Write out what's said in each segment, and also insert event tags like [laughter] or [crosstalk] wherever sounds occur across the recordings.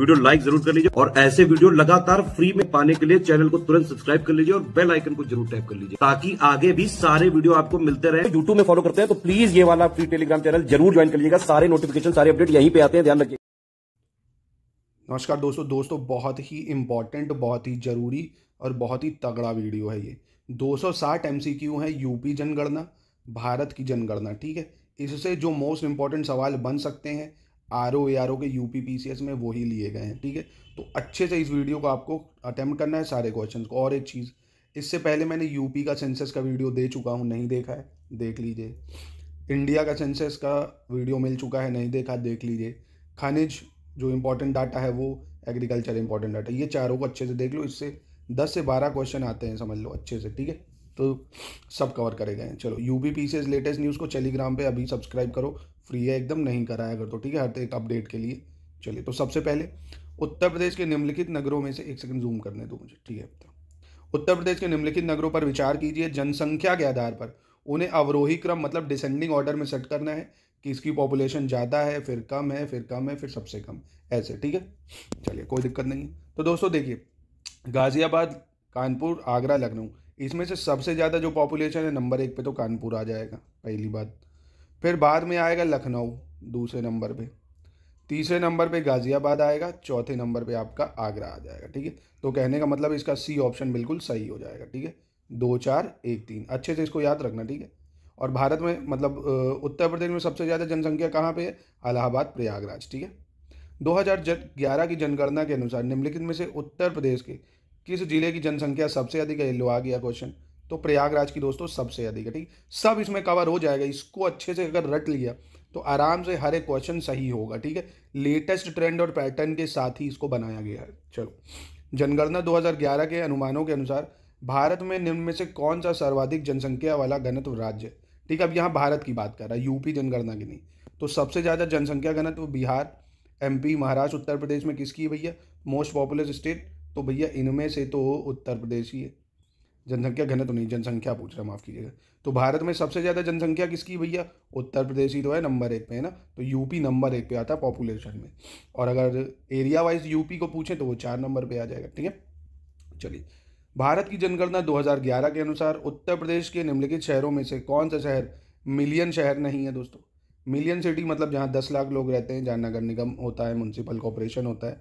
video like जरूर कर लीजिए और ऐसे वीडियो लगातार फ्री में पाने के लिए चैनल को तुरंत सब्सक्राइब कर लीजिए और बेल आइकन को जरूर टैप कर लीजिए ताकि आगे भी सारे वीडियो आपको मिलते रहे यूट्यूब में फॉलो करते हैं तो प्लीज ये वाला फ्री टेलीग्राम चैनल जरूर ज्वाइन कर लीजिएगा सारे नोटिफिकेशन सारे अपडेट यहीं पे आते हैं ध्यान रखिए नमस्कार दोस्तों दोस्तों बहुत ही इंपॉर्टेंट बहुत ही जरूरी और बहुत ही तगड़ा वीडियो है ये 260 एमसीक्यू है यूपी जनगणना भारत की जनगणना ठीक है इससे जो मोस्ट इंपॉर्टेंट सवाल बन सकते हैं आर ओ ए आर ओ के U P P C S में वही लिए गए हैं ठीक है तो अच्छे से इस वीडियो को आपको अटैम्प्ट करना है सारे क्वेश्चन को और एक चीज़ इससे पहले मैंने यूपी का सेंसस का वीडियो दे चुका हूँ नहीं देखा है देख लीजिए इंडिया का सेंसस का वीडियो मिल चुका है नहीं देखा देख लीजिए खनिज जो इम्पोर्टेंट डाटा है वो एग्रीकल्चर इंपॉर्टेंट डाटा ये चारों को अच्छे से देख लो इससे दस से बारह क्वेश्चन आते हैं समझ लो अच्छे से ठीक है तो सब कवर करे गए चलो U P P latest news को टेलीग्राम पे अभी सब्सक्राइब करो फ्री है एकदम नहीं कराया अगर तो ठीक है हर एक अपडेट के लिए चलिए तो सबसे पहले उत्तर प्रदेश के निम्नलिखित नगरों में से एक सेकंड जूम करने दो मुझे ठीक है उत्तर प्रदेश के निम्नलिखित नगरों पर विचार कीजिए जनसंख्या के आधार पर उन्हें अवरोही क्रम मतलब डिसेंडिंग ऑर्डर में सेट करना है कि इसकी पॉपुलेशन ज़्यादा है फिर कम है फिर कम है फिर सबसे कम ऐसे ठीक है चलिए कोई दिक्कत नहीं है तो दोस्तों देखिए गाज़ियाबाद कानपुर आगरा लखनऊ इसमें से सबसे ज़्यादा जो पॉपुलेशन है नंबर एक पे तो कानपुर आ जाएगा पहली बात फिर बाद में आएगा लखनऊ दूसरे नंबर पे तीसरे नंबर पे गाज़ियाबाद आएगा चौथे नंबर पे आपका आगरा आ जाएगा ठीक है तो कहने का मतलब इसका सी ऑप्शन बिल्कुल सही हो जाएगा ठीक है दो चार एक तीन अच्छे से इसको याद रखना ठीक है और भारत में मतलब उत्तर प्रदेश में सबसे ज़्यादा जनसंख्या कहाँ पे है अलाहाबाद प्रयागराज ठीक है 2011 की जनगणना के अनुसार निम्नलिखित में से उत्तर प्रदेश के किस जिले की जनसंख्या सबसे अधिक है लो आ गया क्वेश्चन तो प्रयागराज की दोस्तों सबसे अधिक है ठीक सब इसमें कवर हो जाएगा इसको अच्छे से अगर रट लिया तो आराम से हर एक क्वेश्चन सही होगा ठीक है लेटेस्ट ट्रेंड और पैटर्न के साथ ही इसको बनाया गया है चलो जनगणना 2011 के अनुमानों के अनुसार भारत में निम्न में से कौन सा सर्वाधिक जनसंख्या वाला घनत्व राज्य है ठीक है अब यहाँ भारत की बात कर रहा है यूपी जनगणना की नहीं तो सबसे ज़्यादा जनसंख्या घनत्व बिहार एमपी महाराष्ट्र उत्तर प्रदेश में किसकी है भैया मोस्ट पॉपुलर स्टेट तो भैया इनमें से तो उत्तर प्रदेश ही है जनसंख्या घनत्व तो नहीं जनसंख्या पूछ रहा माफ़ कीजिएगा तो भारत में सबसे ज़्यादा जनसंख्या किसकी भैया उत्तर प्रदेश ही तो है नंबर एक पे है ना तो यूपी नंबर एक पे आता है पॉपुलेशन में और अगर एरिया वाइज यूपी को पूछें तो वो चार नंबर पे आ जाएगा ठीक है चलिए भारत की जनगणना 2011 के अनुसार उत्तर प्रदेश के निम्नलिखित शहरों में से कौन सा शहर मिलियन शहर नहीं है दोस्तों मिलियन सिटी मतलब जहाँ दस लाख लोग रहते हैं जहाँ नगर निगम होता है म्यूनसिपल कॉरपोरेशन होता है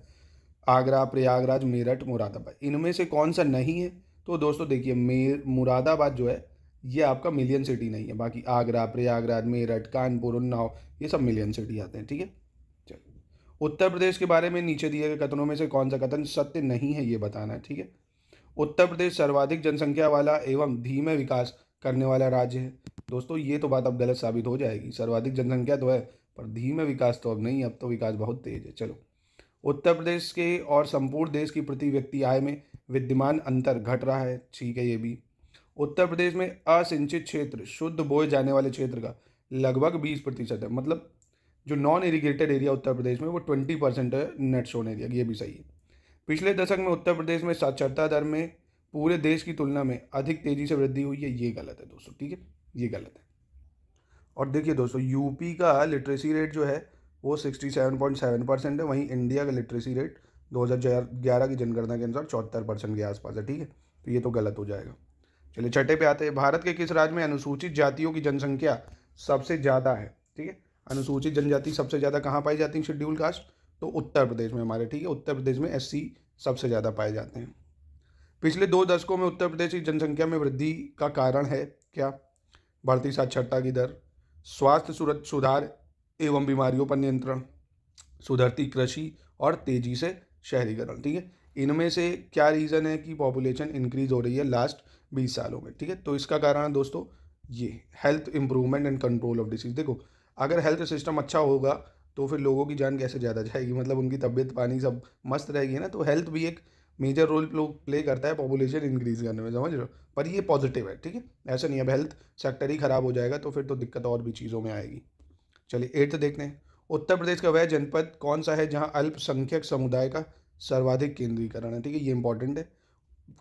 आगरा प्रयागराज मेरठ मुरादाबाद इनमें से कौन सा नहीं है तो दोस्तों देखिए मे मुरादाबाद जो है ये आपका मिलियन सिटी नहीं है बाकी आगरा प्रयागराज मेरठ कानपुर उन्नाव ये सब मिलियन सिटी आते हैं ठीक है चलिए उत्तर प्रदेश के बारे में नीचे दिए गए कथनों में से कौन सा कथन सत्य नहीं है ये बताना है ठीक है उत्तर प्रदेश सर्वाधिक जनसंख्या वाला एवं धीमे विकास करने वाला राज्य है दोस्तों ये तो बात अब गलत साबित हो जाएगी सर्वाधिक जनसंख्या तो है पर धीमे विकास तो अब नहीं अब तो विकास बहुत तेज है चलो उत्तर प्रदेश के और संपूर्ण देश की प्रति व्यक्ति आय में विद्यमान अंतर घट रहा है ठीक है ये भी उत्तर प्रदेश में असिंचित क्षेत्र शुद्ध बोए जाने वाले क्षेत्र का लगभग बीस प्रतिशत है मतलब जो non irrigated area Uttar Pradesh में वो ट्वेंटी परसेंट है नेट शोन एरिया ये भी सही है पिछले दशक में उत्तर प्रदेश में साक्षरता दर में पूरे देश की तुलना में अधिक तेज़ी से वृद्धि हुई है ये गलत है दोस्तों ठीक है ये गलत है और देखिए दोस्तों यूपी का लिटरेसी रेट जो है वो 67.7 परसेंट है वहीं इंडिया का लिटरेसी रेट 2011 की जनगणना के अनुसार चौहत्तर परसेंट के आसपास है ठीक है तो ये तो गलत हो जाएगा चलिए छठे पे आते हैं भारत के किस राज्य में अनुसूचित जातियों की जनसंख्या सबसे ज़्यादा है ठीक है अनुसूचित जनजाति सबसे ज़्यादा कहाँ पाई जाती है शेड्यूल कास्ट तो उत्तर प्रदेश में हमारे ठीक है उत्तर प्रदेश में एस सबसे ज़्यादा पाए जाते हैं पिछले दो दशकों में उत्तर प्रदेश की जनसंख्या में वृद्धि का कारण है क्या बढ़ती साक्षरता की दर स्वास्थ्य सुरक्षा सुधार एवं बीमारियों पर नियंत्रण सुधरती कृषि और तेज़ी से शहरीकरण ठीक है इनमें से क्या रीज़न है कि पॉपुलेशन इंक्रीज हो रही है लास्ट बीस सालों में ठीक है तो इसका कारण है दोस्तों ये health improvement and control of disease देखो अगर हेल्थ सिस्टम अच्छा होगा तो फिर लोगों की जान कैसे ज़्यादा जाएगी मतलब उनकी तबीयत पानी सब मस्त रहेगी ना तो हेल्थ भी एक मेजर रोल प्ले करता है पॉपुलेशन इंक्रीज करने में समझ रहे हो पर ये पॉजिटिव है ठीक है ऐसा नहीं अब हेल्थ सेक्टर ही ख़राब हो जाएगा तो फिर तो दिक्कत और भी चीज़ों में आएगी चलिए एट्थ देखते हैं उत्तर प्रदेश का वह जनपद कौन सा है जहाँ अल्पसंख्यक समुदाय का सर्वाधिक केंद्रीकरण है ठीक है ये इंपॉर्टेंट है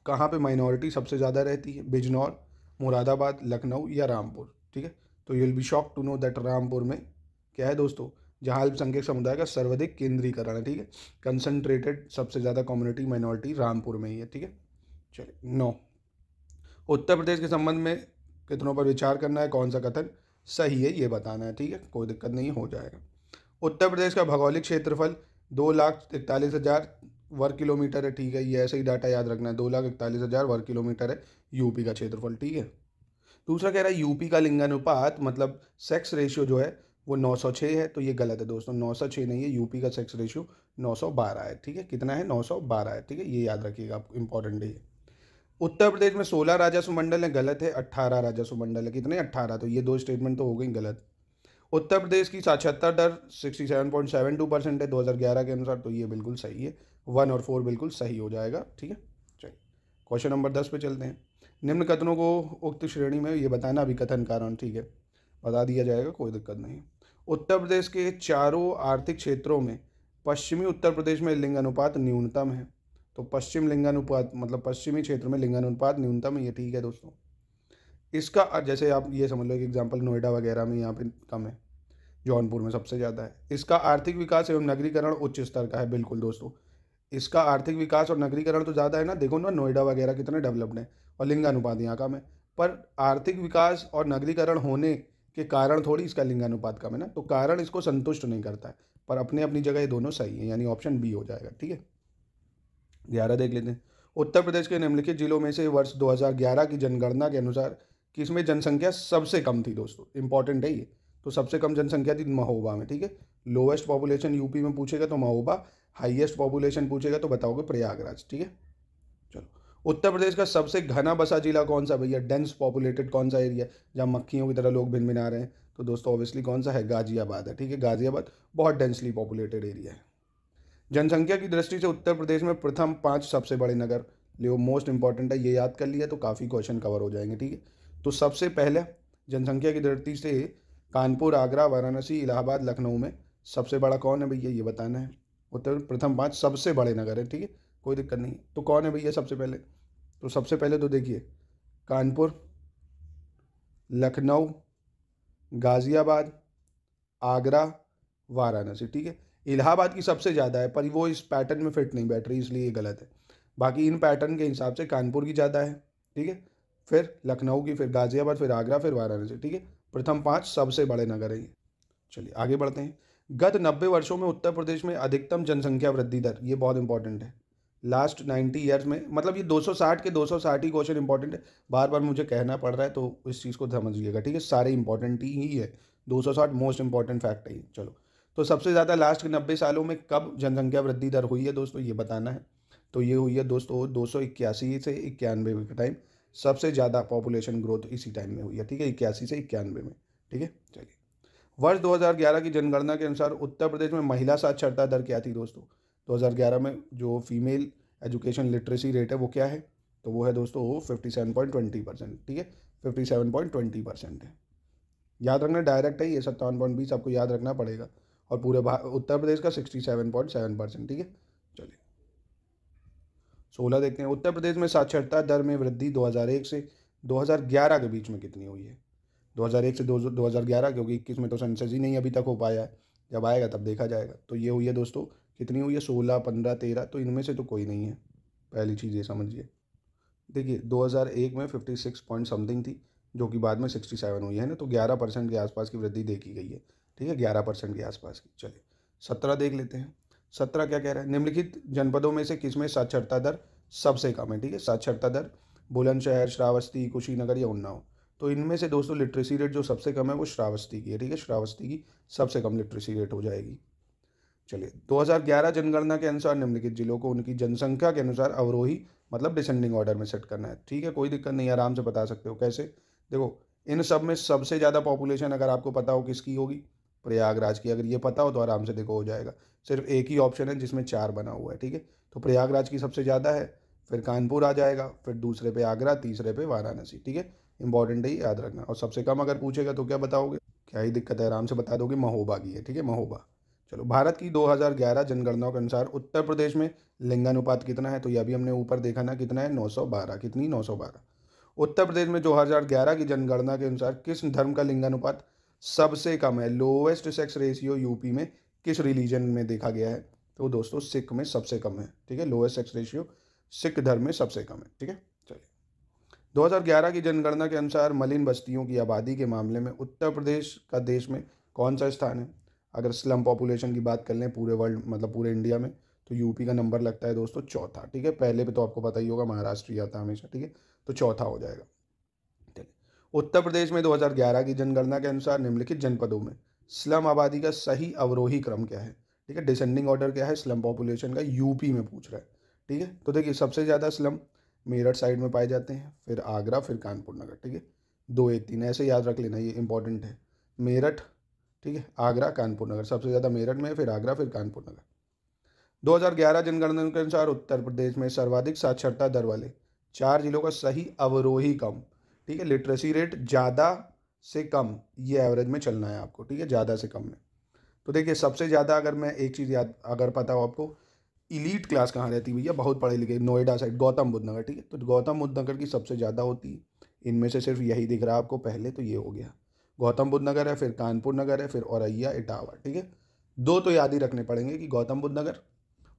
कहाँ पे माइनॉरिटी सबसे ज़्यादा रहती है बिजनौर मुरादाबाद लखनऊ या रामपुर ठीक है तो you will be shock to know that Rampur में क्या है दोस्तों जहाँ अल्पसंख्यक समुदाय का सर्वाधिक केंद्रीकरण है ठीक है कंसनट्रेटेड सबसे ज़्यादा कम्युनिटी माइनॉरिटी रामपुर में ही है ठीक है चलिए नौ उत्तर प्रदेश के संबंध में कितनों पर विचार करना है कौन सा कथन सही है ये बताना है ठीक है कोई दिक्कत नहीं हो जाएगा उत्तर प्रदेश का भौगोलिक क्षेत्रफल दो लाख इकतालीस हज़ार वर्ग किलोमीटर है ठीक है ये ऐसे ही डाटा याद रखना है दो लाख इकतालीस हज़ार वर्ग किलोमीटर है यूपी का क्षेत्रफल ठीक है दूसरा कह रहा है यूपी का लिंगानुपात मतलब सेक्स रेशियो जो है वो नौ सौ छः है तो ये गलत है दोस्तों नौ सौ छः नहीं है यूपी का सेक्स रेशियो नौ सौ बारह है ठीक है कितना है नौ सौ बारह है ठीक है ये याद रखिएगा आप इंपॉर्टेंट है उत्तर प्रदेश में सोलह राजस्व मंडल है गलत है अट्ठारह राजस्व मंडल है कितने अट्ठारह तो ये दो स्टेटमेंट तो हो गई गलत उत्तर प्रदेश की साक्षरता दर sixty seven point seven two percent है दो हज़ार ग्यारह के अनुसार तो ये बिल्कुल सही है वन और फोर बिल्कुल सही हो जाएगा ठीक है चलिए क्वेश्चन नंबर दस पे चलते हैं निम्न कथनों को उक्त श्रेणी में ये बताना अभी कथन कारण ठीक है बता दिया जाएगा कोई दिक्कत नहीं उत्तर प्रदेश के चारों आर्थिक क्षेत्रों में पश्चिमी उत्तर प्रदेश में लिंग अनुपात न्यूनतम है तो पश्चिम लिंगानुपात मतलब पश्चिमी क्षेत्र में लिंगानुपात न्यूनतम ये ठीक है दोस्तों इसका जैसे आप ये समझ लो कि एग्जाम्पल नोएडा वगैरह में यहाँ पे कम है जौनपुर में सबसे ज़्यादा है इसका आर्थिक विकास एवं नगरीकरण उच्च स्तर का है बिल्कुल दोस्तों इसका आर्थिक विकास और नगरीकरण तो ज़्यादा है ना देखो ना नोएडा वगैरह कितने डेवलप्ड हैं और लिंगानुपात यहाँ कम है पर आर्थिक विकास और नगरीकरण होने के कारण थोड़ी इसका लिंगानुपात कम है ना तो कारण इसको संतुष्ट नहीं करता है पर अपने अपनी जगह ये दोनों सही है यानी ऑप्शन बी हो जाएगा ठीक है ग्यारह देख लेते हैं उत्तर प्रदेश के निम्नलिखित जिलों में से वर्ष 2011 की जनगणना के अनुसार किसमें जनसंख्या सबसे कम थी दोस्तों इंपॉर्टेंट है ये तो सबसे कम जनसंख्या थी महोबा में ठीक है लोएस्ट पॉपुलेशन यूपी में पूछेगा तो महोबा हाईएस्ट पॉपुलेशन पूछेगा तो बताओगे प्रयागराज ठीक है चलो उत्तर प्रदेश का सबसे घना बसा जिला कौन सा भैया डेंस पॉपुलेटेड कौन सा एरिया जहाँ मक्खियों की तरह लोग भिन भिन आ रहे हैं तो दोस्तों ऑब्वियसली कौन सा है गाजियाबाद है ठीक है गाजियाबाद बहुत डेंसली पॉपुलेटेड एरिया है जनसंख्या की दृष्टि से उत्तर प्रदेश में प्रथम पाँच सबसे बड़े नगर लिए मोस्ट इंपॉर्टेंट है ये याद कर लिया तो काफ़ी क्वेश्चन कवर हो जाएंगे ठीक है तो सबसे पहले जनसंख्या की दृष्टि से कानपुर आगरा वाराणसी इलाहाबाद लखनऊ में सबसे बड़ा कौन है भैया ये बताना है उत्तर प्रथम पाँच सबसे बड़े नगर है ठीक है कोई दिक्कत नहीं तो कौन है भैया सबसे पहले तो सबसे पहले तो देखिए कानपुर लखनऊ गाज़ियाबाद आगरा वाराणसी ठीक है इलाहाबाद की सबसे ज़्यादा है पर वो इस पैटर्न में फिट नहीं बैठ रही इसलिए ये गलत है बाकी इन पैटर्न के हिसाब से कानपुर की ज़्यादा है ठीक है फिर लखनऊ की फिर गाज़ियाबाद फिर आगरा फिर वाराणसी ठीक है प्रथम पाँच सबसे बड़े नगर हैं चलिए आगे बढ़ते हैं गत नब्बे वर्षों में उत्तर प्रदेश में अधिकतम जनसंख्या वृद्धि दर ये बहुत इंपॉर्टेंट है लास्ट नाइन्टी ईयर्स में मतलब ये 260 के 260 ही क्वेश्चन इंपॉर्टेंट है बार बार मुझे कहना पड़ रहा है तो इस चीज़ को समझ लीजिएगा ठीक है सारे इंपॉर्टेंट ही है 260 मोस्ट इंपॉर्टेंट फैक्ट है ये चलो तो सबसे ज़्यादा लास्ट के नब्बे सालों में कब जनसंख्या वृद्धि दर हुई है दोस्तों ये बताना है तो ये हुई है दोस्तों दो सौ इक्यासी से इक्यानवे के टाइम सबसे ज़्यादा पॉपुलेशन ग्रोथ इसी टाइम में हुई है ठीक है इक्यासी से इक्यानवे में ठीक है चलिए वर्ष 2011 की जनगणना के अनुसार उत्तर प्रदेश में महिला साक्षरता दर क्या थी दोस्तों 2011 में जो फीमेल एजुकेशन लिटरेसी रेट है वो क्या है तो वो है दोस्तों fifty seven point twenty percent ठीक है fifty seven point twenty percent है याद रखना डायरेक्ट है ये सत्तावन पॉइंट बीस आपको याद रखना पड़ेगा और पूरे उत्तर प्रदेश का sixty seven point seven percent ठीक है चलिए सोलह देखते हैं उत्तर प्रदेश में साक्षरता दर में वृद्धि 2001 से 2011 के बीच में कितनी हुई है 2001 से 2011 क्योंकि इक्कीस में तो सेंसेस ही नहीं अभी तक हो पाया है जब आएगा तब देखा जाएगा तो ये हुई है दोस्तों कितनी हुई है सोलह पंद्रह तेरह तो इनमें से तो कोई नहीं है पहली चीज़ ये समझिए देखिए 2001 में 56 पॉइंट समथिंग थी जो कि बाद में 67 हुई है ना तो 11 परसेंट के आसपास की वृद्धि देखी गई है ठीक है ग्यारह परसेंट के आसपास की चलिए सत्रह देख लेते हैं सत्रह क्या कह रहा है निम्नलिखित जनपदों में से किसमें साक्षरता दर सबसे कम है ठीक है साक्षरता दर बुलंदशहर श्रावस्ती कुशीनगर या उन्नाव तो इनमें से दोस्तों लिटरेसी रेट जो सबसे कम है वो श्रावस्ती की है ठीक है श्रावस्ती की सबसे कम लिटरेसी रेट हो जाएगी चलिए 2011 जनगणना के अनुसार निम्नलिखित जिलों को उनकी जनसंख्या के अनुसार अवरोही मतलब डिसेंडिंग ऑर्डर में सेट करना है ठीक है कोई दिक्कत नहीं आराम से बता सकते हो कैसे देखो इन सब में सबसे ज़्यादा पॉपुलेशन अगर आपको पता हो किसकी होगी प्रयागराज की अगर ये पता हो तो आराम से देखो हो जाएगा सिर्फ एक ही ऑप्शन है जिसमें चार बना हुआ है ठीक है तो प्रयागराज की सबसे ज़्यादा है फिर कानपुर आ जाएगा फिर दूसरे पे आगरा तीसरे पे वाराणसी ठीक है इंपॉर्टेंट है याद रखना और सबसे कम अगर पूछेगा तो क्या बताओगे क्या ही दिक्कत है आराम से बता दोगे महोबा की है ठीक है महोबा चलो भारत की 2011 जनगणनाओं के अनुसार उत्तर प्रदेश में लिंगानुपात कितना है तो यह भी हमने ऊपर देखा ना कितना है 912 कितनी 912 उत्तर प्रदेश में 2011 की जनगणना के अनुसार किस धर्म का लिंगानुपात सबसे कम है लोवेस्ट सेक्स रेशियो यूपी में किस रिलीजन में देखा गया है तो दोस्तों सिख में सबसे कम है ठीक है लोवेस्ट सेक्स रेशियो सिख धर्म में सबसे कम है ठीक है चलिए 2011 की जनगणना के अनुसार मलिन बस्तियों की आबादी के मामले में उत्तर प्रदेश का देश में कौन सा स्थान है अगर स्लम पॉपुलेशन की बात कर लें पूरे वर्ल्ड मतलब पूरे इंडिया में तो यूपी का नंबर लगता है दोस्तों चौथा ठीक है पहले पे तो आपको पता ही होगा महाराष्ट्र ही आता हमेशा ठीक है तो चौथा हो जाएगा उत्तर प्रदेश में 2011 की जनगणना के अनुसार निम्नलिखित जनपदों में स्लम आबादी का सही अवरोही क्रम क्या है ठीक है डिसेंडिंग ऑर्डर क्या है स्लम पॉपुलेशन का यूपी में पूछ रहा है ठीक है तो देखिए सबसे ज़्यादा स्लम मेरठ साइड में पाए जाते हैं फिर आगरा फिर कानपुर नगर ठीक है दो एक तीन ऐसे याद रख लेना ये इंपॉर्टेंट है मेरठ ठीक है आगरा कानपुर नगर सबसे ज़्यादा मेरठ में फिर आगरा फिर कानपुर नगर 2011 जनगणना के अनुसार उत्तर प्रदेश में सर्वाधिक साक्षरता दर वाले चार जिलों का सही अवरोही कम ठीक है लिटरेसी रेट ज़्यादा से कम ये एवरेज में चलना है आपको ठीक है ज़्यादा से कम में तो देखिए सबसे ज़्यादा अगर मैं एक चीज़ याद अगर पता हो आपको इलीट क्लास कहाँ रहती भैया बहुत पढ़े लिखे नोएडा साइड गौतम बुद्ध नगर ठीक है तो गौतम बुद्ध नगर की सबसे ज़्यादा होती है इनमें से सिर्फ यही दिख रहा है आपको पहले तो ये हो गया गौतम बुद्ध नगर है फिर कानपुर नगर है फिर औरैया इटावा ठीक है दो तो याद ही रखने पड़ेंगे कि गौतम बुद्ध नगर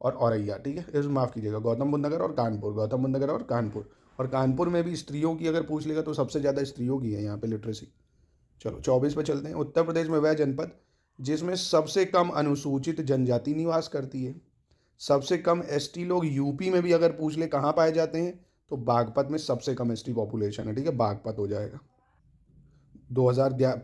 और औरैया ठीक है इस माफ़ कीजिएगा गौतम बुद्ध नगर और कानपुर गौतम बुद्ध नगर और कानपुर और कानपुर में भी स्त्रियों की अगर पूछ लेगा तो सबसे ज़्यादा स्त्रियों की है यहाँ पे लिटरेसी चलो चौबीस पर चलते हैं उत्तर प्रदेश में वह जनपद जिसमें सबसे कम अनुसूचित जनजाति निवास करती है सबसे कम एसटी लोग यूपी में भी अगर पूछ ले कहाँ पाए जाते हैं तो बागपत में सबसे कम एसटी पॉपुलेशन है ठीक है बागपत हो जाएगा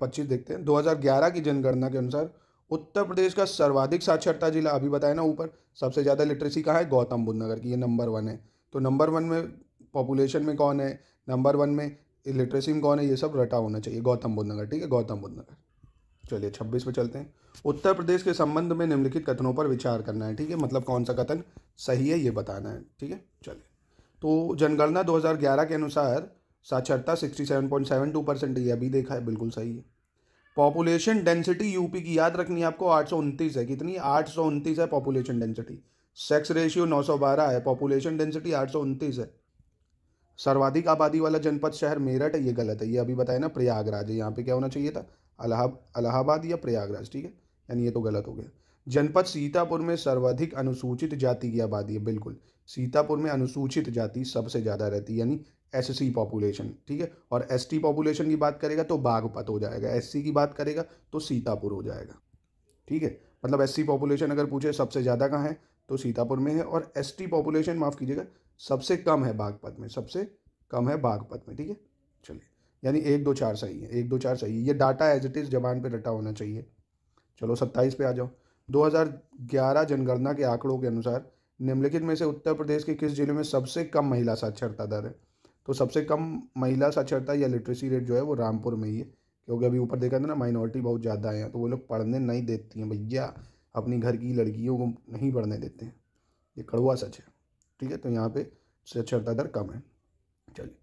पच्चीस देखते हैं 2011 की जनगणना के अनुसार उत्तर प्रदेश का सर्वाधिक साक्षरता जिला अभी बताया ना ऊपर सबसे ज़्यादा लिटरेसी कहाँ है गौतम बुद्ध नगर की ये नंबर वन है तो नंबर वन में पॉपुलेशन में कौन है नंबर वन में लिटरेसी में कौन है ये सब रटा होना चाहिए गौतम बुद्ध नगर ठीक है गौतम बुद्ध नगर चलिए छब्बीस पे चलते हैं उत्तर प्रदेश के संबंध में निम्नलिखित कथनों पर विचार करना है ठीक है मतलब कौन सा कथन सही है ये बताना है ठीक है चलिए तो जनगणना 2011 के अनुसार साक्षरता 67.72 परसेंट ये अभी देखा है बिल्कुल सही है पॉपुलेशन डेंसिटी यूपी की याद रखनी है आपको आठ है कितनी आठ है पॉपुलेशन डेंसिटी सेक्स रेशियो 912 है पॉपुलेशन डेंसिटी आठ है सर्वाधिक आबादी वाला जनपद शहर मेरठ है ये गलत है ये अभी बताया ना प्रयागराज है यहाँ पे क्या होना चाहिए था अलाहा अलाहाबाद या प्रयागराज ठीक है यानी ये तो गलत हो गया जनपद सीतापुर में सर्वाधिक अनुसूचित जाति की आबादी है बिल्कुल सीतापुर में अनुसूचित जाति सबसे ज़्यादा रहती है यानी एस सी पॉपुलेशन ठीक है और एस टी पॉपुलेशन की बात करेगा तो बागपत हो जाएगा एस सी की बात करेगा तो सीतापुर हो जाएगा ठीक है मतलब एस सी पॉपुलेशन अगर पूछे सबसे ज़्यादा कहाँ है तो सीतापुर में है और एस टी पॉपुलेशन माफ़ कीजिएगा सबसे कम है बागपत में सबसे कम है बागपत में ठीक है चलिए यानी एक दो चार सही है एक दो चार सही है ये डाटा एज इट इज़ जबान पर रटा होना चाहिए चलो सत्ताईस पे आ जाओ 2011 जनगणना के आंकड़ों के अनुसार निम्नलिखित में से उत्तर प्रदेश के किस जिले में सबसे कम महिला साक्षरता दर है तो सबसे कम महिला साक्षरता या लिटरेसी रेट जो है वो रामपुर में ही है क्योंकि अभी ऊपर देखा था ना माइनॉरिटी बहुत ज़्यादा है तो वो लोग पढ़ने नहीं देती हैं भैया अपनी घर की लड़कियों को नहीं पढ़ने देते हैं ये कड़वा सच है ठीक है तो यहाँ पे साक्षरता दर कम है चलिए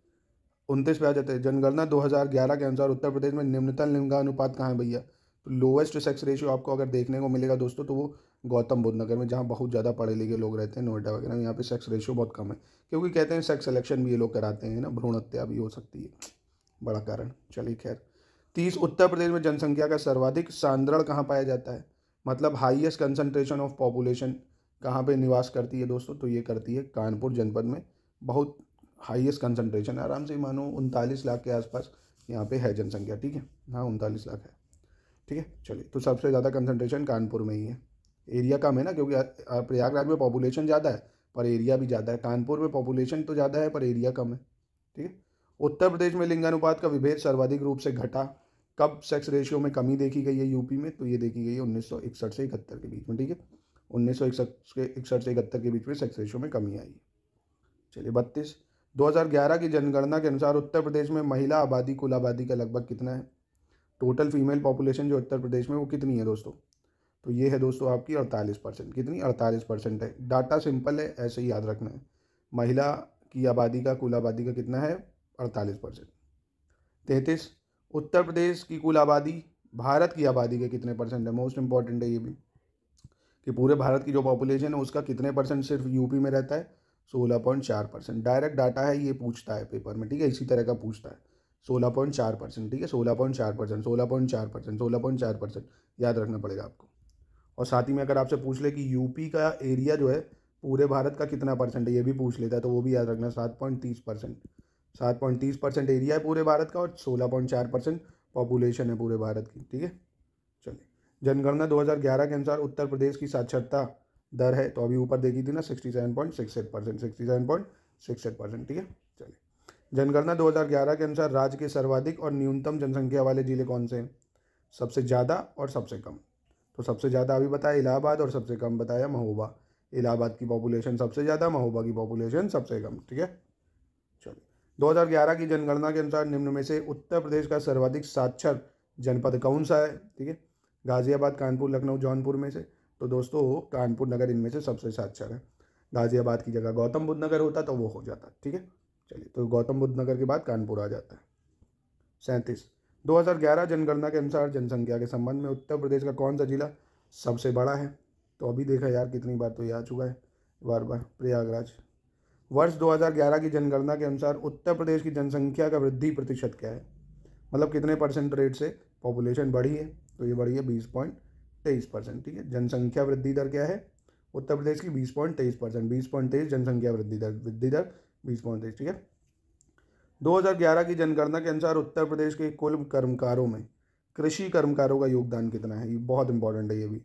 उनतीस पे आ जाते हैं जनगणना 2011 के अनुसार उत्तर प्रदेश में निम्नतम लिंगानुपात कहाँ है भैया तो लोवेस्ट सेक्स रेशियो आपको अगर देखने को मिलेगा दोस्तों तो वो गौतम बुद्ध नगर में जहाँ बहुत ज़्यादा पढ़े लिखे लोग रहते हैं नोएडा वगैरह यहाँ पे सेक्स रेशियो बहुत कम है क्योंकि कहते हैं सेक्स सिलेक्शन भी ये लोग कराते हैं ना भ्रूण हत्या भी हो सकती है बड़ा कारण चलिए खैर तीस उत्तर प्रदेश में जनसंख्या का सर्वाधिक सांद्रण कहाँ पाया जाता है मतलब हाइएस्ट कंसनट्रेशन ऑफ पॉपुलेशन कहाँ पे निवास करती है दोस्तों तो ये करती है कानपुर जनपद में बहुत हाईएस्ट कंसंट्रेशन आराम से मानो उनतालीस लाख के आसपास यहाँ पे है जनसंख्या ठीक है हाँ उनतालीस लाख है ठीक है चलिए तो सबसे ज़्यादा कंसंट्रेशन कानपुर में ही है एरिया कम है ना क्योंकि प्रयागराज में पॉपुलेशन ज़्यादा है पर एरिया भी ज़्यादा है कानपुर में पॉपुलेशन तो ज़्यादा है पर एरिया कम है ठीक है उत्तर प्रदेश में लिंगानुपात का विभेद सर्वाधिक रूप से घटा कब सेक्स रेशियो में कमी देखी गई है यूपी में तो ये देखी गई है उन्नीस से इकहत्तर के बीच में ठीक है उन्नीस सौ इकसठ से इकहत्तर के बीच में सेक्स रेशो में कमी आई चलिए बत्तीस 2011 की जनगणना के अनुसार उत्तर प्रदेश में महिला आबादी कुल आबादी का लगभग कितना है टोटल फीमेल पॉपुलेशन जो उत्तर प्रदेश में वो कितनी है दोस्तों तो ये है दोस्तों आपकी अड़तालीस परसेंट कितनी अड़तालीस परसेंट है डाटा सिंपल है ऐसे ही याद रखना है महिला की आबादी का कुल आबादी का कितना है अड़तालीस परसेंट तैंतीस उत्तर प्रदेश की कुल आबादी भारत की आबादी के कितने परसेंट है मोस्ट इंपॉर्टेंट है ये भी कि पूरे भारत की जो पॉपुलेशन है उसका कितने परसेंट सिर्फ यूपी में रहता है सोलह पॉइंट चार परसेंट डायरेक्ट डाटा है ये पूछता है पेपर में ठीक है इसी तरह का पूछता है सोलह पॉइंट चार परसेंट ठीक है सोलह पॉइंट चार परसेंट सोलह पॉइंट चार परसेंट सोलह पॉइंट चार परसेंट याद रखना पड़ेगा आपको और साथ ही में अगर आपसे पूछ ले कि यूपी का एरिया जो है पूरे भारत का कितना परसेंट है ये भी पूछ लेता है तो वो भी याद रखना सात पॉइंट तीस परसेंट सात पॉइंट तीस परसेंट एरिया है पूरे भारत का और सोलह पॉइंट चार परसेंट पॉपुलेशन है पूरे भारत की ठीक है जनगणना 2011 के अनुसार उत्तर प्रदेश की साक्षरता दर है तो अभी ऊपर देखी थी ना sixty seven point six eight percent sixty seven point six eight percent ठीक है चलिए जनगणना 2011 के अनुसार राज्य के सर्वाधिक और न्यूनतम जनसंख्या वाले जिले कौन से हैं सबसे ज़्यादा और सबसे कम तो सबसे ज़्यादा अभी बताया इलाहाबाद और सबसे कम बताया महोबा इलाहाबाद की पॉपुलेशन सबसे ज़्यादा महोबा की पॉपुलेशन सबसे कम ठीक है चलिए 2011 की जनगणना के अनुसार निम्न में से उत्तर प्रदेश का सर्वाधिक साक्षर जनपद कौन सा है ठीक है गाज़ियाबाद कानपुर लखनऊ जौनपुर में से तो दोस्तों कानपुर नगर इनमें से सबसे साक्षर अच्छा है गाज़ियाबाद की जगह गौतम बुद्ध नगर होता तो वो हो जाता ठीक है चलिए तो गौतम बुद्ध नगर के बाद कानपुर आ जाता है सैंतीस 2011 जनगणना के अनुसार जनसंख्या के संबंध में उत्तर प्रदेश का कौन सा ज़िला सबसे बड़ा है तो अभी देखा यार कितनी बार तो ये आ चुका है बार बार प्रयागराज वर्ष 2011 की जनगणना के अनुसार उत्तर प्रदेश की जनसंख्या का वृद्धि प्रतिशत क्या है मतलब कितने परसेंट रेट से पॉपुलेशन बढ़ी है तो ये बढ़ गया बीस पॉइंट तेईस परसेंट ठीक है जनसंख्या वृद्धि दर क्या है उत्तर प्रदेश की बीस पॉइंट तेईस परसेंट बीस पॉइंट तेईस जनसंख्या वृद्धि दर वृद्धि दर बीस पॉइंट तेईस ठीक है दो हजार ग्यारह की जनगणना के अनुसार उत्तर प्रदेश के कुल कर्मकारों में कृषि कर्मकारों का योगदान कितना है ये बहुत इंपॉर्टेंट है ये भी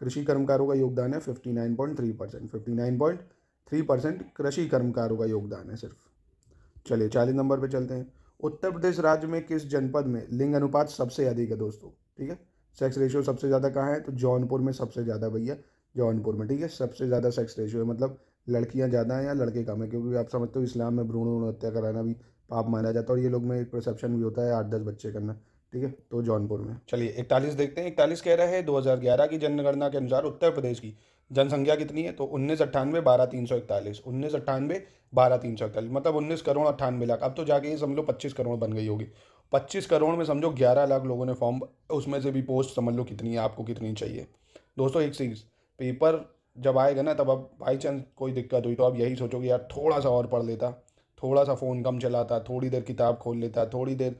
कृषि कर्मकारों का योगदान है fifty nine point three percent fifty nine point three percent कृषि कर्मकारों का योगदान है सिर्फ चलिए चालीस नंबर पर चलते हैं उत्तर प्रदेश राज्य में किस जनपद में लिंग अनुपात सबसे अधिक है दोस्तों ठीक है सेक्स रेशियो सबसे ज़्यादा कहाँ है तो जौनपुर में सबसे ज़्यादा भैया जौनपुर में ठीक है सबसे ज़्यादा सेक्स रेशियो है मतलब लड़कियाँ ज़्यादा हैं या लड़के कम है क्योंकि आप समझते हो इस्लाम में भ्रूण भ्रूण हत्या कराना भी पाप माना जाता है और ये लोग में एक परसेप्शन भी होता है आठ दस बच्चे करना ठीक है तो जौनपुर में चलिए इकतालीस देखते हैं इकतालीस कह दो हज़ार ग्यारह की जनगणना के अनुसार उत्तर प्रदेश की जनसंख्या कितनी है तो उन्नीस अट्ठानवे बारह तीन सौ इकतालीस उन्नीस अट्ठानवे बारह तीन सौ इकतालीस मतलब उन्नीस करोड़ अट्ठानवे लाख अब तो जाके ये समझ लो पच्चीस करोड़ बन गई होगी पच्चीस करोड़ में समझो ग्यारह लाख लोगों ने फॉर्म उसमें से भी पोस्ट समझ लो कितनी है आपको कितनी चाहिए दोस्तों एक चीज़ पेपर जब आएगा ना तब अब बाई चांस कोई दिक्कत हुई तो आप यही सोचोगे यार थोड़ा सा और पढ़ लेता थोड़ा सा फ़ोन कम चलाता थोड़ी देर किताब खोल लेता थोड़ी देर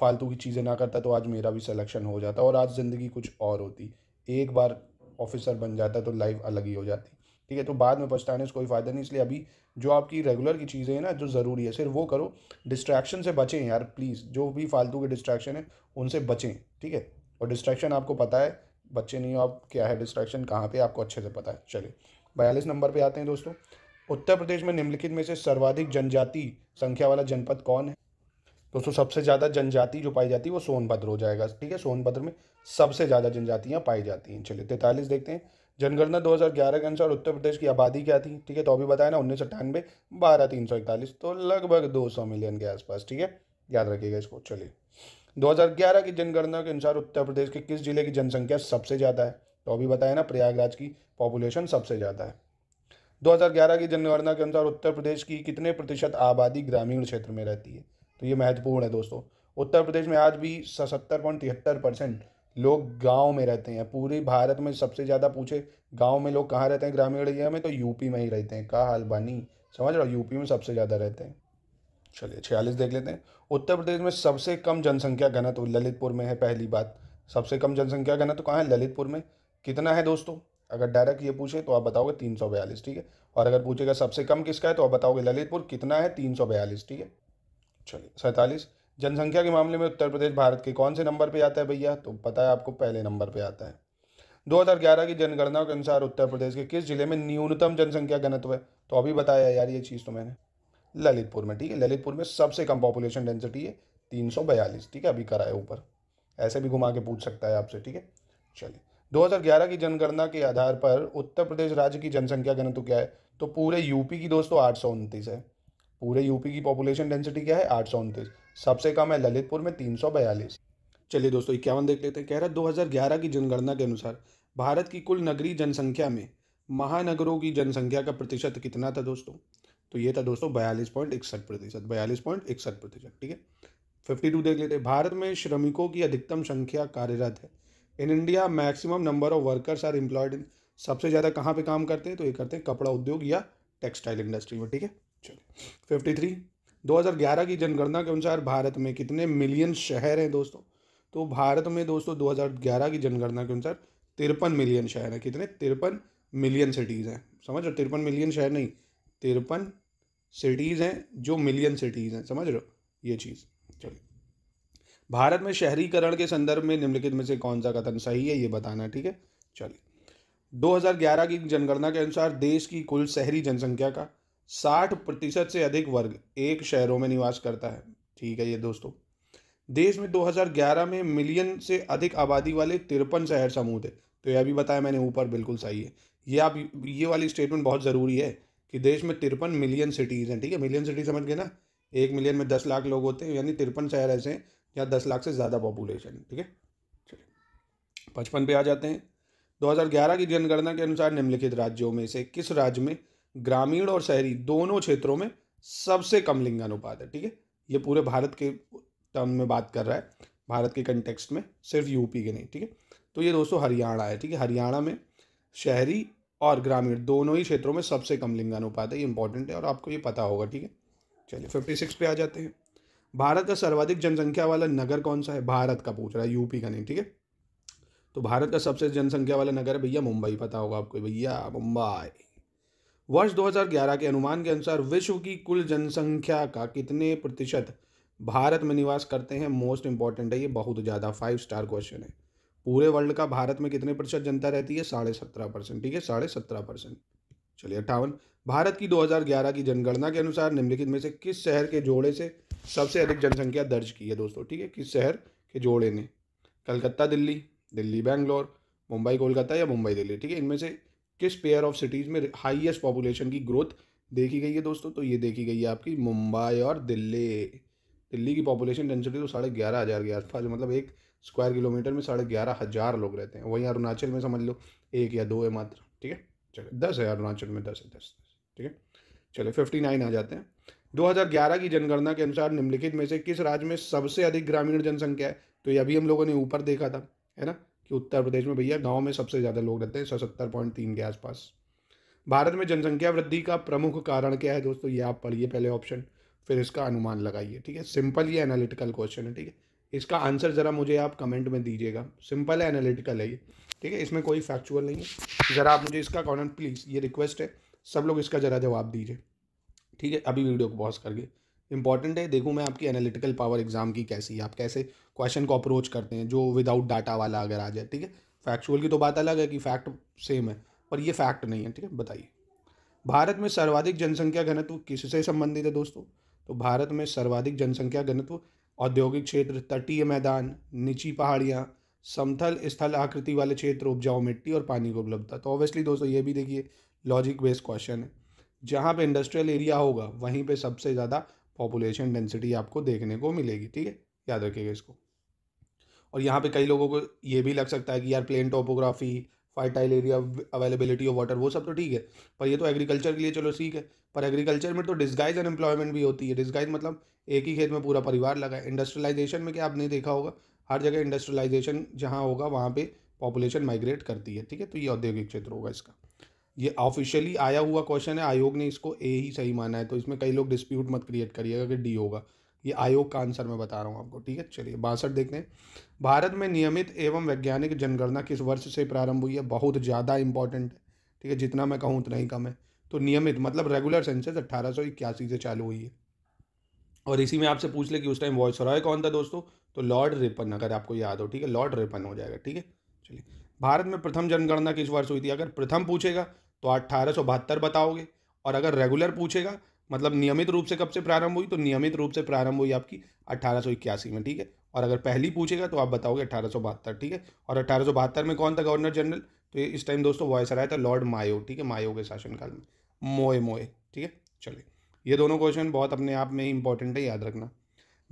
फालतू की चीज़ें ना करता तो आज मेरा भी सिलेक्शन हो जाता और आज ज़िंदगी कुछ और होती एक बार ऑफिसर बन जाता तो लाइफ अलग ही हो जाती ठीक है तो बाद में पछताने से कोई फ़ायदा नहीं इसलिए अभी जो आपकी रेगुलर की चीज़ें हैं ना जो ज़रूरी है सिर्फ वो करो डिस्ट्रैक्शन से बचें यार प्लीज़ जो भी फालतू के डिस्ट्रैक्शन है उनसे बचें ठीक है और डिस्ट्रैक्शन आपको पता है बच्चे नहीं हो आप क्या है डिस्ट्रैक्शन कहाँ पे आपको अच्छे से पता है चलिए बयालीस नंबर पे आते हैं दोस्तों उत्तर प्रदेश में निम्नलिखित में से सर्वाधिक जनजाति संख्या वाला जनपद कौन है दोस्तों सबसे ज़्यादा जनजाति जो पाई जाती है वो सोनभद्र हो जाएगा ठीक है सोनभद्र में सबसे ज़्यादा जनजातियाँ पाई जाती हैं चलिए तैंतालीस देखते हैं जनगणना 2011 के अनुसार उत्तर प्रदेश की आबादी क्या थी ठीक है तो अभी बताया ना उन्नीस सौ अट्ठानवे बारह तीन सौ इकतालीस तो लगभग दो सौ मिलियन के आसपास ठीक है याद रखिएगा इसको चलिए 2011 की जनगणना के अनुसार उत्तर प्रदेश के किस जिले की जनसंख्या सबसे ज़्यादा है तो अभी बताया ना प्रयागराज की पॉपुलेशन सबसे ज़्यादा है 2011 की जनगणना के अनुसार उत्तर प्रदेश की कितने प्रतिशत आबादी ग्रामीण क्षेत्र में रहती है तो ये महत्वपूर्ण है दोस्तों उत्तर प्रदेश में आज भी सतहत्तर पॉइंट तिहत्तर परसेंट लोग गांव में रहते हैं पूरे भारत में सबसे ज़्यादा पूछे गांव में लोग कहाँ रहते हैं ग्रामीण एरिया में तो यूपी में ही रहते हैं का हाल बानी समझ रहा यूपी में सबसे ज़्यादा रहते हैं चलिए छियालीस देख लेते हैं उत्तर प्रदेश में सबसे कम जनसंख्या घनत्व ललितपुर में है पहली बात सबसे कम जनसंख्या घनत्व कहाँ है ललितपुर में कितना है दोस्तों अगर डायरेक्ट ये पूछे तो आप बताओगे तीन सौ बयालीस ठीक है और अगर पूछेगा सबसे कम किसका है तो आप बताओगे ललितपुर कितना है तीन सौ बयालीस ठीक है चलिए सैंतालीस जनसंख्या के मामले में उत्तर प्रदेश भारत के कौन से नंबर पे आता है भैया तो पता है आपको पहले नंबर पे आता है 2011 की जनगणना के अनुसार उत्तर प्रदेश के किस जिले में न्यूनतम जनसंख्या घनत्व है तो अभी बताया यार ये चीज़ तो मैंने ललितपुर में ठीक है ललितपुर में सबसे कम पॉपुलेशन डेंसिटी है तीन ठीक है अभी कराए ऊपर ऐसे भी घुमा के पूछ सकता है आपसे ठीक है चलिए 2011 की जनगणना के आधार पर उत्तर प्रदेश राज्य की जनसंख्या घनत्व क्या है तो पूरे यूपी की दोस्तों आठ है पूरे यूपी की पॉपुलेशन डेंसिटी क्या है आठ सबसे कम है ललितपुर में तीन सौ बयालीस चलिए दोस्तों इक्यावन देख लेते हैं कह रहा है ग्यारह की जनगणना के अनुसार भारत की कुल नगरीय जनसंख्या में महानगरों की जनसंख्या का प्रतिशत कितना था दोस्तों तो ये था दोस्तों बयालीस पॉइंट इकसठ प्रतिशत बयालीस पॉइंट इकसठ प्रतिशत ठीक है फिफ्टी टू देख लेते हैं भारत में श्रमिकों की अधिकतम संख्या कार्यरत है in India maximum number of workers are employed in सबसे ज़्यादा कहाँ पे काम करते हैं तो ये करते हैं कपड़ा उद्योग या टेक्सटाइल इंडस्ट्री में ठीक है चलिए फिफ्टी थ्री 2011 की जनगणना के अनुसार भारत में कितने मिलियन शहर हैं दोस्तों तो भारत में दोस्तों 2011 की जनगणना के अनुसार तिरपन मिलियन शहर हैं कितने तिरपन मिलियन सिटीज़ हैं समझ रहे हो तिरपन मिलियन शहर नहीं तिरपन सिटीज़ हैं जो मिलियन सिटीज़ हैं समझ रहे हो ये चीज़ चलिए भारत में शहरीकरण के संदर्भ में निम्नलिखित में से कौन सा कथन सही है ये बताना ठीक है चलिए 2011 की जनगणना के अनुसार देश की कुल शहरी जनसंख्या का साठ प्रतिशत से अधिक वर्ग एक शहरों में निवास करता है ठीक है ये दोस्तों देश में 2011 में मिलियन से अधिक आबादी वाले तिरपन शहर समूह थे तो यह भी बताया मैंने ऊपर बिल्कुल सही है ये आप ये वाली स्टेटमेंट बहुत ज़रूरी है कि देश में तिरपन मिलियन सिटीज़ हैं ठीक है मिलियन सिटी समझ गए ना एक मिलियन में दस लाख लोग होते हैं यानी तिरपन शहर ऐसे हैं जहाँ दस लाख से ज़्यादा पॉपुलेशन ठीक है चलिए पचपन पे आ जाते हैं 2011 की जनगणना के अनुसार निम्नलिखित राज्यों में से किस राज्य में ग्रामीण और शहरी दोनों क्षेत्रों में सबसे कम लिंगानुपात है ठीक है ये पूरे भारत के टर्म में बात कर रहा है भारत के कंटेक्स्ट में सिर्फ यूपी के नहीं ठीक है तो ये दोस्तों हरियाणा है ठीक है हरियाणा में शहरी और ग्रामीण दोनों ही क्षेत्रों में सबसे कम लिंगानुपात है ये इंपॉर्टेंट है और आपको ये पता होगा ठीक है चलिए फिफ्टी सिक्स पे आ जाते हैं भारत का सर्वाधिक जनसंख्या वाला नगर कौन सा है भारत का पूछ रहा है यूपी का नहीं ठीक है तो भारत का सबसे जनसंख्या वाला नगर है भैया मुंबई पता होगा आपको भैया मुंबई वर्ष 2011 के अनुमान के अनुसार विश्व की कुल जनसंख्या का कितने प्रतिशत भारत में निवास करते हैं मोस्ट इंपॉर्टेंट है ये बहुत ज़्यादा फाइव स्टार क्वेश्चन है पूरे वर्ल्ड का भारत में कितने प्रतिशत जनता रहती है साढ़े सत्रह परसेंट ठीक है साढ़े सत्रह परसेंट चलिए अट्ठावन भारत की 2011 की जनगणना के अनुसार निम्नलिखित में से किस शहर के जोड़े से सबसे अधिक जनसंख्या दर्ज की है दोस्तों ठीक है किस शहर के जोड़े ने कलकत्ता दिल्ली दिल्ली बैंगलोर मुंबई कोलकाता या मुंबई दिल्ली ठीक है इनमें से किस पेयर ऑफ सिटीज़ में हाईएस्ट पॉपुलेशन की ग्रोथ देखी गई है दोस्तों तो ये देखी गई है आपकी मुंबई और दिल्ली दिल्ली की पॉपुलेशन डेंसिटी तो साढ़े ग्यारह हज़ार के आसपास मतलब एक स्क्वायर किलोमीटर में साढ़े ग्यारह हज़ार लोग रहते हैं वहीं अरुणाचल में समझ लो एक या दो है मात्र ठीक है चलो दस है अरुणाचल में दस है दस ठीक है चलो फिफ्टी नाइन आ जाते हैं 2011 की जनगणना के अनुसार निम्नलिखित में से किस राज्य में सबसे अधिक ग्रामीण जनसंख्या है तो ये अभी हम लोगों ने ऊपर देखा था है ना कि उत्तर प्रदेश में भैया गाँव में सबसे ज़्यादा लोग रहते हैं सत्तर पॉइंट तीन के आसपास भारत में जनसंख्या वृद्धि का प्रमुख कारण क्या है दोस्तों ये आप पढ़िए पहले ऑप्शन फिर इसका अनुमान लगाइए ठीक है सिंपल ये एनालिटिकल क्वेश्चन है ठीक है इसका आंसर ज़रा मुझे आप कमेंट में दीजिएगा सिंपल है एनालिटिकल है ये ठीक है इसमें कोई फैक्चुअल नहीं है ज़रा आप मुझे इसका कॉमेंट प्लीज़ ये रिक्वेस्ट है सब लोग इसका ज़रा जवाब दीजिए ठीक है अभी वीडियो को पॉज करके इंपॉर्टेंट है देखूँ मैं आपकी एनालिटिकल पावर एग्ज़ाम की कैसी है आप कैसे क्वेश्चन को अप्रोच करते हैं जो विदाउट डाटा वाला अगर आ जाए ठीक है फैक्चुअल की तो बात अलग है कि फैक्ट सेम है पर ये फैक्ट नहीं है ठीक है बताइए भारत में सर्वाधिक जनसंख्या घनत्व किससे संबंधित है दोस्तों तो भारत में सर्वाधिक जनसंख्या घनत्व औद्योगिक क्षेत्र तटीय मैदान निची पहाड़ियाँ समथल स्थल आकृति वाले क्षेत्र उपजाऊ मिट्टी और पानी की उपलब्धता तो ऑब्वियसली दोस्तों ये भी देखिए लॉजिक बेस्ड क्वेश्चन है जहाँ पे इंडस्ट्रियल एरिया होगा वहीं पे सबसे ज़्यादा पॉपुलेशन डेंसिटी आपको देखने को मिलेगी ठीक है याद रखिएगा इसको और यहाँ पे कई लोगों को ये भी लग सकता है कि यार plain topography fertile area availability of water वो सब तो ठीक है पर ये तो एग्रीकल्चर के लिए चलो ठीक है पर एग्रीकल्चर में तो डिस्गाइज अनएम्प्लॉयमेंट भी होती है डिस्गाइज मतलब एक ही खेत में पूरा परिवार लगा है इंडस्ट्रियलाइजेशन में क्या आपने देखा होगा हर जगह इंडस्ट्रियलाइजेशन जहाँ होगा वहाँ पर पॉपुलेशन माइग्रेट करती है ठीक है तो ये औद्योगिक क्षेत्र होगा इसका ये ऑफिशियली आया हुआ क्वेश्चन है आयोग ने इसको ए ही सही माना है तो इसमें कई लोग डिस्प्यूट मत क्रिएट करिएगा कि डी होगा ये आयोग का आंसर मैं बता रहा हूँ आपको ठीक है चलिए बासठ देखते हैं भारत में नियमित एवं वैज्ञानिक जनगणना किस वर्ष से प्रारंभ हुई है बहुत ज़्यादा इंपॉर्टेंट है ठीक है जितना मैं कहूँ उतना ही कम है तो नियमित मतलब रेगुलर सेंसस अट्ठारह से चालू हुई है और इसी में आपसे पूछ ले कि उस टाइम वॉइस रॉय कौन था दोस्तों तो लॉर्ड रिपन अगर आपको याद हो ठीक है लॉर्ड रिपन हो जाएगा ठीक है चलिए भारत में प्रथम जनगणना किस वर्ष हुई थी अगर प्रथम पूछेगा तो अट्ठारह बताओगे और अगर रेगुलर पूछेगा मतलब नियमित रूप से कब से प्रारंभ हुई तो नियमित रूप से प्रारंभ हुई आपकी अट्ठारह में ठीक है और अगर पहली पूछेगा तो आप बताओगे अठारह ठीक है और अठारह में कौन था गवर्नर जनरल तो इस टाइम दोस्तों वॉयस आया था लॉर्ड मायो ठीक है मायो के शासनकाल में मोए मोए ठीक है चलिए ये दोनों क्वेश्चन बहुत अपने आप में इंपॉर्टेंट है याद रखना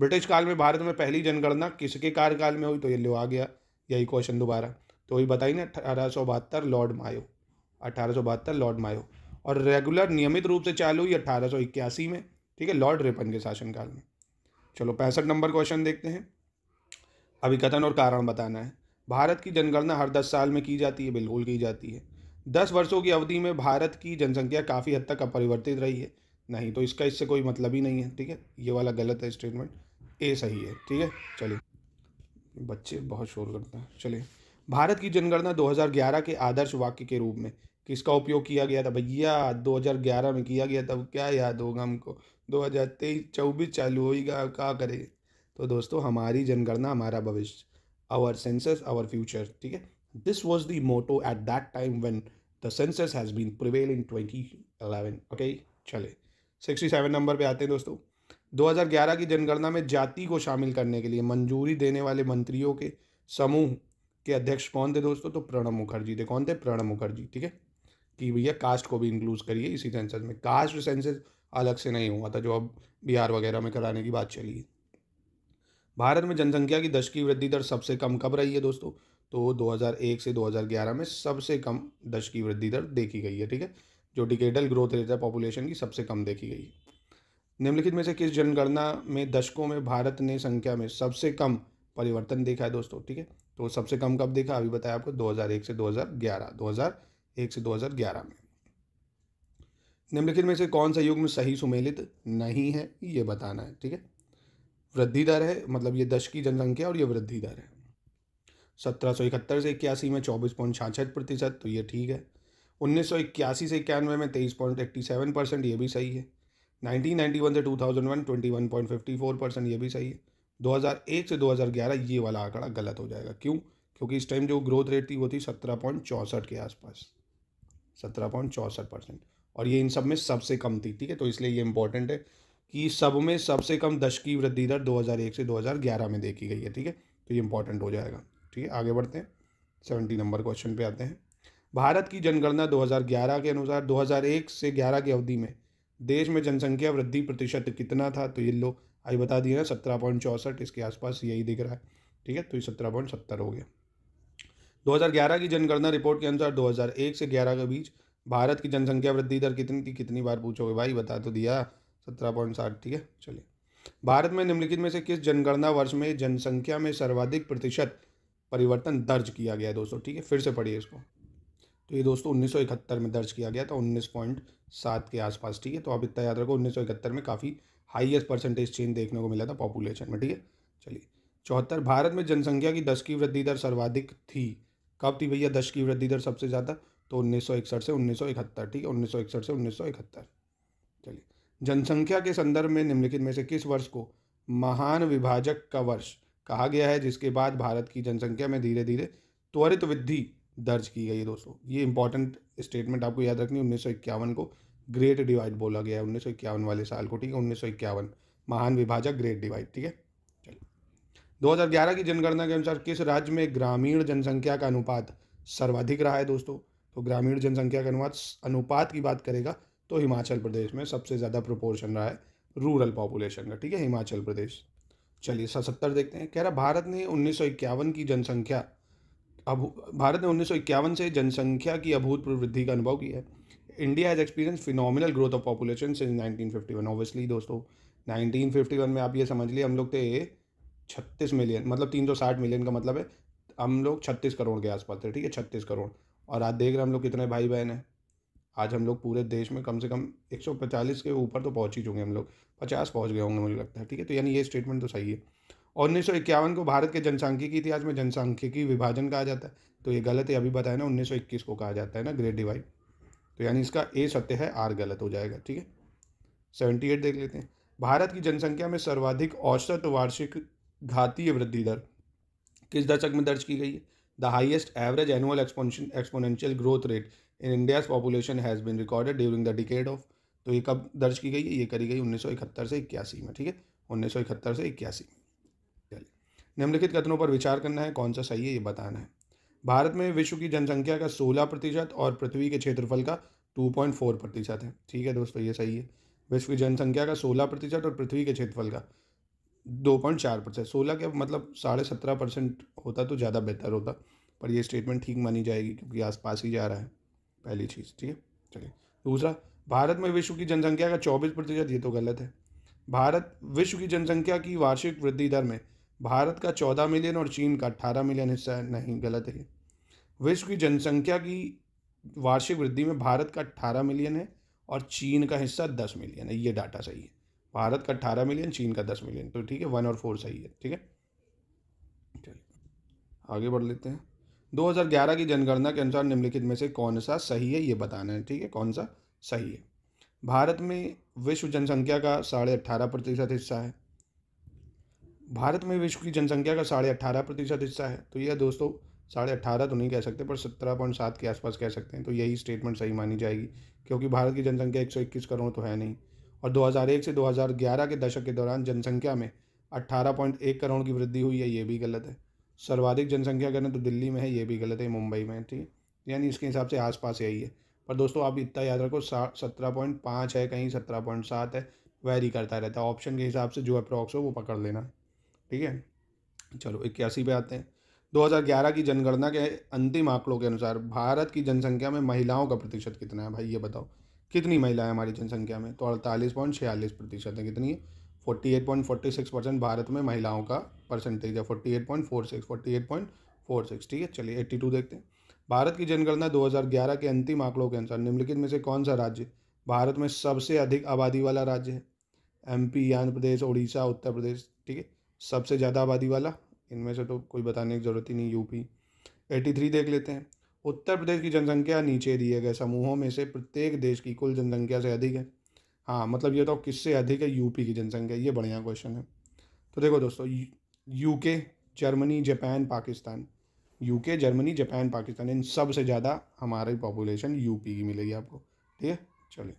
ब्रिटिश काल में भारत में पहली जनगणना किसके कार्यकाल में हुई तो ये लो आ गया यही क्वेश्चन दोबारा तो वही बताइए ना अठारह लॉर्ड मायो अठारह लॉर्ड मायो और रेगुलर नियमित रूप से चालू हुई अठारह में ठीक है लॉर्ड रिपन के शासनकाल में चलो पैंसठ नंबर क्वेश्चन देखते हैं अभिकथन और कारण बताना है भारत की जनगणना हर दस साल में की जाती है बिल्कुल की जाती है दस वर्षों की अवधि में भारत की जनसंख्या काफ़ी हद तक अपरिवर्तित रही है नहीं तो इसका इससे कोई मतलब ही नहीं है ठीक है ये वाला गलत है स्टेटमेंट ए सही है ठीक है चलिए बच्चे बहुत शोर करते हैं चलिए भारत की जनगणना 2011 के आदर्श वाक्य के रूप में किसका उपयोग किया गया था भैया 2011 में किया गया था क्या याद होगा हमको 2023 हज़ार तेईस चौबीस चालू होगा क्या करें तो दोस्तों हमारी जनगणना हमारा भविष्य आवर सेंसस आवर फ्यूचर ठीक है this was the motto at that time when the census has been prevail in twenty eleven okay चले सिक्सटी सेवन नंबर पे आते हैं दोस्तों 2011 की जनगणना में जाति को शामिल करने के लिए मंजूरी देने वाले मंत्रियों के समूह के अध्यक्ष कौन थे दोस्तों तो प्रणब मुखर्जी थे कौन थे प्रणब मुखर्जी ठीक है कि भैया कास्ट को भी इंक्लूज करिए इसी सेंसस में कास्ट सेंसस अलग से नहीं हुआ था जो अब बिहार वगैरह में कराने की बात चली है भारत में जनसंख्या की दश की वृद्धि दर सबसे कम कब रही है दोस्तों तो 2001 से 2011 में सबसे कम दश की वृद्धि दर देखी गई है ठीक है जो डिकेटल ग्रोथ रेट है पॉपुलेशन की सबसे कम देखी गई है निम्नलिखित में से किस जनगणना में दशकों में भारत ने संख्या में सबसे कम परिवर्तन देखा है दोस्तों ठीक है तो सबसे कम कब देखा अभी बताया आपको 2001 से 2011 2001 से 2011 में निम्नलिखित में से कौन सा युग्म सही सुमेलित नहीं है ये बताना है ठीक है वृद्धि दर है मतलब ये दश की जनसंख्या और ये वृद्धि दर है सत्रह सौ इकहत्तर से इक्यासी में चौबीस पॉइंट छाछठ प्रतिशत तो ये ठीक है उन्नीस सौ इक्यासी से इक्यानवे में तेईस पॉइंट एट्टी सेवन परसेंट ये भी सही है नाइनटीन नाइन्टी वन से two thousand one twenty one point fifty four percent ये भी सही है दो हज़ार एक से दो हज़ार ग्यारह ये वाला आंकड़ा गलत हो जाएगा क्यों क्योंकि इस टाइम जो ग्रोथ रेट थी वो थी सत्रह पॉइंट चौंसठ के आसपास सत्रह पॉइंट चौंसठ परसेंट और ये इन सब में सबसे कम थी ठीक है तो इसलिए ये इंपॉर्टेंट है कि सब में सबसे कम दश की वृद्धि दर 2001 से 2011 में देखी गई है ठीक है तो ये इंपॉर्टेंट हो जाएगा ठीक है आगे बढ़ते हैं सेवेंटी नंबर क्वेश्चन पे आते हैं भारत की जनगणना 2011 के अनुसार 2001 से 11 की अवधि में देश में जनसंख्या वृद्धि प्रतिशत कितना था तो ये लो आई बता दिए ना सत्रह पॉइंट चौंसठ इसके आसपास यही दिख रहा है ठीक है तो ये सत्रह पॉइंट सत्तर हो गया 2011 की जनगणना रिपोर्ट के अनुसार 2001 से 11 के बीच भारत की जनसंख्या वृद्धि दर कितनी थी कितनी बार पूछोगे भाई बता तो दिया सत्रह पॉइंट साठ ठीक है चलिए भारत में निम्नलिखित में से किस जनगणना वर्ष में जनसंख्या में सर्वाधिक प्रतिशत परिवर्तन दर्ज किया गया है दोस्तों ठीक है फिर से पढ़िए इसको तो ये दोस्तों उन्नीस में दर्ज किया गया था उन्नीस पॉइंट सात के आसपास ठीक है तो आप इतना याद रखो उन्नीस में काफ़ी हाइएस्ट परसेंटेज चेंज देखने को मिला था पॉपुलेशन में ठीक है चलिए चौहत्तर भारत में जनसंख्या की दस की वृद्धि दर सर्वाधिक थी कब थी भैया दस की वृद्धि दर सबसे ज़्यादा तो उन्नीस से उन्नीस ठीक है उन्नीस से उन्नीस चलिए जनसंख्या के संदर्भ में निम्नलिखित में से किस वर्ष को महान विभाजक का वर्ष कहा गया है जिसके बाद भारत की जनसंख्या में धीरे धीरे त्वरित वृद्धि दर्ज की गई है दोस्तों ये इंपॉर्टेंट स्टेटमेंट आपको याद रखनी उन्नीस को ग्रेट डिवाइड बोला गया है उन्नीस वाले साल को ठीक है उन्नीस महान विभाजक ग्रेट डिवाइड ठीक है चलिए 2011 की जनगणना के अनुसार किस राज्य में ग्रामीण जनसंख्या का अनुपात सर्वाधिक रहा है दोस्तों तो ग्रामीण जनसंख्या का अनुपात अनुपात की बात करेगा तो हिमाचल प्रदेश में सबसे ज़्यादा प्रोपोर्शन रहा है रूरल पॉपुलेशन का ठीक है हिमाचल प्रदेश चलिए सत्तर देखते हैं कह रहा भारत ने उन्नीस की जनसंख्या अब भारत ने उन्नीस से जनसंख्या की अभूतपूर्व वृद्धि का अनुभव किया है India has experience phenomenal growth of population since 1951 obviously दोस्तों 1951 में आप ये समझ लिए हम लोग थे छत्तीस मिलियन मतलब तीन सौ साठ मिलियन का मतलब है हम लोग छत्तीस करोड़ के आसपास थे ठीक है छत्तीस करोड़ और आज देख रहे हैं हम लोग कितने भाई बहन हैं आज हम लोग पूरे देश में कम से कम 145 के ऊपर तो पहुँच ही चुके हैं हम लोग पचास पहुँच गए होंगे मुझे लगता है ठीक है तो यानी ये स्टेटमेंट तो सही है और उन्नीस को भारत के की इतिहास में जनसंख्यिकी विभाजन कहा जाता है तो ये गलत है अभी बताया ना इक्कीस को कहा जाता है ना ग्रेट डिवाइड तो यानी इसका ए सत्य है आर गलत हो जाएगा ठीक है सेवेंटी एट देख लेते हैं भारत की जनसंख्या में सर्वाधिक औसत वार्षिक घातीय वृद्धि दर किस दशक में दर्ज की गई है the highest average annual exponential growth rate in India's population has been recorded during the decade of तो ये कब दर्ज की गई है ये करी गई उन्नीस से इक्यासी में ठीक है उन्नीस से इक्यासी चलिए निम्नलिखित कथनों पर विचार करना है कौन सा सही है ये बताना है भारत में विश्व की जनसंख्या का सोलह प्रतिशत और पृथ्वी के क्षेत्रफल का टू पॉइंट फोर प्रतिशत है ठीक है दोस्तों ये सही है विश्व की जनसंख्या का सोलह प्रतिशत और पृथ्वी के क्षेत्रफल का दो पॉइंट चार प्रतिशत सोलह के मतलब साढ़े सत्रह परसेंट होता तो ज़्यादा बेहतर होता पर यह स्टेटमेंट ठीक मानी जाएगी क्योंकि आसपास ही जा रहा है पहली चीज़ ठीक है चलिए दूसरा भारत में विश्व की जनसंख्या का चौबीस प्रतिशत ये तो गलत है भारत विश्व की जनसंख्या की वार्षिक वृद्धि दर में भारत का चौदह मिलियन और चीन का अट्ठारह मिलियन हिस्सा है नहीं गलत है विश्व की जनसंख्या की वार्षिक वृद्धि में भारत का अट्ठारह मिलियन है और चीन का हिस्सा दस मिलियन है ये डाटा सही है भारत का अट्ठारह मिलियन चीन का दस मिलियन तो ठीक है वन और फोर सही है ठीक है चलिए आगे बढ़ लेते हैं 2011 की जनगणना के अनुसार निम्नलिखित में से कौन सा सही है ये बताना है ठीक है कौन सा सही है भारत में विश्व जनसंख्या का साढ़े अट्ठारह प्रतिशत हिस्सा है भारत में विश्व की जनसंख्या का साढ़े अट्ठारह प्रतिशत हिस्सा है तो यह दोस्तों साढ़े अट्ठारह तो नहीं कह सकते पर सत्रह पॉइंट सात के आसपास कह सकते हैं तो यही स्टेटमेंट सही मानी जाएगी क्योंकि भारत की जनसंख्या एक सौ इक्कीस करोड़ तो है नहीं और 2001 से 2011 के दशक के दौरान जनसंख्या में अट्ठारह पॉइंट एक करोड़ की वृद्धि हुई है ये भी गलत है सर्वाधिक जनसंख्या करें तो दिल्ली में है ये भी गलत है मुंबई में ठीक है यानी इसके हिसाब से आस पास यही है पर दोस्तों आप इतना याद रखो सत्रह पॉइंट पाँच है कहीं सत्रह पॉइंट सात है वैरी करता रहता है ऑप्शन के हिसाब से जो अप्रॉक्स हो वो पकड़ लेना ठीक है चलो इक्यासी पे आते हैं 2011 की जनगणना के अंतिम आंकड़ों के अनुसार भारत की जनसंख्या में महिलाओं का प्रतिशत कितना है भाई ये बताओ कितनी महिलाएं हमारी जनसंख्या में तो अड़तालीस पॉइंट छियालीस प्रतिशत है कितनी है 48.46 परसेंट भारत में महिलाओं का परसेंटेज है 48.46 48.46 ठीक है चलिए 82 देखते हैं भारत की जनगणना 2011 के अंतिम आंकड़ों के अनुसार निम्नलिखित में से कौन सा राज्य भारत में सबसे अधिक आबादी वाला राज्य है पी आंध्र प्रदेश उड़ीसा उत्तर प्रदेश ठीक है सबसे ज़्यादा आबादी वाला इनमें से तो कोई बताने की ज़रूरत ही नहीं यूपी 83 देख लेते हैं उत्तर प्रदेश की जनसंख्या नीचे दिए गए समूहों में से प्रत्येक देश की कुल जनसंख्या से अधिक है हाँ मतलब ये तो किससे अधिक है यूपी की जनसंख्या ये बढ़िया क्वेश्चन है तो देखो दोस्तों UK Germany Japan Pakistan UK Germany Japan Pakistan इन सब से ज़्यादा हमारी पॉपुलेशन यूपी की मिलेगी आपको ठीक है चलिए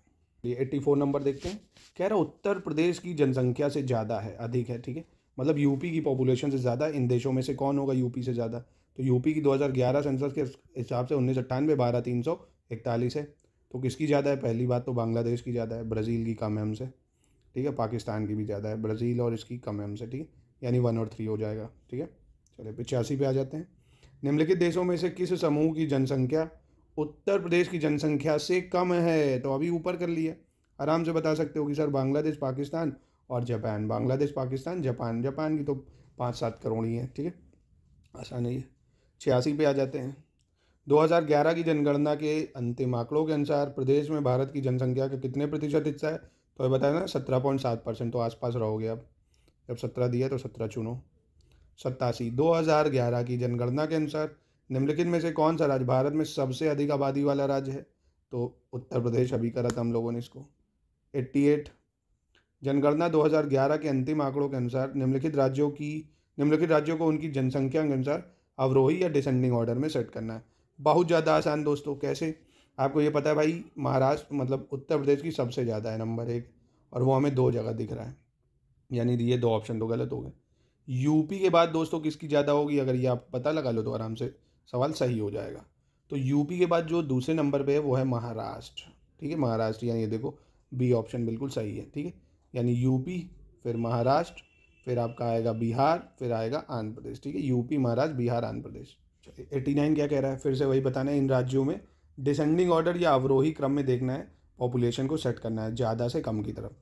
ये एट्टी फोर नंबर देखते हैं कह रहा उत्तर प्रदेश की जनसंख्या से ज़्यादा है अधिक है ठीक है मतलब यूपी की पॉपुलेशन से ज़्यादा इन देशों में से कौन होगा यूपी से ज़्यादा तो यूपी की 2011 सेंसस के हिसाब से उन्नीस अट्ठानवे बारह तीन सौ इकतालीस है तो किसकी ज़्यादा है पहली बात तो बांग्लादेश की ज़्यादा है ब्राज़ील की कम है हमसे ठीक है पाकिस्तान की भी ज़्यादा है ब्राज़ील और इसकी कम है हमसे ठीक है यानी वन और थ्री हो जाएगा ठीक है चलिए पिचासी पे आ जाते हैं निम्नलिखित देशों में से किस समूह की जनसंख्या उत्तर प्रदेश की जनसंख्या से कम है तो अभी ऊपर कर लिया आराम से बता सकते हो कि सर बांग्लादेश पाकिस्तान और Japan Bangladesh Pakistan Japan Japan की तो पाँच सात करोड़ ही है ठीक है आसान है ये छियासी पे आ जाते हैं 2011 की जनगणना के अंतिम आंकड़ों के अनुसार प्रदेश में भारत की जनसंख्या का कितने प्रतिशत हिस्सा है तो ये बताया ना सत्रह पॉइंट सात परसेंट तो आसपास रहोगे अब जब सत्रह दिया तो सत्रह चुनो सत्तासी दो हजार ग्यारह की जनगणना के अनुसार निम्नलिखित में से कौन सा राज्य भारत में सबसे अधिक आबादी वाला राज्य है तो उत्तर प्रदेश अभी करा था हम लोगों ने इसको एट्टी एट जनगणना दो हज़ार ग्यारह के अंतिम आंकड़ों के अनुसार निम्नलिखित राज्यों की निम्नलिखित राज्यों को उनकी जनसंख्या के अनुसार अवरोही या डिसेंडिंग ऑर्डर में सेट करना है बहुत ज़्यादा आसान दोस्तों कैसे आपको ये पता है भाई महाराष्ट्र मतलब उत्तर प्रदेश की सबसे ज़्यादा है नंबर एक और वो हमें दो जगह दिख रहा है यानी ये दो ऑप्शन तो गलत हो गए यूपी के बाद दोस्तों किसकी ज़्यादा होगी अगर ये आप पता लगा लो तो आराम से सवाल सही हो जाएगा तो यूपी के बाद जो दूसरे नंबर पे है वो है महाराष्ट्र ठीक है महाराष्ट्र यानी ये देखो बी ऑप्शन बिल्कुल सही है ठीक है यानी यूपी फिर महाराष्ट्र फिर आपका आएगा बिहार फिर आएगा आंध्र प्रदेश ठीक है UP Maharashtra Bihar Andhra Pradesh eighty nine क्या कह रहा है फिर से वही बताना है इन राज्यों में डिसेंडिंग ऑर्डर या अवरोही क्रम में देखना है पॉपुलेशन को सेट करना है ज़्यादा से कम की तरफ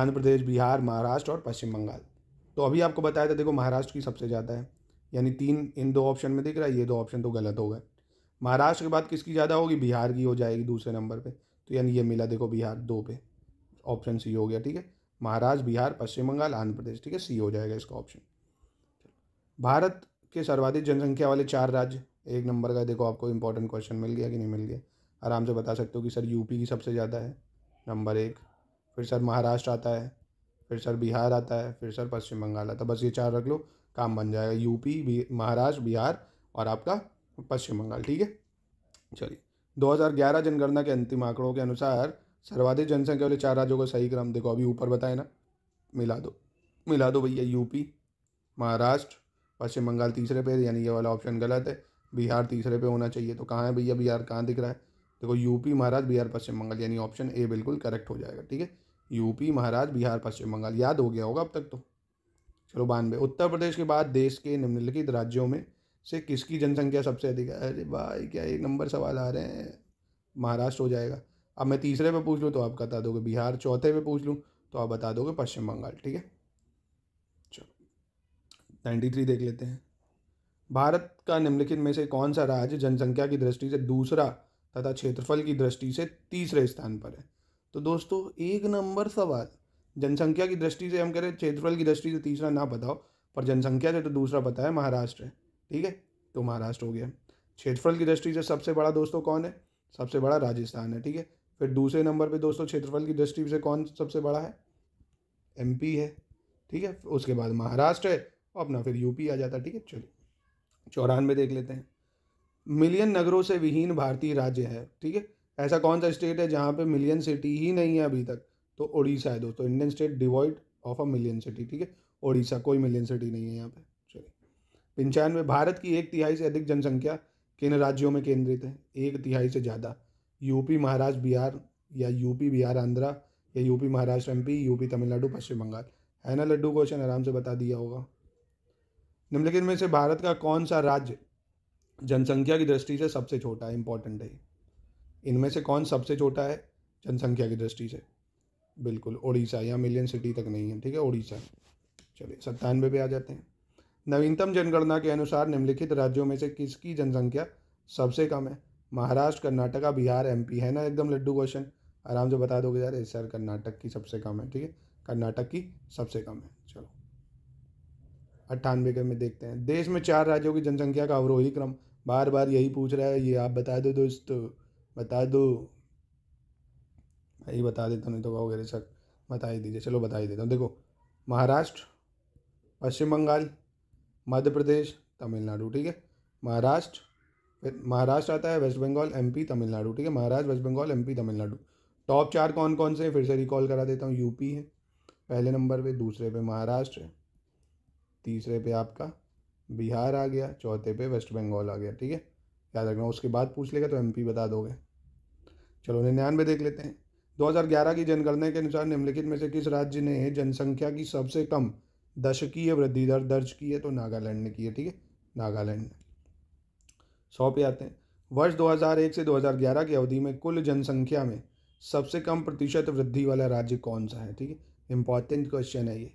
आंध्र प्रदेश बिहार महाराष्ट्र और पश्चिम बंगाल तो अभी आपको बताया था देखो महाराष्ट्र की सबसे ज़्यादा है यानी तीन इन दो ऑप्शन में दिख रहा है ये दो ऑप्शन तो गलत हो गए महाराष्ट्र के बाद किसकी ज़्यादा होगी बिहार की हो जाएगी दूसरे नंबर पर तो यानी ये मिला देखो बिहार दो पे ऑप्शन सी हो गया ठीक है महाराष्ट्र बिहार पश्चिम बंगाल आंध्र प्रदेश ठीक है सी हो जाएगा इसका ऑप्शन भारत के सर्वाधिक जनसंख्या वाले चार राज्य एक नंबर का देखो आपको इंपॉर्टेंट क्वेश्चन मिल गया कि नहीं मिल गया आराम से बता सकते हो कि सर यूपी की सबसे ज़्यादा है नंबर एक फिर सर महाराष्ट्र आता है फिर सर बिहार आता है फिर सर पश्चिम बंगाल आता है बस ये चार रख लो काम बन जाएगा यूपी महाराष्ट्र बिहार और आपका पश्चिम बंगाल ठीक है चलिए 2011 जनगणना के अंतिम आंकड़ों के अनुसार सर्वाधिक जनसंख्या वाले चार राज्यों का सही क्रम देखो अभी ऊपर बताए ना मिला दो मिला दो भैया यूपी महाराष्ट्र पश्चिम बंगाल तीसरे पे यानी ये वाला ऑप्शन गलत है बिहार तीसरे पे होना चाहिए तो कहाँ है भैया बिहार कहाँ दिख रहा है देखो यूपी महाराज बिहार पश्चिम बंगाल यानी ऑप्शन ए बिल्कुल करेक्ट हो जाएगा ठीक है यूपी महाराज बिहार पश्चिम बंगाल याद हो गया होगा अब तक तो चलो बानवे उत्तर प्रदेश के बाद देश के निम्नलिखित राज्यों में से किसकी जनसंख्या सबसे अधिक है अरे भाई क्या एक नंबर सवाल आ रहे हैं महाराष्ट्र हो जाएगा अब मैं तीसरे पे पूछ लूँ तो आप बता दोगे बिहार चौथे पे पूछ लूँ तो आप बता दोगे पश्चिम बंगाल ठीक है नाइन्टी थ्री देख लेते हैं भारत का निम्नलिखित में से कौन सा राज्य जनसंख्या की दृष्टि से दूसरा तथा क्षेत्रफल की दृष्टि से तीसरे स्थान पर है तो दोस्तों एक नंबर सवाल जनसंख्या की दृष्टि से हम कह रहे हैं क्षेत्रफल की दृष्टि से तीसरा ना बताओ पर जनसंख्या से तो दूसरा पता है महाराष्ट्र है ठीक है तो महाराष्ट्र हो गया क्षेत्रफल की दृष्टि से सबसे बड़ा दोस्तों कौन है सबसे बड़ा राजस्थान है ठीक है फिर दूसरे नंबर पे दोस्तों क्षेत्रफल की दृष्टि से कौन सबसे बड़ा है एमपी है ठीक है उसके बाद महाराष्ट्र है तो अपना फिर यूपी आ जाता ठीक है चलिए चौरानवे देख लेते हैं मिलियन नगरों से विहीन भारतीय राज्य है ठीक है ऐसा कौन सा स्टेट है जहाँ पे मिलियन सिटी ही नहीं है अभी तक तो उड़ीसा है दोस्तों Indian state devoid of a million city ठीक है उड़ीसा कोई मिलियन सिटी नहीं है यहाँ पे चलिए पंचानवे भारत की एक तिहाई से अधिक जनसंख्या किन राज्यों में केंद्रित है एक तिहाई से ज़्यादा यूपी महाराष्ट्र बिहार या यूपी बिहार आंध्रा या UP Maharashtra MP UP Tamil Nadu Paschim Bengal है ना लड्डू क्वेश्चन आराम से बता दिया होगा निम्नलिखित में से भारत का कौन सा राज्य जनसंख्या की दृष्टि से सबसे छोटा है इंपॉर्टेंट है इनमें से कौन सबसे छोटा है जनसंख्या की दृष्टि से बिल्कुल उड़ीसा यहाँ मिलियन सिटी तक नहीं है ठीक है उड़ीसा चलिए सत्तानवे पे आ जाते हैं नवीनतम जनगणना के अनुसार निम्नलिखित राज्यों में से किसकी जनसंख्या सबसे कम है महाराष्ट्र कर्नाटका बिहार एमपी है ना एकदम लड्डू क्वेश्चन आराम से बता दोगे यार सर कर्नाटक की सबसे कम है ठीक है कर्नाटक की सबसे कम है अट्ठानवे के में देखते हैं देश में चार राज्यों की जनसंख्या का अवरोही क्रम बार बार यही पूछ रहा है ये आप बता दो दोस्त बता दो यही बता देता नहीं तो कहोगे सर बता ही दीजिए चलो बता ही देता हूँ देखो महाराष्ट्र पश्चिम बंगाल मध्य प्रदेश तमिलनाडु ठीक है महाराष्ट्र फिर महाराष्ट्र आता है वेस्ट बंगाल एम तमिलनाडु ठीक है Maharashtra west Bengal M Tamil Nadu top चार कौन कौन से हैं फिर से रिकॉल करा देता हूँ यूपी है पहले नंबर पे दूसरे पे महाराष्ट्र है तीसरे पे आपका बिहार आ गया चौथे पे वेस्ट बंगाल आ गया ठीक है याद रखना उसके बाद पूछ लेगा तो एमपी बता दोगे चलो निन्यानवे देख लेते हैं 2011 की जनगणना के अनुसार निम्नलिखित में से किस राज्य ने जनसंख्या की सबसे कम दशकीय वृद्धि दर दर्ज की है तो नागालैंड ने की है ठीक है नागालैंड ने सौ पे आते हैं वर्ष 2001 से 2011 की अवधि में कुल जनसंख्या में सबसे कम प्रतिशत वृद्धि वाला राज्य कौन सा है ठीक है इंपॉर्टेंट क्वेश्चन है ये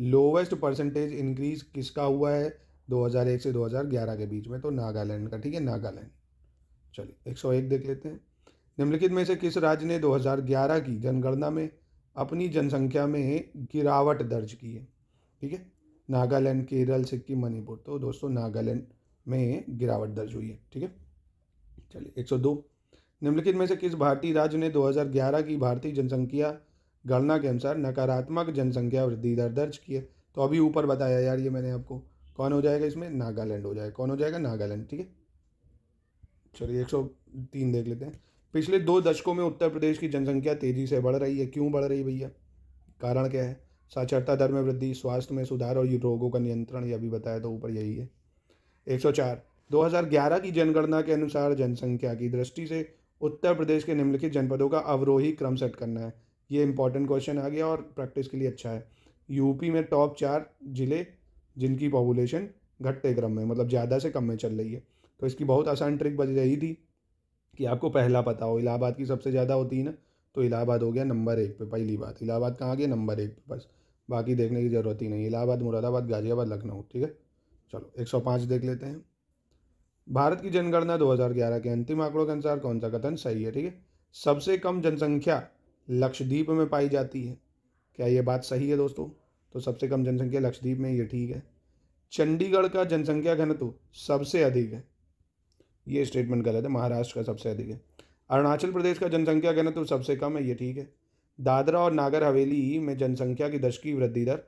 लोवेस्ट परसेंटेज इंक्रीज किसका हुआ है 2001 से 2011 के बीच में तो नागालैंड का ठीक है नागालैंड चलिए 101 देख लेते हैं निम्नलिखित में से किस राज्य ने 2011 की जनगणना में अपनी जनसंख्या में गिरावट दर्ज की है ठीक है नागालैंड केरल सिक्किम मणिपुर तो दोस्तों नागालैंड में गिरावट दर्ज हुई है ठीक है चलिए 102 निम्नलिखित में से किस भारतीय राज्य ने 2011 की भारतीय जनसंख्या गणना के अनुसार नकारात्मक जनसंख्या वृद्धि दर दर्ज की है तो अभी ऊपर बताया यार ये मैंने आपको कौन हो जाएगा इसमें नागालैंड हो जाएगा कौन हो जाएगा नागालैंड ठीक है चलिए एक सौ तीन देख लेते हैं पिछले दो दशकों में उत्तर प्रदेश की जनसंख्या तेज़ी से बढ़ रही है क्यों बढ़ रही भैया कारण क्या है साक्षरता दर में वृद्धि स्वास्थ्य में सुधार और रोगों का नियंत्रण ये अभी बताया तो ऊपर यही है एक सौ चार दो हजार ग्यारह की जनगणना के अनुसार जनसंख्या की दृष्टि से उत्तर प्रदेश के निम्नलिखित जनपदों का अवरोही क्रम सेट करना है ये इंपॉर्टेंट क्वेश्चन आ गया और प्रैक्टिस के लिए अच्छा है यूपी में टॉप चार ज़िले जिनकी पॉपुलेशन घटते क्रम में मतलब ज़्यादा से कम में चल रही है तो इसकी बहुत आसान ट्रिक बच रही थी कि आपको पहला पता हो इलाहाबाद की सबसे ज़्यादा होती है ना तो इलाहाबाद हो गया नंबर एक पे पहली बात इलाहाबाद कहाँ आ गया नंबर एक पे बस बाकी देखने की ज़रूरत ही नहीं इलाहाबाद मुरादाबाद गाज़ियाबाद लखनऊ ठीक है चलो पाँच देख लेते हैं भारत की जनगणना 2011 के अंतिम आंकड़ों के अनुसार कौन सा कथन सही है ठीक है सबसे कम जनसंख्या लक्षद्वीप में पाई जाती है क्या ये बात सही है दोस्तों तो सबसे कम जनसंख्या लक्षद्वीप में ये ठीक है चंडीगढ़ का जनसंख्या घनत्व सबसे अधिक है ये स्टेटमेंट गलत है महाराष्ट्र का सबसे अधिक है अरुणाचल प्रदेश का जनसंख्या घनत्व सबसे कम है ये ठीक है दादरा और नागर हवेली में जनसंख्या की दशकीय वृद्धि दर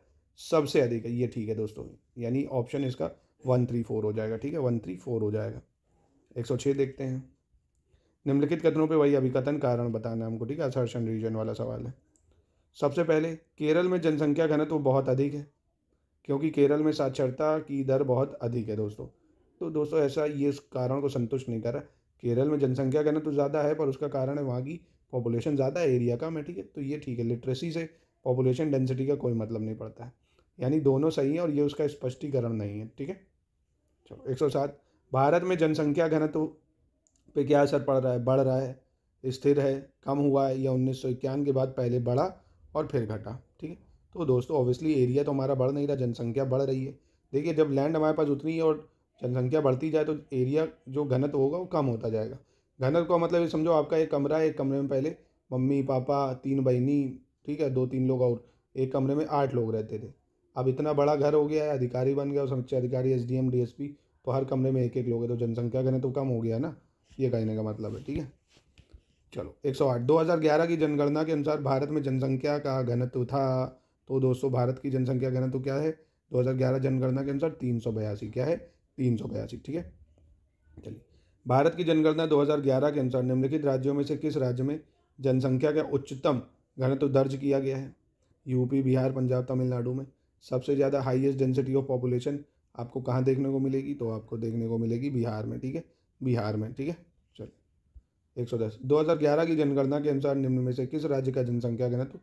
सबसे अधिक है ये ठीक है दोस्तों यानी ऑप्शन इसका वन थ्री फोर हो जाएगा ठीक है वन थ्री फोर हो जाएगा एक सौ छः देखते हैं निम्नलिखित कथनों पे वही अभिकथन कारण बताना हमको ठीक है असर्शन रीजन वाला सवाल है सबसे पहले केरल में जनसंख्या घनत्व बहुत अधिक है क्योंकि केरल में साक्षरता की दर बहुत अधिक है दोस्तों तो दोस्तों ऐसा ये उस कारण को संतुष्ट नहीं कर रहा केरल में जनसंख्या घनत्व तो ज़्यादा है पर उसका कारण है वहाँ की पॉपुलेशन ज़्यादा है एरिया कम है ठीक है तो ये ठीक है लिटरेसी से पॉपुलेशन डेंसिटी का कोई मतलब नहीं पड़ता है यानी दोनों सही हैं और ये उसका स्पष्टीकरण नहीं है ठीक है चलो एक भारत में जनसंख्या घनत्व पे क्या असर पड़ रहा है बढ़ रहा है स्थिर है कम हुआ है या उन्नीस के बाद पहले बढ़ा और फिर घटा ठीक है तो दोस्तों ऑब्वियसली एरिया तो हमारा बढ़ नहीं रहा जनसंख्या बढ़ रही है देखिए जब लैंड हमारे पास उतनी है और जनसंख्या बढ़ती जाए तो एरिया जो घनत होगा वो कम होता जाएगा घनत का मतलब ये समझो आपका एक कमरा है एक कमरे में पहले मम्मी पापा तीन बहनी ठीक है दो तीन लोग और एक कमरे में आठ लोग रहते थे अब इतना बड़ा घर हो गया है अधिकारी बन गया और समुच्चय अधिकारी S D M D S P तो हर कमरे में एक एक लोग है तो जनसंख्या घनत्व कम हो गया ना ये कहने का मतलब है ठीक है चलो एक सौ आठ दो हज़ार ग्यारह की जनगणना के अनुसार भारत में जनसंख्या का घनत्व था तो दोस्तों भारत की जनसंख्या घनत्व क्या है दो हज़ार ग्यारह जनगणना के अनुसार तीन सौ बयासी क्या है तीन सौ बयासी ठीक है चलिए भारत की जनगणना दो हज़ार ग्यारह के अनुसार निम्नलिखित राज्यों में से किस राज्य में जनसंख्या का उच्चतम घनत्व दर्ज किया गया है यूपी बिहार पंजाब तमिलनाडु में सबसे ज़्यादा हाईएस्ट डेंसिटी ऑफ पॉपुलेशन आपको कहाँ देखने को मिलेगी तो आपको देखने को मिलेगी बिहार में ठीक है बिहार में ठीक है चलो एक सौ दस दो हज़ार ग्यारह की जनगणना के अनुसार निम्न में से किस राज्य का जनसंख्या घनत्व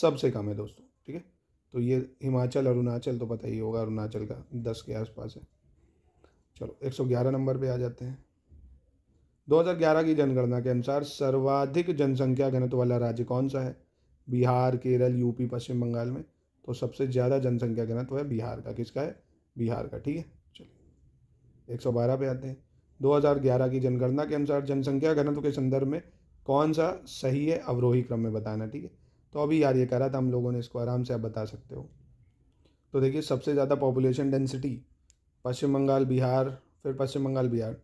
सबसे कम है दोस्तों ठीक है तो ये हिमाचल अरुणाचल तो पता ही होगा अरुणाचल का दस के आसपास है चलो एक सौ ग्यारह नंबर पे आ जाते हैं दो हज़ार ग्यारह की जनगणना के अनुसार सर्वाधिक जनसंख्या घनत्व वाला राज्य कौन सा है बिहार केरल यूपी पश्चिम बंगाल में तो सबसे ज़्यादा जनसंख्या घनत्व है बिहार का किसका है बिहार का ठीक है चलिए बारह पे आते हैं 2011 की जनगणना के अनुसार जनसंख्या घनत्व के संदर्भ में कौन सा सही है अवरोही क्रम में बताना ठीक है तो अभी यार ये कह रहा था हम लोगों ने इसको आराम से आप बता सकते हो तो देखिए सबसे ज़्यादा पॉपुलेशन डेंसिटी पश्चिम बंगाल बिहार फिर पश्चिम बंगाल बिहार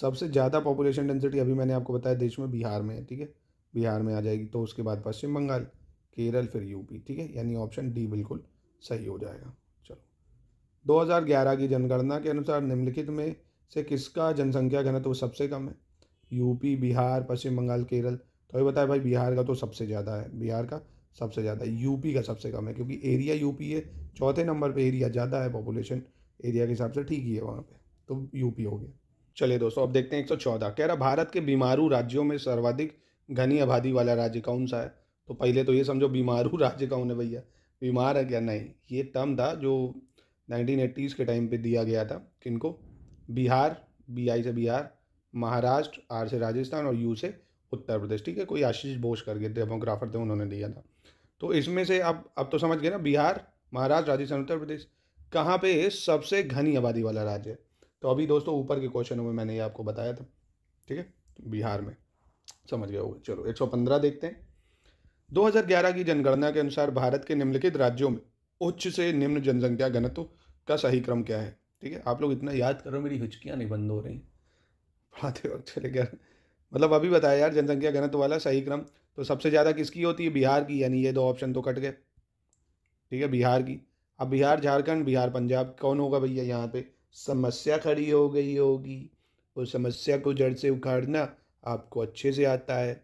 सबसे ज़्यादा पॉपुलेशन डेंसिटी अभी मैंने आपको बताया देश में बिहार में है ठीक है बिहार में आ जाएगी तो उसके बाद पश्चिम बंगाल केरल फिर यूपी ठीक है यानी ऑप्शन डी बिल्कुल सही हो जाएगा चलो 2011 की जनगणना के अनुसार निम्नलिखित में से किसका जनसंख्या घनत्व तो सबसे कम है यूपी बिहार पश्चिम बंगाल केरल तो अभी बताया भाई बिहार का तो सबसे ज़्यादा है बिहार का सबसे ज़्यादा है यूपी का सबसे कम है क्योंकि एरिया यूपी है चौथे नंबर पर एरिया ज़्यादा है पॉपुलेशन एरिया के हिसाब से ठीक ही है वहाँ पर तो यूपी हो गया चलिए दोस्तों अब देखते हैं एक सौ चौदह कह रहा भारत के बीमारू राज्यों में सर्वाधिक घनी आबादी वाला राज्य कौन सा है तो पहले तो ये समझो बीमारू [laughs] राज्य कौन है भैया बीमार है क्या नहीं ये टर्म था जो नाइनटीन एट्टीज़ के टाइम पे दिया गया था किनको बिहार बी आई से बिहार महाराष्ट्र आर से राजस्थान और यू से उत्तर प्रदेश ठीक है कोई आशीष बोस करके डेमोग्राफर थे उन्होंने दिया था तो इसमें से अब अब तो समझ गए ना बिहार महाराष्ट्र राजस्थान उत्तर प्रदेश कहाँ पे सबसे घनी आबादी वाला राज्य है तो अभी दोस्तों ऊपर के क्वेश्चनों में मैंने ये आपको बताया था ठीक है बिहार में समझ गए होगा चलो एक देखते हैं 2011 की जनगणना के अनुसार भारत के निम्नलिखित राज्यों में उच्च से निम्न जनसंख्या घनत्व का सही क्रम क्या है ठीक है आप लोग इतना याद करो मेरी हिचकियाँ नहीं बंद हो रही पढ़ाते वक्त चले गए मतलब अभी बताया यार जनसंख्या घनत्व वाला सही क्रम तो सबसे ज़्यादा किसकी होती है बिहार की यानी ये दो ऑप्शन तो कट गए ठीक है बिहार की अब बिहार झारखंड बिहार पंजाब कौन होगा भैया यहाँ पे समस्या खड़ी हो गई होगी उस समस्या को जड़ से उखाड़ना आपको अच्छे से आता है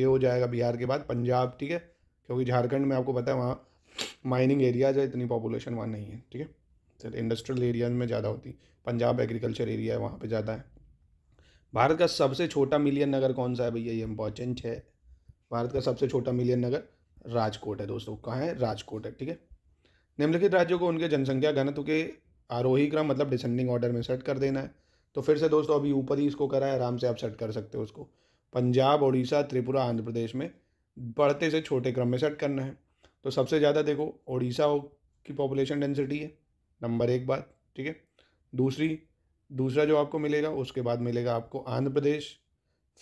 ये हो जाएगा बिहार के बाद पंजाब ठीक है क्योंकि झारखंड में आपको पता है वहाँ माइनिंग एरियाज है इतनी पॉपुलेशन वहाँ नहीं है ठीक है सर इंडस्ट्रियल एरियाज में ज़्यादा होती पंजाब एग्रीकल्चर एरिया है वहाँ पर ज़्यादा है भारत का सबसे छोटा मिलियन नगर कौन सा है भैया ये इम्पॉर्टेंट है भारत का सबसे छोटा मिलियन नगर राजकोट है दोस्तों कहाँ है राजकोट है ठीक है निम्नलिखित राज्यों को उनके जनसंख्या घनत्व के आरोही क्रम मतलब डिसेंडिंग ऑर्डर में सेट कर देना है तो फिर से दोस्तों अभी ऊपर ही इसको करा है आराम से आप सेट कर सकते हो उसको पंजाब उड़ीसा त्रिपुरा आंध्र प्रदेश में बढ़ते से छोटे क्रम में सेट करना है तो सबसे ज़्यादा देखो उड़ीसा की पॉपुलेशन डेंसिटी है नंबर एक बात ठीक है दूसरी दूसरा जो आपको मिलेगा उसके बाद मिलेगा आपको आंध्र प्रदेश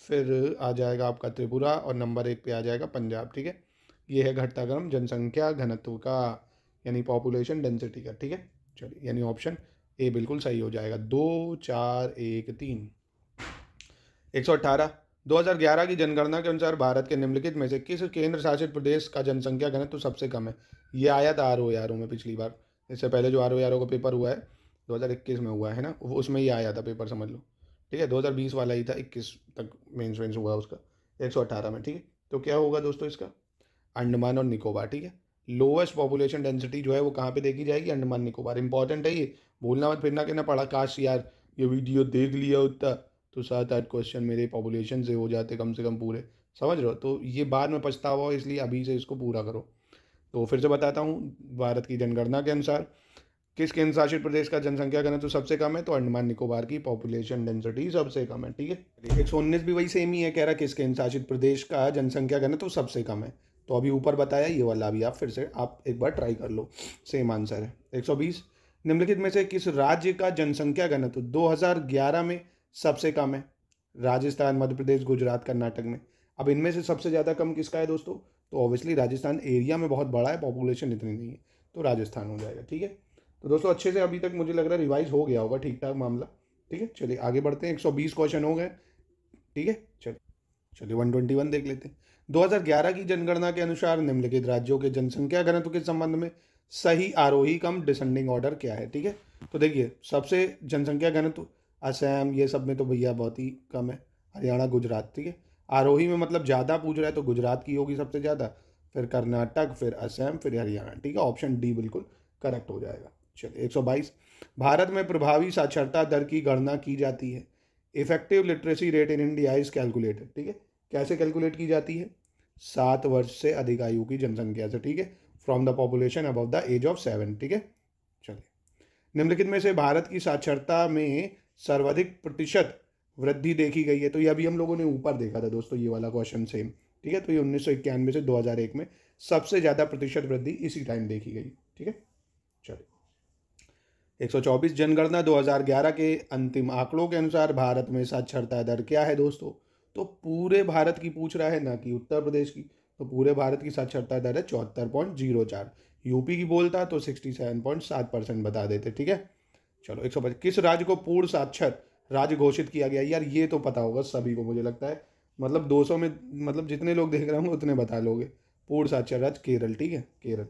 फिर आ जाएगा आपका त्रिपुरा और नंबर एक पे आ जाएगा पंजाब ठीक है ये है घटताक्रम जनसंख्या घनत्व का यानी पॉपुलेशन डेंसिटी का ठीक है चलिए यानी ऑप्शन ए बिल्कुल सही हो जाएगा दो चार एक तीन एक सौ अट्ठारह दो हज़ार ग्यारह की जनगणना के अनुसार भारत के निम्नलिखित में से किस केंद्र शासित प्रदेश का जनसंख्या घनत्व सबसे कम है ये आया था आर ओ आर ओ में पिछली बार इससे पहले जो आर ओ आर ओ का पेपर हुआ है 2021 में हुआ है ना उसमें ही आया था पेपर समझ लो ठीक है 2020 वाला ही था 21 तक मेंस वेंस हुआ उसका अट्ठारह में ठीक है तो क्या होगा दोस्तों इसका अंडमान और निकोबार ठीक है लोवेस्ट पॉपुलेशन डेंसिटी जो है वो कहाँ पे देखी जाएगी अंडमान निकोबार इंपॉर्टेंट है ये भूलना मत फिरना कि ना पड़ा काश यार ये वीडियो देख लिया उतना तो सात आठ क्वेश्चन मेरे पॉपुलेशन से हो जाते कम से कम पूरे समझ रहे हो तो ये बाद में पछतावा हो इसलिए अभी से इसको पूरा करो तो फिर से बताता हूँ भारत की जनगणना के अनुसार किस केंद्र शासित प्रदेश का जनसंख्या घनत्व तो सबसे कम है तो अंडमान निकोबार की पॉपुलेशन डेंसिटी सबसे कम है ठीक है एक सौ उन्नीस भी वही सेम ही है कह रहा किस केंद्र शासित प्रदेश का जनसंख्या घनत्व तो सबसे कम है तो अभी ऊपर बताया ये वाला अभी आप फिर से आप एक बार ट्राई कर लो सेम आंसर है एक सौ बीस निम्नलिखित में से किस राज्य का जनसंख्या घनत्व दो हज़ार ग्यारह में सबसे कम है राजस्थान मध्य प्रदेश गुजरात कर्नाटक में अब इनमें से सबसे ज़्यादा कम किसका है दोस्तों तो ऑब्वियसली राजस्थान एरिया में बहुत बड़ा है पॉपुलेशन इतनी नहीं है तो राजस्थान हो जाएगा ठीक है तो दोस्तों अच्छे से अभी तक मुझे लग रहा है रिवाइज हो गया होगा ठीक ठाक मामला ठीक है चलिए आगे बढ़ते हैं बीस क्वेश्चन हो गए ठीक है चलिए चलिए वन देख लेते हैं 2011 की जनगणना के अनुसार निम्नलिखित राज्यों के जनसंख्या घनत्व के संबंध में सही आरोही कम डिसेंडिंग ऑर्डर क्या है ठीक है तो देखिए सबसे जनसंख्या घनत्व असम ये सब में तो भैया बहुत ही कम है हरियाणा गुजरात ठीक है आरोही में मतलब ज़्यादा पूछ रहा है तो गुजरात की होगी सबसे ज़्यादा फिर कर्नाटक फिर असम फिर हरियाणा ठीक है ऑप्शन डी बिल्कुल करेक्ट हो जाएगा चलिए एक भारत में प्रभावी साक्षरता दर की गणना की जाती है effective literacy rate in India is calculated ठीक है कैसे कैलकुलेट की जाती है सात वर्ष से अधिक आयु की जनसंख्या से ठीक है from the population above the age of seven ठीक है चलिए निम्नलिखित में से भारत की साक्षरता में सर्वाधिक प्रतिशत वृद्धि देखी गई है तो ये अभी हम लोगों ने ऊपर देखा था दोस्तों ये वाला क्वेश्चन सेम ठीक है तो ये उन्नीस से 2001 में सबसे ज़्यादा प्रतिशत वृद्धि इसी टाइम देखी गई ठीक है चलिए 124 जनगणना 2011 के अंतिम आंकड़ों के अनुसार भारत में साक्षरता दर क्या है दोस्तों तो पूरे भारत की पूछ रहा है ना कि उत्तर प्रदेश की तो पूरे भारत की साक्षरता दर है चौहत्तर पॉइंट जीरो चार यूपी की बोलता तो सिक्सटी सेवन पॉइंट सात परसेंट बता देते ठीक है चलो एक सौ किस राज्य को पूर्ण साक्षर राज्य घोषित किया गया यार ये तो पता होगा सभी को मुझे लगता है मतलब 200 में मतलब जितने लोग देख रहे होंगे उतने बता लोगे पूर्ण साक्षर राज्य केरल ठीक है केरल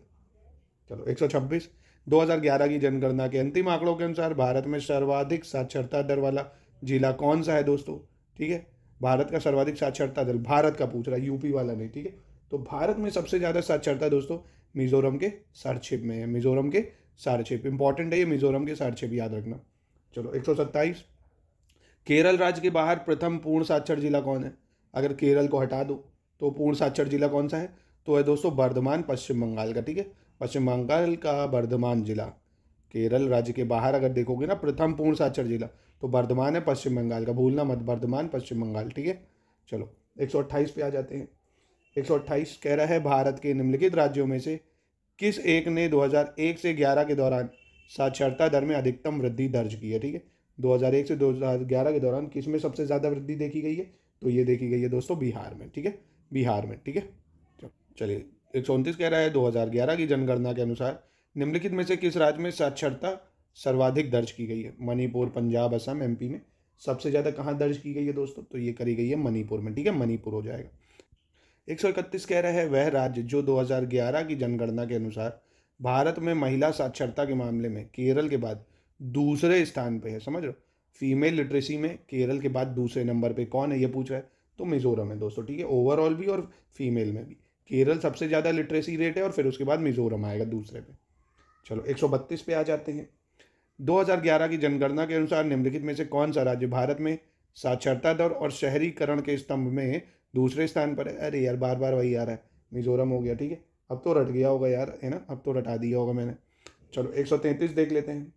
चलो 126 2011 की जनगणना के अंतिम आंकड़ों के अनुसार भारत में सर्वाधिक साक्षरता दर वाला जिला कौन सा है दोस्तों ठीक है भारत का सर्वाधिक साक्षरता दर भारत का पूछ रहा है यूपी वाला नहीं ठीक है तो भारत में सबसे ज़्यादा साक्षरता दोस्तों मिजोरम के सारछिप में है मिजोरम के सारछिप इंपॉर्टेंट है ये मिजोरम के सारछिप याद रखना चलो एक सौ केरल राज्य के बाहर प्रथम पूर्ण साक्षर जिला कौन है अगर केरल को हटा दो तो पूर्ण साक्षर जिला कौन सा है तो है दोस्तों वर्धमान पश्चिम बंगाल का ठीक है पश्चिम बंगाल का वर्धमान जिला केरल राज्य के बाहर अगर देखोगे ना प्रथम पूर्ण साक्षर जिला तो वर्धमान है पश्चिम बंगाल का भूलना मत वर्धमान पश्चिम बंगाल ठीक है चलो एक सौ अट्ठाईस पे आ जाते हैं एक सौ अट्ठाईस कह रहा है भारत के निम्नलिखित राज्यों में से किस एक ने 2001 से 11 के दौरान साक्षरता दर में अधिकतम वृद्धि दर्ज की है ठीक है 2001 से 2011 के दौरान किस में सबसे ज़्यादा वृद्धि देखी गई है तो ये देखी गई है दोस्तों बिहार में ठीक है बिहार में ठीक है चलिए एक कह रहा है 2011 की जनगणना के अनुसार निम्नलिखित में से किस राज्य में साक्षरता सर्वाधिक दर्ज की गई है मणिपुर पंजाब असम एम में सबसे ज़्यादा कहाँ दर्ज की गई है दोस्तों तो ये करी गई है मणिपुर में ठीक है मणिपुर हो जाएगा एक सौ इकतीस कह रहा है वह राज्य जो ग्यारह की जनगणना के अनुसार भारत में महिला साक्षरता के मामले में केरल के बाद दूसरे स्थान पे है समझ रहे हो फीमेल लिटरेसी में केरल के बाद दूसरे नंबर पे कौन है ये पूछ रहा है तो मिजोरम है दोस्तों ठीक है ओवरऑल भी और फीमेल में भी केरल सबसे ज़्यादा लिटरेसी रेट है और फिर उसके बाद मिजोरम आएगा दूसरे पे चलो एक पे आ जाते हैं 2011 की जनगणना के अनुसार निम्नलिखित में से कौन सा राज्य भारत में साक्षरता दर और शहरीकरण के स्तंभ में दूसरे स्थान पर है अरे यार बार बार वही आ रहा है मिजोरम हो गया ठीक है अब तो रट गया होगा यार है ना अब तो रटा दिया होगा मैंने चलो 133 देख लेते हैं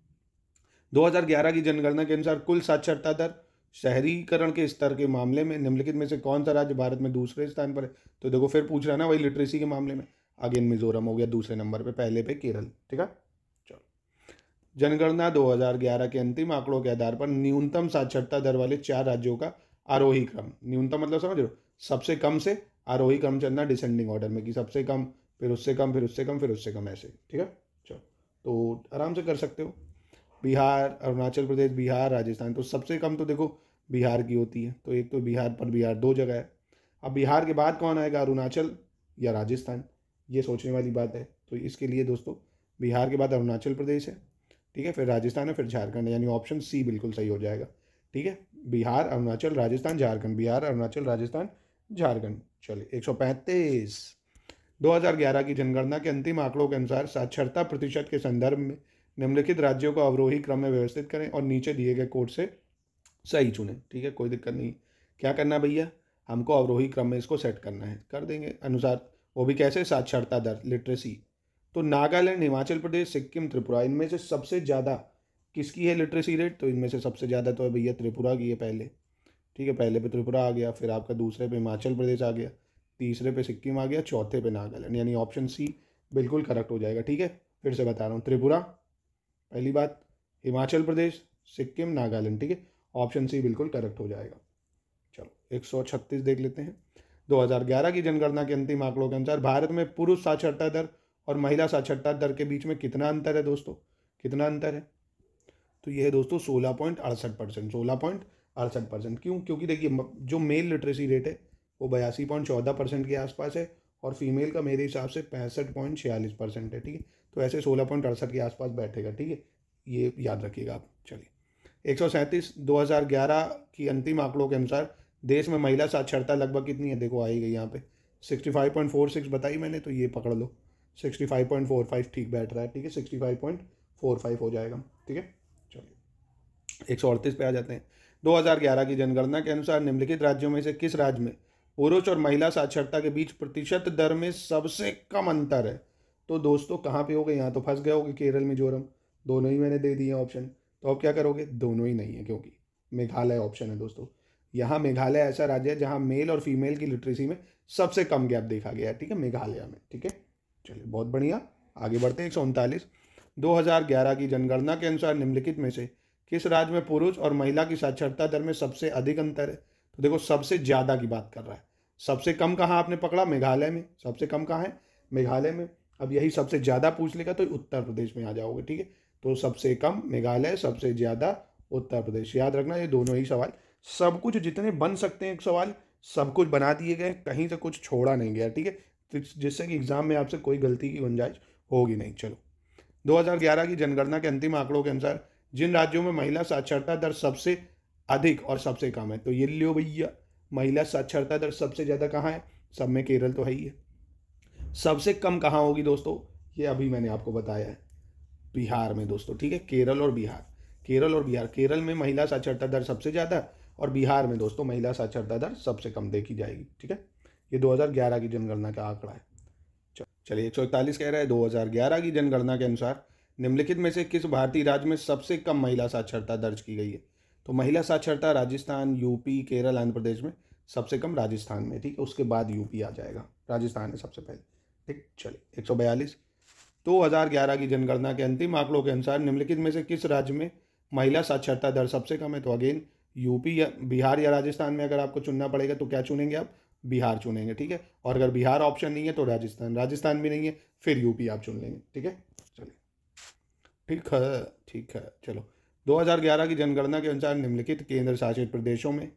2011 की जनगणना के अनुसार कुल साक्षरता दर शहरीकरण के स्तर के मामले में निम्नलिखित में से कौन सा राज्य भारत में दूसरे स्थान पर है तो देखो फिर पूछ रहा है ना वही लिटरेसी के मामले में अगेन मिजोरम हो गया दूसरे नंबर पे पहले पे केरल ठीक है चलो जनगणना 2011 के अंतिम आंकड़ों के आधार पर न्यूनतम साक्षरता दर वाले चार राज्यों का आरोही क्रम न्यूनतम मतलब समझ लो सबसे कम से आरोही क्रम चलना डिसेंडिंग ऑर्डर में कि सबसे कम फिर उससे कम फिर उससे कम फिर उससे कम ऐसे ठीक है चलो तो आराम से कर सकते हो बिहार अरुणाचल प्रदेश बिहार राजस्थान तो सबसे कम तो देखो बिहार की होती है तो एक तो बिहार पर बिहार दो जगह है अब बिहार के बाद कौन आएगा अरुणाचल या राजस्थान ये सोचने वाली बात है तो इसके लिए दोस्तों बिहार के बाद अरुणाचल प्रदेश है ठीक है फिर राजस्थान है फिर झारखंड यानी ऑप्शन सी बिल्कुल सही हो जाएगा ठीक है बिहार अरुणाचल राजस्थान झारखंड बिहार अरुणाचल राजस्थान झारखंड चलिए एक सौ पैंतीस दो हज़ार ग्यारह की जनगणना के अंतिम आंकड़ों के अनुसार साक्षरता प्रतिशत के संदर्भ में निम्नलिखित राज्यों को अवरोही क्रम में व्यवस्थित करें और नीचे दिए गए कोड से सही चुने ठीक है कोई दिक्कत नहीं क्या करना भैया हमको अवरोही क्रम में इसको सेट करना है कर देंगे अनुसार वो भी कैसे साक्षरता दर लिटरेसी तो नागालैंड हिमाचल प्रदेश सिक्किम त्रिपुरा इनमें से सबसे ज़्यादा किसकी है लिटरेसी रेट तो इनमें से सबसे ज़्यादा तो है भैया त्रिपुरा की है पहले ठीक है पहले पे त्रिपुरा आ गया फिर आपका दूसरे पे हिमाचल प्रदेश आ गया तीसरे पे सिक्किम आ गया चौथे पे नागालैंड यानी ऑप्शन सी बिल्कुल करेक्ट हो जाएगा ठीक है फिर से बता रहा हूँ त्रिपुरा पहली बात हिमाचल प्रदेश सिक्किम नागालैंड ठीक है ऑप्शन सी बिल्कुल करेक्ट हो जाएगा चलो छत्तीस देख लेते हैं 2011 की जनगणना के अंतिम आंकड़ों के अनुसार भारत में पुरुष साक्षरता दर और महिला साक्षरता दर के बीच में कितना अंतर है दोस्तों कितना अंतर है तो यह है दोस्तों सोलह पॉइंट अड़सठ परसेंट सोलह पॉइंट अड़सठ परसेंट क्यों क्योंकि देखिए जो मेल लिटरेसी रेट है वो बयासी पॉइंट चौदह परसेंट के आसपास है और फीमेल का मेरे हिसाब से पैंसठ पॉइंट छियालीस परसेंट है ठीक है तो ऐसे सोलह पॉइंट अड़सठ के आसपास बैठेगा ठीक है ये याद रखिएगा आप चलिए एक सौ सैंतीस दो हज़ार ग्यारह की अंतिम आंकड़ों के अनुसार देश में महिला साक्षरता लगभग कितनी है देखो आई गई यहाँ पे sixty five point four six बताई मैंने तो ये पकड़ लो sixty five point four five ठीक बैठ रहा है ठीक है sixty five point four five हो जाएगा ठीक है चलिए एक सौ अड़तीस पे आ जाते हैं दो हज़ार ग्यारह की जनगणना के अनुसार निम्नलिखित राज्यों में से किस राज्य में पुरुष और महिला साक्षरता के बीच प्रतिशत दर में सबसे कम अंतर है तो दोस्तों कहाँ पे हो गए यहाँ तो फंस गए होगे केरल मिजोरम दोनों ही मैंने दे दिए ऑप्शन तो अब क्या करोगे दोनों ही नहीं है क्योंकि मेघालय ऑप्शन है दोस्तों यहाँ मेघालय ऐसा राज्य है जहाँ मेल और फीमेल की लिटरेसी में सबसे कम गैप देखा गया है ठीक है मेघालय में ठीक है चलिए बहुत बढ़िया आगे बढ़ते हैं एक सौ उनतालीस दो हज़ार ग्यारह की जनगणना के अनुसार निम्नलिखित में से किस राज्य में पुरुष और महिला की साक्षरता दर में सबसे अधिक अंतर है तो देखो सबसे ज़्यादा की बात कर रहा है सबसे कम कहाँ आपने पकड़ा मेघालय में सबसे कम कहाँ है मेघालय में अब यही सबसे ज़्यादा पूछ लेगा तो उत्तर प्रदेश में आ जाओगे ठीक है तो सबसे कम मेघालय सबसे ज़्यादा उत्तर प्रदेश याद रखना ये दोनों ही सवाल सब कुछ जितने बन सकते हैं एक सवाल सब कुछ बना दिए गए कहीं से कुछ छोड़ा नहीं गया ठीक है जिससे कि एग्ज़ाम में आपसे कोई गलती की गुंजाइश होगी नहीं चलो 2011 की जनगणना के अंतिम आंकड़ों के अनुसार जिन राज्यों में महिला साक्षरता दर सबसे अधिक और सबसे कम है तो ये लियो भैया महिला साक्षरता दर सबसे ज़्यादा कहाँ है सब में केरल तो है ही है सबसे कम कहाँ होगी दोस्तों ये अभी मैंने आपको बताया है बिहार में दोस्तों ठीक है केरल और बिहार केरल और बिहार केरल में महिला साक्षरता दर सबसे ज़्यादा और बिहार में दोस्तों महिला साक्षरता दर सबसे कम देखी जाएगी ठीक है ये 2011 की जनगणना का आंकड़ा है चलिए एक कह रहा है 2011 की जनगणना के अनुसार निम्नलिखित में से किस भारतीय राज्य में सबसे कम महिला साक्षरता दर्ज की गई है तो महिला साक्षरता राजस्थान यूपी केरल आंध्र प्रदेश में सबसे कम राजस्थान में ठीक है उसके बाद यूपी आ जाएगा राजस्थान है सबसे पहले ठीक चलिए एक सौ बयालीस दो हज़ार ग्यारह की जनगणना के अंतिम आंकड़ों के अनुसार निम्नलिखित में से किस राज्य में महिला साक्षरता दर सबसे कम है तो अगेन यूपी या बिहार या राजस्थान में अगर आपको चुनना पड़ेगा तो क्या चुनेंगे आप बिहार चुनेंगे ठीक है और अगर बिहार ऑप्शन नहीं है तो राजस्थान राजस्थान भी नहीं है फिर यूपी आप चुन लेंगे ठीक है चलिए ठीक है ठीक है चलो 2011 की जनगणना के अनुसार निम्नलिखित केंद्र शासित प्रदेशों में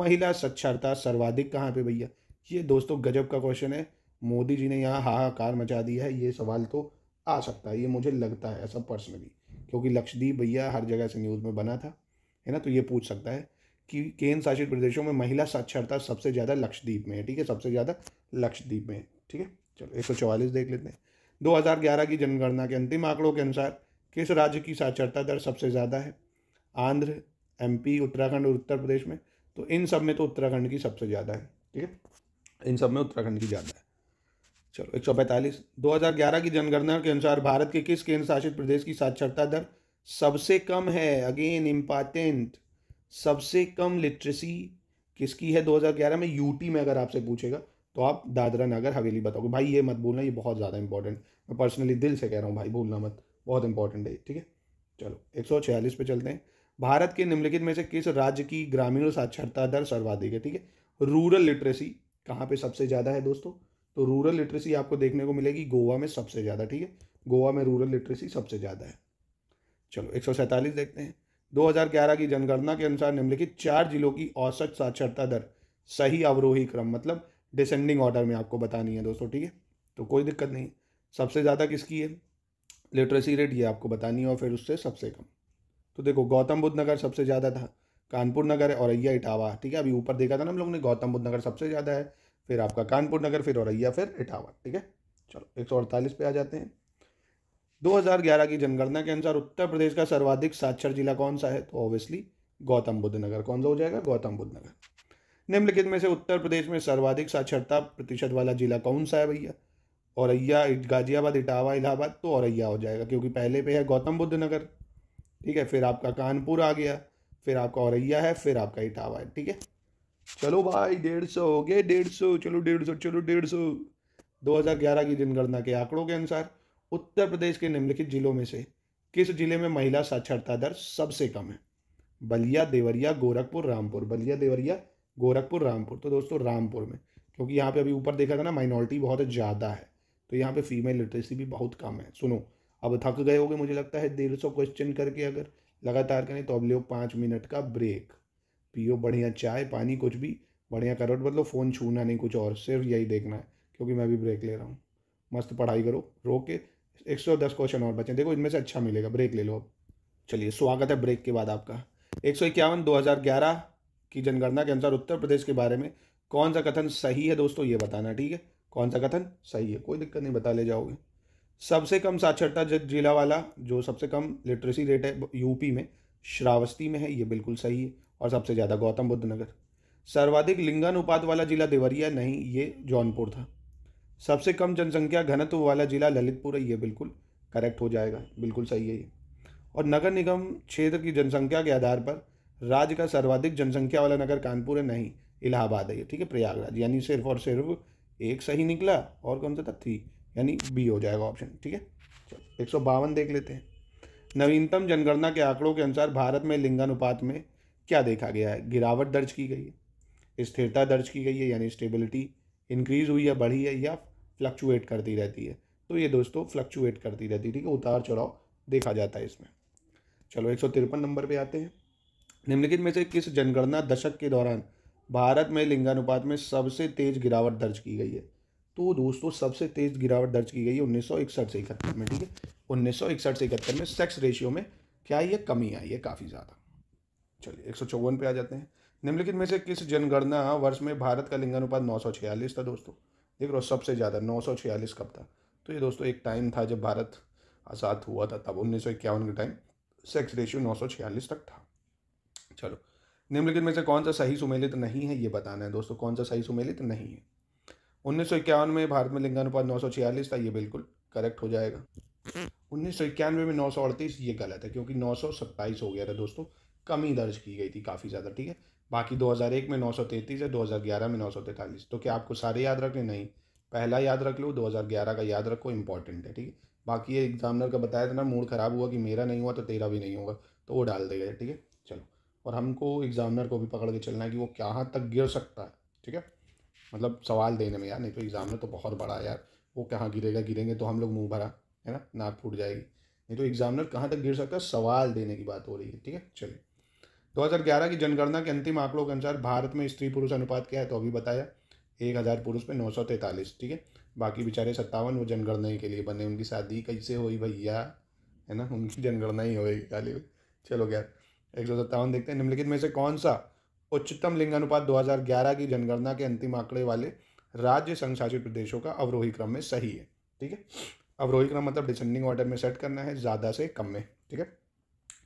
महिला साक्षरता सर्वाधिक कहाँ पे भैया ये दोस्तों गजब का क्वेश्चन है मोदी जी ने यहाँ हाहाकार मचा दिया है ये सवाल तो आ सकता है ये मुझे लगता है ऐसा पर्सनली क्योंकि लक्षदीप भैया हर जगह से न्यूज़ में बना था है ना तो ये पूछ सकता है कि केंद्र शासित प्रदेशों में महिला साक्षरता सबसे ज़्यादा लक्षद्वीप में है ठीक है सबसे ज़्यादा लक्षद्वीप में है ठीक है चलो एक सौ चौवालीस देख लेते हैं 2011 की जनगणना के अंतिम आंकड़ों के अनुसार किस राज्य की साक्षरता दर सबसे ज़्यादा है आंध्र एमपी उत्तराखंड और उत्तर प्रदेश में तो इन सब में तो उत्तराखंड की सबसे ज़्यादा है ठीक है इन सब में उत्तराखंड की ज़्यादा है चलो एक सौ पैंतालीस दो हज़ार ग्यारह की जनगणना के अनुसार भारत के किस केंद्र शासित प्रदेश की साक्षरता दर सबसे कम है अगेन इम्पॉर्टेंट सबसे कम लिटरेसी किसकी है 2011 में यूटी में अगर आपसे पूछेगा तो आप दादरा नगर हवेली बताओगे भाई ये मत बोलना ये बहुत ज़्यादा इंपॉर्टेंट मैं पर्सनली दिल से कह रहा हूँ भाई भूलना मत बहुत इंपॉर्टेंट है ठीक है चलो एक सौ छियालीस पे चलते हैं भारत के निम्नलिखित में से किस राज्य की ग्रामीण साक्षरता दर सर्वाधिक है ठीक है रूरल लिटरेसी कहाँ पे सबसे ज़्यादा है दोस्तों तो रूरल लिटरेसी आपको देखने को मिलेगी गोवा में सबसे ज़्यादा ठीक है गोवा में रूरल लिटरेसी सबसे ज़्यादा है चलो एक देखते हैं 2011 की जनगणना के अनुसार निम्नलिखित चार जिलों की औसत साक्षरता दर सही अवरोही क्रम मतलब डिसेंडिंग ऑर्डर में आपको बतानी है दोस्तों ठीक है तो कोई दिक्कत नहीं सबसे ज़्यादा किसकी है लिटरेसी रेट ये आपको बतानी है और फिर उससे सबसे कम तो देखो गौतम बुद्ध नगर सबसे ज़्यादा था कानपुर नगर है औरैया इटावा ठीक है अभी ऊपर देखा था ना हम लोगों ने गौतम बुद्ध नगर सबसे ज़्यादा है फिर आपका कानपुर नगर फिर औरैया फिर इटावा ठीक है चलो एक सौ अड़तालीस पे आ जाते हैं 2011 की जनगणना के अनुसार उत्तर प्रदेश का सर्वाधिक साक्षर जिला कौन सा है तो ऑब्वियसली गौतम बुद्ध नगर कौन सा हो जाएगा गौतम बुद्ध नगर निम्नलिखित में से उत्तर प्रदेश में सर्वाधिक साक्षरता प्रतिशत वाला जिला कौन सा है भैया औरैया गाजियाबाद इटावा इलाहाबाद तो औरैया हो जाएगा क्योंकि पहले पे है गौतम बुद्ध नगर ठीक है फिर आपका कानपुर आ गया फिर आपका औरैया है फिर आपका इटावा है ठीक है चलो भाई डेढ़ सौ हो गए डेढ़ सौ चलो डेढ़ सौ चलो डेढ़ सौ दो हज़ार ग्यारह की जनगणना के आंकड़ों के अनुसार उत्तर प्रदेश के निम्नलिखित जिलों में से किस जिले में महिला साक्षरता दर सबसे कम है बलिया देवरिया गोरखपुर रामपुर बलिया देवरिया गोरखपुर रामपुर तो दोस्तों रामपुर में क्योंकि यहाँ पे अभी ऊपर देखा था ना माइनॉरिटी बहुत ज़्यादा है तो यहाँ पे फीमेल लिटरेसी भी बहुत कम है सुनो अब थक गए होगे मुझे लगता है डेढ़ सौ क्वेश्चन करके अगर लगातार करें तो अब लोग पाँच मिनट का ब्रेक पियो बढ़िया चाय पानी कुछ भी बढ़िया करो मतलब फ़ोन छूना नहीं कुछ और सिर्फ यही देखना है क्योंकि मैं भी ब्रेक ले रहा हूँ मस्त पढ़ाई करो रोक के एक सौ दस क्वेश्चन और बचे देखो इनमें से अच्छा मिलेगा ब्रेक ले लो अब चलिए स्वागत है ब्रेक के बाद आपका एक सौ इक्यावन दो हज़ार ग्यारह की जनगणना के अनुसार उत्तर प्रदेश के बारे में कौन सा कथन सही है दोस्तों ये बताना ठीक है कौन सा कथन सही है कोई दिक्कत नहीं बता ले जाओगे सबसे कम साक्षरता जिला वाला जो सबसे कम लिटरेसी रेट है यूपी में श्रावस्ती में है ये बिल्कुल सही है और सबसे ज़्यादा गौतम बुद्ध नगर सर्वाधिक लिंगानुपात वाला जिला देवरिया नहीं ये जौनपुर था सबसे कम जनसंख्या घनत्व वाला जिला ललितपुर है ये बिल्कुल करेक्ट हो जाएगा बिल्कुल सही है ये और नगर निगम क्षेत्र की जनसंख्या के आधार पर राज्य का सर्वाधिक जनसंख्या वाला नगर कानपुर है नहीं इलाहाबाद है ये ठीक है प्रयागराज यानी सिर्फ और सिर्फ एक सही निकला और कौन सा था थ्री यानी बी हो जाएगा ऑप्शन ठीक है चलो एक देख लेते हैं नवीनतम जनगणना के आंकड़ों के अनुसार भारत में लिंगानुपात में क्या देखा गया है गिरावट दर्ज की गई है स्थिरता दर्ज की गई है यानी स्टेबिलिटी इंक्रीज हुई या बढ़ी है या फ्लक्चुएट करती रहती है तो ये दोस्तों फ्लक्चुएट करती रहती है ठीक है उतार चढ़ाव देखा जाता है इसमें चलो एक नंबर पर आते हैं निम्नलिखित में से किस जनगणना दशक के दौरान भारत में लिंगानुपात में सबसे तेज गिरावट दर्ज की गई है तो दोस्तों सबसे तेज गिरावट दर्ज की गई है उन्नीस से इकहत्तर में ठीक है उन्नीस से इकहत्तर में सेक्स रेशियो में क्या ये कमी आई है काफ़ी ज़्यादा चलिए एक पे आ जाते हैं निम्नलिखित में से किस जनगणना वर्ष में भारत का लिंगानुपात नौ सौ छियालीस था दोस्तों देख रहे हो सबसे ज़्यादा नौ सौ छियालीस कब था तो ये दोस्तों एक टाइम था जब भारत आज़ाद हुआ था तब उन्नीस सौ इक्यावन के टाइम सेक्स रेशियो नौ सौ छियालीस तक था चलो निम्नलिखित में से कौन सा सही सुमेलित नहीं है ये बताना है दोस्तों कौन सा सही सुमेलित नहीं है उन्नीस में भारत में लिंगानुपात नौ था ये बिल्कुल करेक्ट हो जाएगा उन्नीस में नौ ये गलत है क्योंकि नौ हो गया था दोस्तों कमी दर्ज की गई थी काफ़ी ज़्यादा ठीक है बाकी 2001 में 933 है 2011 में 943 तो क्या आपको सारे याद रखने नहीं पहला याद रख लो 2011 का याद रखो इंपॉर्टेंट है ठीक है बाकी ये एग्जामिनर का बताया था ना मूड ख़राब हुआ कि मेरा नहीं हुआ तो तेरा भी नहीं होगा तो वो डाल देगा ठीक है चलो और हमको एग्जामिनर को भी पकड़ के चलना है कि वो कहाँ तक गिर सकता है ठीक है मतलब सवाल देने में यार नहीं तो एग्जामिनर तो बहुत बड़ा है यार वो कहाँ गिरेगा गिरेंगे तो हम लोग मुँह भरा है ना नाक फूट जाएगी नहीं तो एग्जामिनर कहाँ तक गिर सकता है सवाल देने की बात हो रही है ठीक है चलिए 2011 की जनगणना के अंतिम आंकड़ों के अनुसार भारत में स्त्री पुरुष अनुपात क्या है तो अभी बताया एक हज़ार पुरुष में नौ सौ तैंतालीस ठीक है बाकी बेचारे सत्तावन वो जनगणना के लिए बने उनकी शादी कैसे हुई भैया है ना उनकी जनगणना ही होगी खाली चलो यार एक सौ सत्तावन देखते हैं निम्नलिखित में से कौन सा उच्चतम लिंगानुपात 2011 की जनगणना के अंतिम आंकड़े वाले राज्य संघ शासित प्रदेशों का अवरोही क्रम में सही है ठीक है अवरोही क्रम मतलब डिसेंडिंग ऑर्डर में सेट करना है ज़्यादा से कम में ठीक है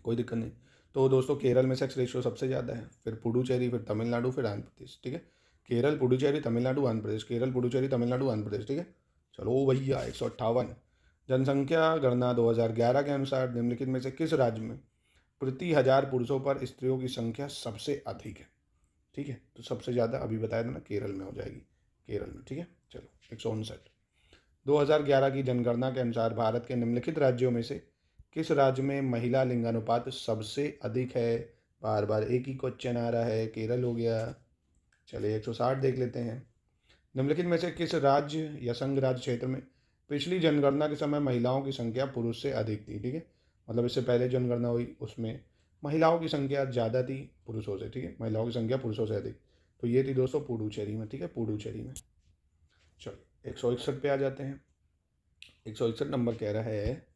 कोई दिक्कत नहीं तो दोस्तों केरल में सेक्स रेशियो सबसे ज़्यादा है फिर पुडुचेरी फिर तमिलनाडु फिर आंध्र प्रदेश ठीक है केरल पुडुचेरी तमिलनाडु आंध्र प्रदेश केरल पुडुचेरी तमिलनाडु आंध्र प्रदेश ठीक है चलो भैया एक सौ अट्ठावन जनसंख्या गणना 2011 के अनुसार निम्नलिखित में से किस राज्य में प्रति हजार पुरुषों पर स्त्रियों की संख्या सबसे अधिक है ठीक है तो सबसे ज़्यादा अभी बताया था ना केरल में हो जाएगी केरल में ठीक है चलो एक सौ उनसठ दो की जनगणना के अनुसार भारत के निम्नलिखित राज्यों में से किस राज्य में महिला लिंगानुपात सबसे अधिक है बार बार एक ही क्वेश्चन आ रहा है केरल हो गया चलिए 160 देख लेते हैं निम्नलिखित में से किस राज्य या संघ राज्य क्षेत्र में पिछली जनगणना के समय महिलाओं की संख्या पुरुष से अधिक थी ठीक है मतलब इससे पहले जनगणना हुई उसमें महिलाओं की संख्या ज़्यादा थी पुरुषों से ठीक है महिलाओं की संख्या पुरुषों से अधिक तो ये थी दोस्तों पुडुचेरी में ठीक है पुडुचेरी में चलो एक सौ इकसठ पे आ जाते हैं एक सौ इकसठ नंबर कह रहा है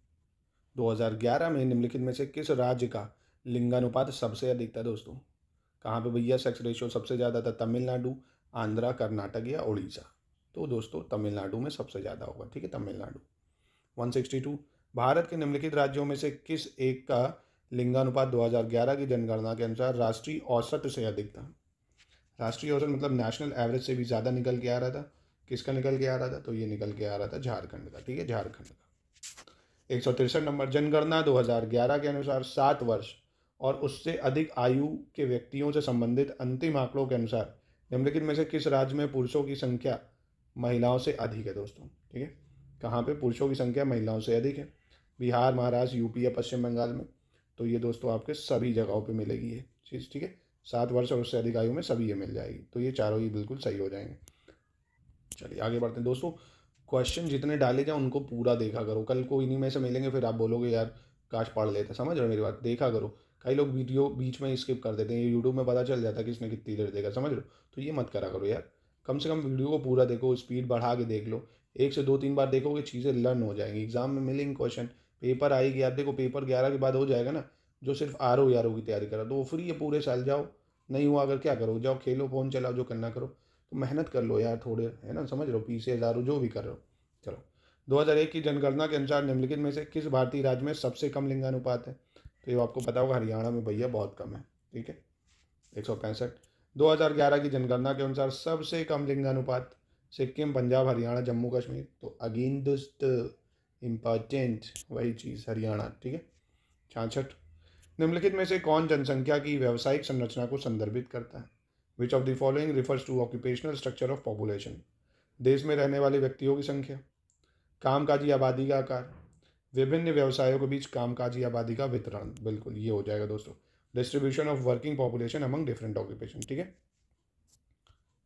2011 में निम्नलिखित में से किस राज्य का लिंगानुपात सबसे अधिक था दोस्तों कहाँ पे भैया सेक्स रेशियो सबसे ज़्यादा था तमिलनाडु आंध्रा कर्नाटक या उड़ीसा तो दोस्तों तमिलनाडु में सबसे ज़्यादा होगा ठीक है तमिलनाडु 162 भारत के निम्नलिखित राज्यों में से किस एक का लिंगानुपात 2011 की जनगणना के अनुसार राष्ट्रीय औसत से अधिक था राष्ट्रीय औसत मतलब नेशनल एवरेज से भी ज़्यादा निकल के आ रहा था किसका निकल के आ रहा था तो ये निकल के आ रहा था झारखंड का ठीक है झारखंड का एक सौ तिरसठ नंबर जनगणना 2011 के अनुसार सात वर्ष और उससे अधिक आयु के व्यक्तियों से संबंधित अंतिम आंकड़ों के अनुसार निम्नलिखित में से किस राज्य में पुरुषों की संख्या महिलाओं से अधिक है दोस्तों ठीक है कहाँ पे पुरुषों की संख्या महिलाओं से अधिक है बिहार महाराष्ट्र यूपी या पश्चिम बंगाल में तो ये दोस्तों आपके सभी जगहों पे मिलेगी ये चीज़ ठीक है सात वर्ष और उससे अधिक आयु में सभी ये मिल जाएगी तो ये चारों ही बिल्कुल सही हो जाएंगे चलिए आगे बढ़ते हैं दोस्तों क्वेश्चन जितने डाले जाए उनको पूरा देखा करो कल को इन्हीं में से मिलेंगे फिर आप बोलोगे यार काश पढ़ लेते समझ रहे हो मेरी बात देखा करो कई लोग वीडियो बीच में स्किप कर देते हैं यूट्यूब में पता चल जाता है कि इसने कितनी देर देखा समझ लो तो ये मत करा करो यार कम से कम वीडियो को पूरा देखो स्पीड बढ़ा के देख लो एक से दो तीन बार देखोगे चीज़ें लर्न हो जाएंगी एग्जाम में मिलेंगे क्वेश्चन पेपर आएगी आप देखो पेपर ग्यारह के बाद हो जाएगा ना जो सिर्फ आर ओ यार की तैयारी करा तो वो फ्री है पूरे साल जाओ नहीं हुआ अगर क्या करो जाओ खेलो फ़ोन चलाओ जो करना करो तो मेहनत कर लो यार थोड़े है ना समझ लो पी से जो भी कर रहे हो चलो 2001 की जनगणना के अनुसार निम्नलिखित में से किस भारतीय राज्य में सबसे कम लिंगानुपात है तो ये आपको पता होगा हरियाणा में भैया बहुत कम है ठीक है एक सौ पैंसठ दो हज़ार ग्यारह की जनगणना के अनुसार सबसे कम लिंगानुपात सिक्किम पंजाब हरियाणा जम्मू कश्मीर तो अगेन दोस्त इम्पॉर्टेंट वही चीज़ हरियाणा ठीक है छाछठ निम्नलिखित में से कौन जनसंख्या की व्यावसायिक संरचना को संदर्भित करता है which of the following refers to occupational structure of population देश में रहने वाले व्यक्तियों की संख्या कामकाजी आबादी का आकार विभिन्न व्यवसायों के बीच कामकाजी आबादी का वितरण बिल्कुल ये हो जाएगा दोस्तों distribution of working population among different occupation ठीक है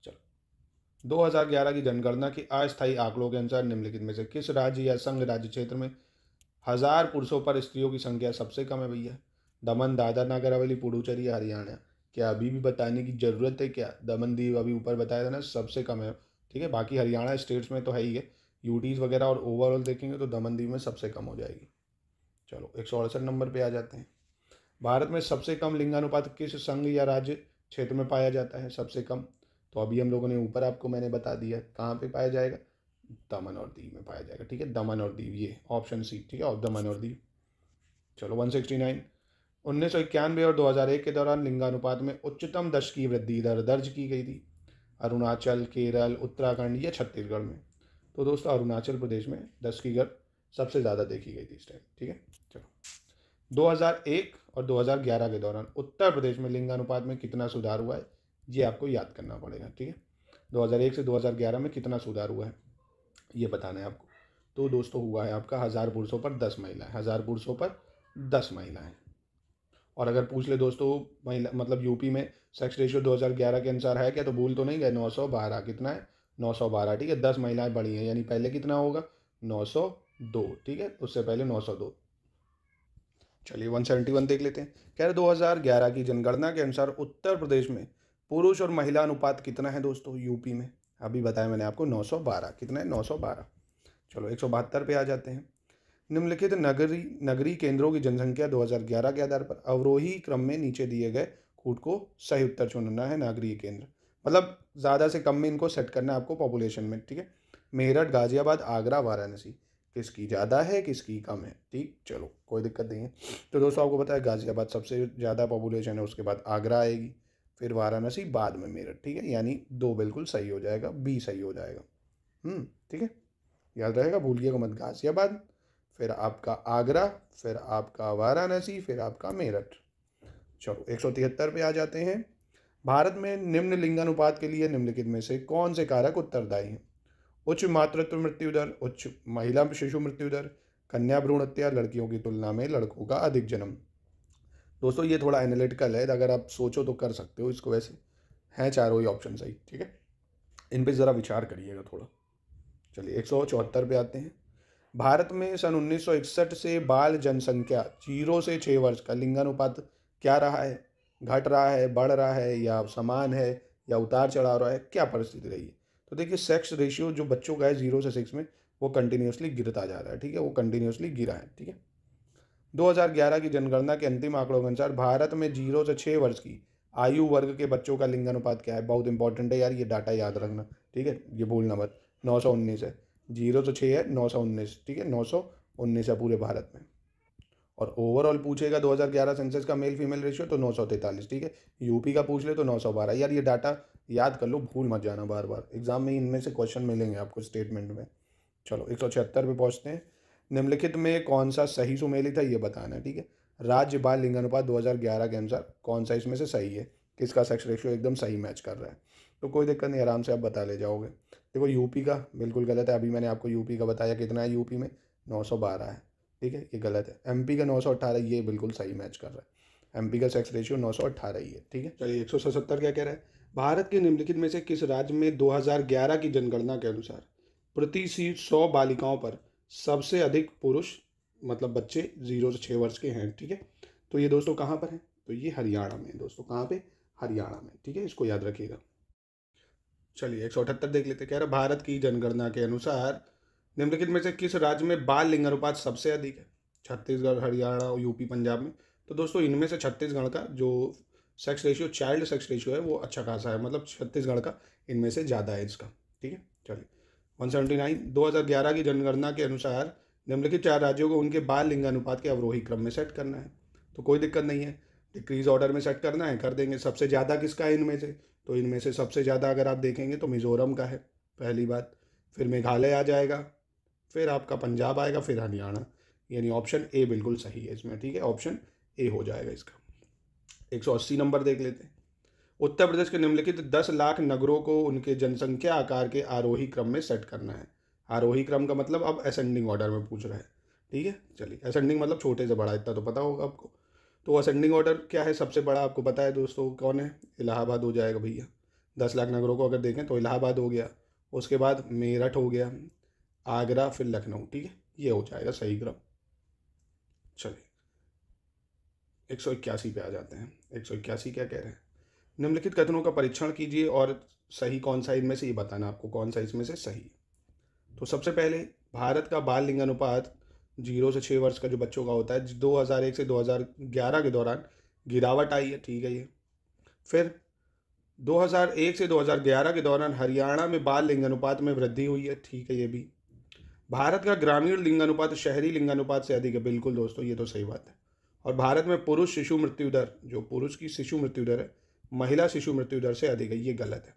चलो 2011 की जनगणना के अस्थायी आंकड़ों के अनुसार निम्नलिखित में से किस राज्य या संघ राज्य क्षेत्र में हजार पुरुषों पर स्त्रियों की संख्या सबसे कम है भैया दमन दादा नागर हवेली पुडुचेरी हरियाणा क्या अभी भी बताने की ज़रूरत है क्या दमनदीव अभी ऊपर बताया था ना सबसे कम है ठीक है बाकी हरियाणा स्टेट्स में तो है ही है यूटीज़ वगैरह और ओवरऑल देखेंगे तो दमनदीव में सबसे कम हो जाएगी चलो एक सौ अड़सठ नंबर पर आ जाते हैं भारत में सबसे कम लिंगानुपात किस संघ या राज्य क्षेत्र में पाया जाता है सबसे कम तो अभी हम लोगों ने ऊपर आपको मैंने बता दिया कहाँ पे पाया जाएगा दमन और दीव में पाया जाएगा ठीक है दमन और दीव ये ऑप्शन सी ठीक है और दमन और दीव चलो वन सिक्सटी नाइन उन्नीस सौ इक्यानवे और 2001 के दौरान लिंगानुपात में उच्चतम दश की वृद्धि दर दर्ज की गई थी अरुणाचल केरल उत्तराखंड या छत्तीसगढ़ में तो दोस्तों अरुणाचल प्रदेश में दस की दर सबसे ज़्यादा देखी गई थी इस टाइम ठीक है चलो 2001 और 2011 के दौरान उत्तर प्रदेश में लिंगानुपात में कितना सुधार हुआ है ये आपको याद करना पड़ेगा ठीक है 2001 से 2011 में कितना सुधार हुआ है ये बताना है आपको तो दोस्तों हुआ है आपका हज़ार पुरुषों पर दस महिलाएं हज़ार पुरुषों पर दस महिलाएं और अगर पूछ ले दोस्तों महिला मतलब यूपी में सेक्स रेशियो 2011 के अनुसार है क्या तो भूल तो नहीं गए 912 कितना है 912 ठीक है दस महिलाएं बढ़ी हैं यानी पहले कितना होगा 902 ठीक है उससे पहले 902 चलिए 171 देख लेते हैं कह रहे ग्यारह की जनगणना के अनुसार उत्तर प्रदेश में पुरुष और महिला अनुपात कितना है दोस्तों यूपी में अभी बताया मैंने आपको बारह कितना है बारह चलो एक पे आ जाते हैं निम्नलिखित नगरी नगरी केंद्रों की जनसंख्या 2011 के आधार पर अवरोही क्रम में नीचे दिए गए कूट को सही उत्तर चुनना है नगरीय केंद्र मतलब ज़्यादा से कम में इनको सेट करना है आपको पॉपुलेशन में ठीक है मेरठ गाजियाबाद आगरा वाराणसी किसकी ज़्यादा है किसकी कम है ठीक चलो कोई दिक्कत नहीं है तो दोस्तों आपको पता है गाजियाबाद सबसे ज़्यादा पॉपुलेशन है उसके बाद आगरा आएगी फिर वाराणसी बाद में मेरठ ठीक है यानी दो बिल्कुल सही हो जाएगा बी सही हो जाएगा हम्म, ठीक है याद रहेगा भूलिएगा मत गाजियाबाद फिर आपका आगरा फिर आपका वाराणसी फिर आपका मेरठ चलो एक सौ तिहत्तर पे आ जाते हैं भारत में निम्न लिंगानुपात के लिए निम्नलिखित में से कौन से कारक उत्तरदायी हैं उच्च मातृत्व मृत्यु दर उच्च महिला शिशु मृत्यु दर कन्या भ्रूण हत्या लड़कियों की तुलना में लड़कों का अधिक जन्म दोस्तों ये थोड़ा एनालिटिकल है अगर आप सोचो तो कर सकते हो इसको वैसे हैं चारों ही ऑप्शन सही ठीक है इन पर ज़रा विचार करिएगा थोड़ा चलिए एक सौ चौहत्तर पे आते हैं भारत में सन 1961 से बाल जनसंख्या जीरो से छः वर्ष का लिंगानुपात क्या रहा है घट रहा है बढ़ रहा है या समान है या उतार चढ़ाव रहा है क्या परिस्थिति रही है तो देखिए सेक्स रेशियो जो बच्चों का है जीरो से सिक्स में वो कंटिन्यूसली गिरता जा रहा है ठीक है वो कंटिन्यूसली गिरा है ठीक है 2011 की जनगणना के अंतिम आंकड़ों के अनुसार भारत में जीरो से छः वर्ष की आयु वर्ग के बच्चों का लिंगानुपात क्या है बहुत इंपॉर्टेंट है यार ये डाटा याद रखना ठीक है ये भूलना मत नौ है जीरो तो छः है नौ सौ उन्नीस ठीक है नौ सौ उन्नीस है पूरे भारत में और ओवरऑल पूछेगा 2011 सेंसस का मेल फीमेल रेशियो तो नौ सौ तैंतालीस ठीक है यूपी का पूछ ले तो नौ सौ बारह यार ये डाटा याद कर लो भूल मत जाना बार बार एग्जाम में इनमें से क्वेश्चन मिलेंगे आपको स्टेटमेंट में चलो एक सौ छिहत्तर पे पहुँचते हैं निम्नलिखित में कौन सा सही सुमेली था ये बताना है ठीक है राज्य बाल लिंग अनुपात ग्यारह के अनुसार कौन सा इसमें से सही है किसका सेक्स रेशियो एकदम सही मैच कर रहा है तो कोई दिक्कत नहीं आराम से आप बता ले जाओगे देखो यूपी का बिल्कुल गलत है अभी मैंने आपको यूपी का बताया कितना है यूपी में नौ सौ बारह है ठीक है ये गलत है एमपी का नौ सौ अट्ठारह ये बिल्कुल सही मैच कर रहा है एमपी का सेक्स रेशियो नौ सौ अट्ठारह ही है ठीक है चलिए एक सौ सतहत्तर क्या कह रहा है भारत के निम्नलिखित में से किस राज्य में दो हजार ग्यारह की जनगणना के अनुसार प्रति सीट सौ बालिकाओं पर सबसे अधिक पुरुष मतलब बच्चे जीरो से छः वर्ष के हैं ठीक है तो ये दोस्तों कहाँ पर हैं तो ये हरियाणा में दोस्तों कहाँ पे हरियाणा में ठीक है इसको याद रखिएगा चलिए एक सौ अठहत्तर देख लेते कह रहे भारत की जनगणना के अनुसार निम्नलिखित में से किस राज्य में बाल लिंगानुपात सबसे अधिक है छत्तीसगढ़ हरियाणा और यूपी पंजाब में तो दोस्तों इनमें से छत्तीसगढ़ का जो sex ratio child sex ratio है वो अच्छा खासा है मतलब छत्तीसगढ़ का इनमें से ज़्यादा है इसका ठीक है चलिए वन सेवेंटी नाइन दो हज़ार ग्यारह की जनगणना के अनुसार निम्नलिखित चार राज्यों को उनके बाल लिंगानुपात के अवरोही क्रम में सेट करना है तो कोई दिक्कत नहीं है डिक्रीज ऑर्डर में सेट करना है कर देंगे सबसे ज़्यादा किसका है इनमें से तो इनमें से सबसे ज़्यादा अगर आप देखेंगे तो मिज़ोरम का है पहली बात फिर मेघालय आ जाएगा फिर आपका पंजाब आएगा फिर हरियाणा यानी ऑप्शन ए बिल्कुल सही है इसमें ठीक है ऑप्शन ए हो जाएगा इसका 180 नंबर देख लेते हैं उत्तर प्रदेश के निम्नलिखित दस लाख नगरों को उनके जनसंख्या आकार के आरोही क्रम में सेट करना है आरोही क्रम का मतलब अब असेंडिंग ऑर्डर में पूछ रहा है ठीक है चलिए असेंडिंग मतलब छोटे से बड़ा इतना तो पता होगा आपको तो असेंडिंग ऑर्डर क्या है सबसे बड़ा आपको पता है दोस्तों कौन है इलाहाबाद हो जाएगा भैया दस लाख नगरों को अगर देखें तो इलाहाबाद हो गया उसके बाद मेरठ हो गया आगरा फिर लखनऊ ठीक है ये हो जाएगा सही क्रम चलिए एक सौ इक्यासी पे आ जाते हैं एक सौ इक्यासी क्या कह रहे हैं निम्नलिखित कथनों का परीक्षण कीजिए और सही कौन सा इनमें से ये बताना आपको कौन सा इसमें से सही है तो सबसे पहले भारत का बाल लिंग अनुपात जीरो से छः वर्ष का जो बच्चों का होता है 2001 से 2011 के दौरान गिरावट आई है ठीक है ये फिर 2001 से 2011 के दौरान हरियाणा में बाल लिंगानुपात में वृद्धि हुई है ठीक है ये भी भारत का ग्रामीण लिंगानुपात शहरी लिंगानुपात से अधिक है बिल्कुल दोस्तों ये तो सही बात है और भारत में पुरुष शिशु मृत्यु दर जो पुरुष की शिशु मृत्यु दर है महिला शिशु मृत्यु दर से अधिक है ये गलत है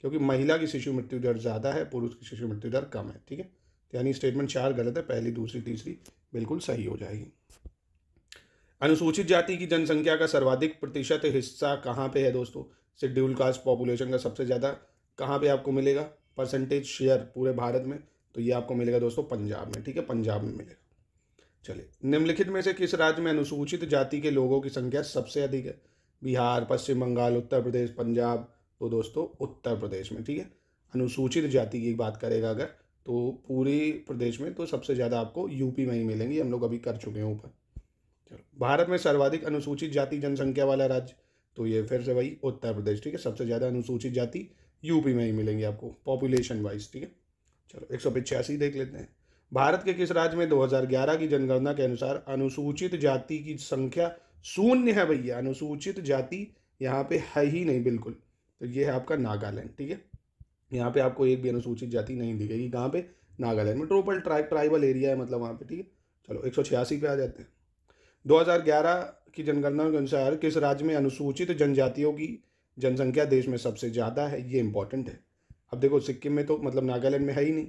क्योंकि महिला की शिशु मृत्यु दर ज़्यादा है पुरुष की शिशु मृत्यु दर कम है ठीक है यानी स्टेटमेंट चार गलत है पहली दूसरी तीसरी बिल्कुल सही हो जाएगी अनुसूचित जाति की जनसंख्या का सर्वाधिक प्रतिशत हिस्सा कहाँ पे है दोस्तों शेड्यूल कास्ट पॉपुलेशन का सबसे ज़्यादा कहाँ पे आपको मिलेगा परसेंटेज शेयर पूरे भारत में तो ये आपको मिलेगा दोस्तों पंजाब में ठीक है पंजाब में मिलेगा चलिए निम्नलिखित में से किस राज्य में अनुसूचित जाति के लोगों की संख्या सबसे अधिक है बिहार पश्चिम बंगाल उत्तर प्रदेश पंजाब तो दोस्तों उत्तर प्रदेश में ठीक है अनुसूचित जाति की बात करेगा अगर तो पूरे प्रदेश में तो सबसे ज़्यादा आपको यूपी में ही मिलेंगी हम लोग अभी कर चुके हैं ऊपर चलो भारत में सर्वाधिक अनुसूचित जाति जनसंख्या वाला राज्य तो ये फिर से वही उत्तर प्रदेश ठीक है सबसे ज़्यादा अनुसूचित जाति यूपी में ही मिलेंगी आपको पॉपुलेशन वाइज ठीक है चलो एक सौ देख लेते हैं भारत के किस राज्य में 2011 की जनगणना के अनुसार अनुसूचित जाति की संख्या शून्य है भैया अनुसूचित जाति यहाँ पे है ही नहीं बिल्कुल तो ये है आपका नागालैंड ठीक है यहाँ पे आपको एक भी अनुसूचित जाति नहीं दिखेगी कहाँ पे नागालैंड में ट्रोपल ट्राइब ट्राइबल एरिया है मतलब वहाँ पे ठीक है चलो एक सौ छियासी पे आ जाते हैं दो हज़ार ग्यारह की जनगणना के अनुसार किस राज्य में अनुसूचित जनजातियों की जनसंख्या देश में सबसे ज़्यादा है ये इंपॉर्टेंट है अब देखो सिक्किम में तो मतलब नागालैंड में है ही नहीं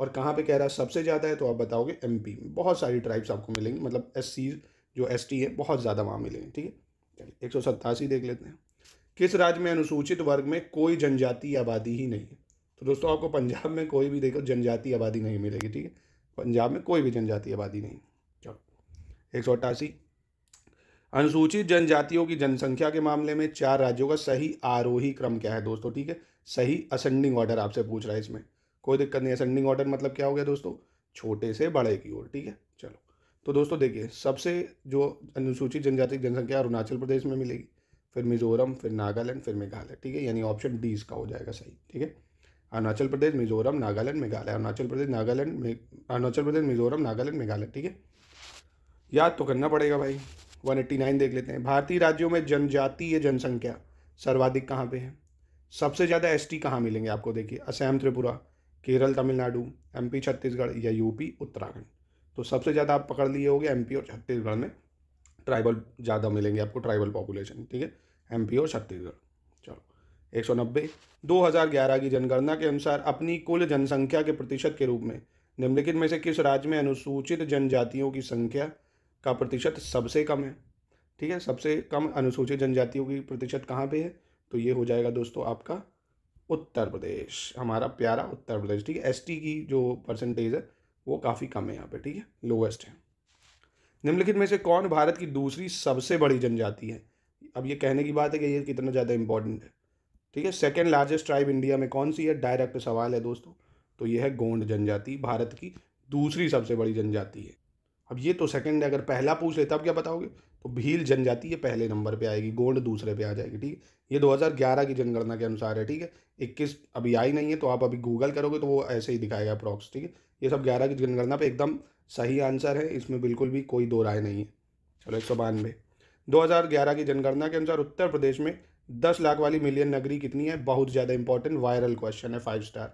और कहाँ पे कह रहा है सबसे ज़्यादा है तो आप बताओगे एम में बहुत सारी ट्राइब्स आपको मिलेंगी मतलब एस जो एस है बहुत ज़्यादा वहाँ मिलेंगे ठीक है चलिए एक देख लेते हैं किस राज्य में अनुसूचित वर्ग में कोई जनजाति आबादी ही नहीं है तो दोस्तों आपको पंजाब में कोई भी देखो जनजाति आबादी नहीं मिलेगी ठीक है पंजाब में कोई भी जनजाति आबादी नहीं चलो एक सौ अट्ठासी अनुसूचित जनजातियों की जनसंख्या के मामले में चार राज्यों का सही आरोही क्रम क्या है दोस्तों ठीक है सही असेंडिंग ऑर्डर आपसे पूछ रहा है इसमें कोई दिक्कत नहीं असेंडिंग ऑर्डर मतलब क्या हो गया दोस्तों छोटे से बड़े की ओर ठीक है चलो तो दोस्तों देखिए सबसे जो अनुसूचित जनजाति जनसंख्या अरुणाचल प्रदेश में मिलेगी फिर मिजोरम फिर नागालैंड फिर मेघालय ठीक है यानी ऑप्शन डी इसका हो जाएगा सही ठीक है अरुणाचल प्रदेश मिजोरम नागालैंड मेघालय अरुणाचल प्रदेश नागालैंड अरुणाचल प्रदेश मिजोरम नागालैंड मेघालय ठीक है याद तो करना पड़ेगा भाई 189 देख लेते हैं भारतीय राज्यों में जनजातीय जनसंख्या सर्वाधिक कहाँ पे है सबसे ज़्यादा एस टी कहाँ मिलेंगे आपको देखिए असम त्रिपुरा केरल तमिलनाडु एम पी छत्तीसगढ़ या यूपी उत्तराखंड तो सबसे ज़्यादा आप पकड़ लिए होगे पी और छत्तीसगढ़ में ट्राइबल ज़्यादा मिलेंगे आपको ट्राइबल पॉपुलेशन ठीक है एम पी और छत्तीसगढ़ एक सौ नब्बे दो हज़ार ग्यारह की जनगणना के अनुसार अपनी कुल जनसंख्या के प्रतिशत के रूप में निम्नलिखित में से किस राज्य में अनुसूचित जनजातियों की संख्या का प्रतिशत सबसे कम है ठीक है सबसे कम अनुसूचित जनजातियों की प्रतिशत कहाँ पे है तो ये हो जाएगा दोस्तों आपका उत्तर प्रदेश हमारा प्यारा उत्तर प्रदेश ठीक है एस की जो परसेंटेज है वो काफ़ी कम है यहाँ पे ठीक है लोवेस्ट है निम्नलिखित में से कौन भारत की दूसरी सबसे बड़ी जनजाति है अब ये कहने की बात है कि ये कितना ज़्यादा इंपॉर्टेंट है ठीक है सेकेंड लार्जेस्ट ट्राइब इंडिया में कौन सी है डायरेक्ट सवाल है दोस्तों तो यह है गोंड जनजाति भारत की दूसरी सबसे बड़ी जनजाति है अब ये तो सेकंड अगर पहला पूछ लेता अब क्या बताओगे तो भील जनजाति ये पहले नंबर पे आएगी गोंड दूसरे पे आ जाएगी ठीक है ये 2011 की जनगणना के अनुसार है ठीक है 21 अभी आई नहीं है तो आप अभी गूगल करोगे तो वो ऐसे ही दिखाएगा अप्रॉक्स ठीक है ये सब 11 की जनगणना पे एकदम सही आंसर है इसमें बिल्कुल भी कोई दो राय नहीं है चलो एक सौ बानवे दो हज़ार ग्यारह की जनगणना के अनुसार उत्तर प्रदेश में दस लाख वाली मिलियन नगरी कितनी है बहुत ज़्यादा इंपॉर्टेंट वायरल क्वेश्चन है फाइव स्टार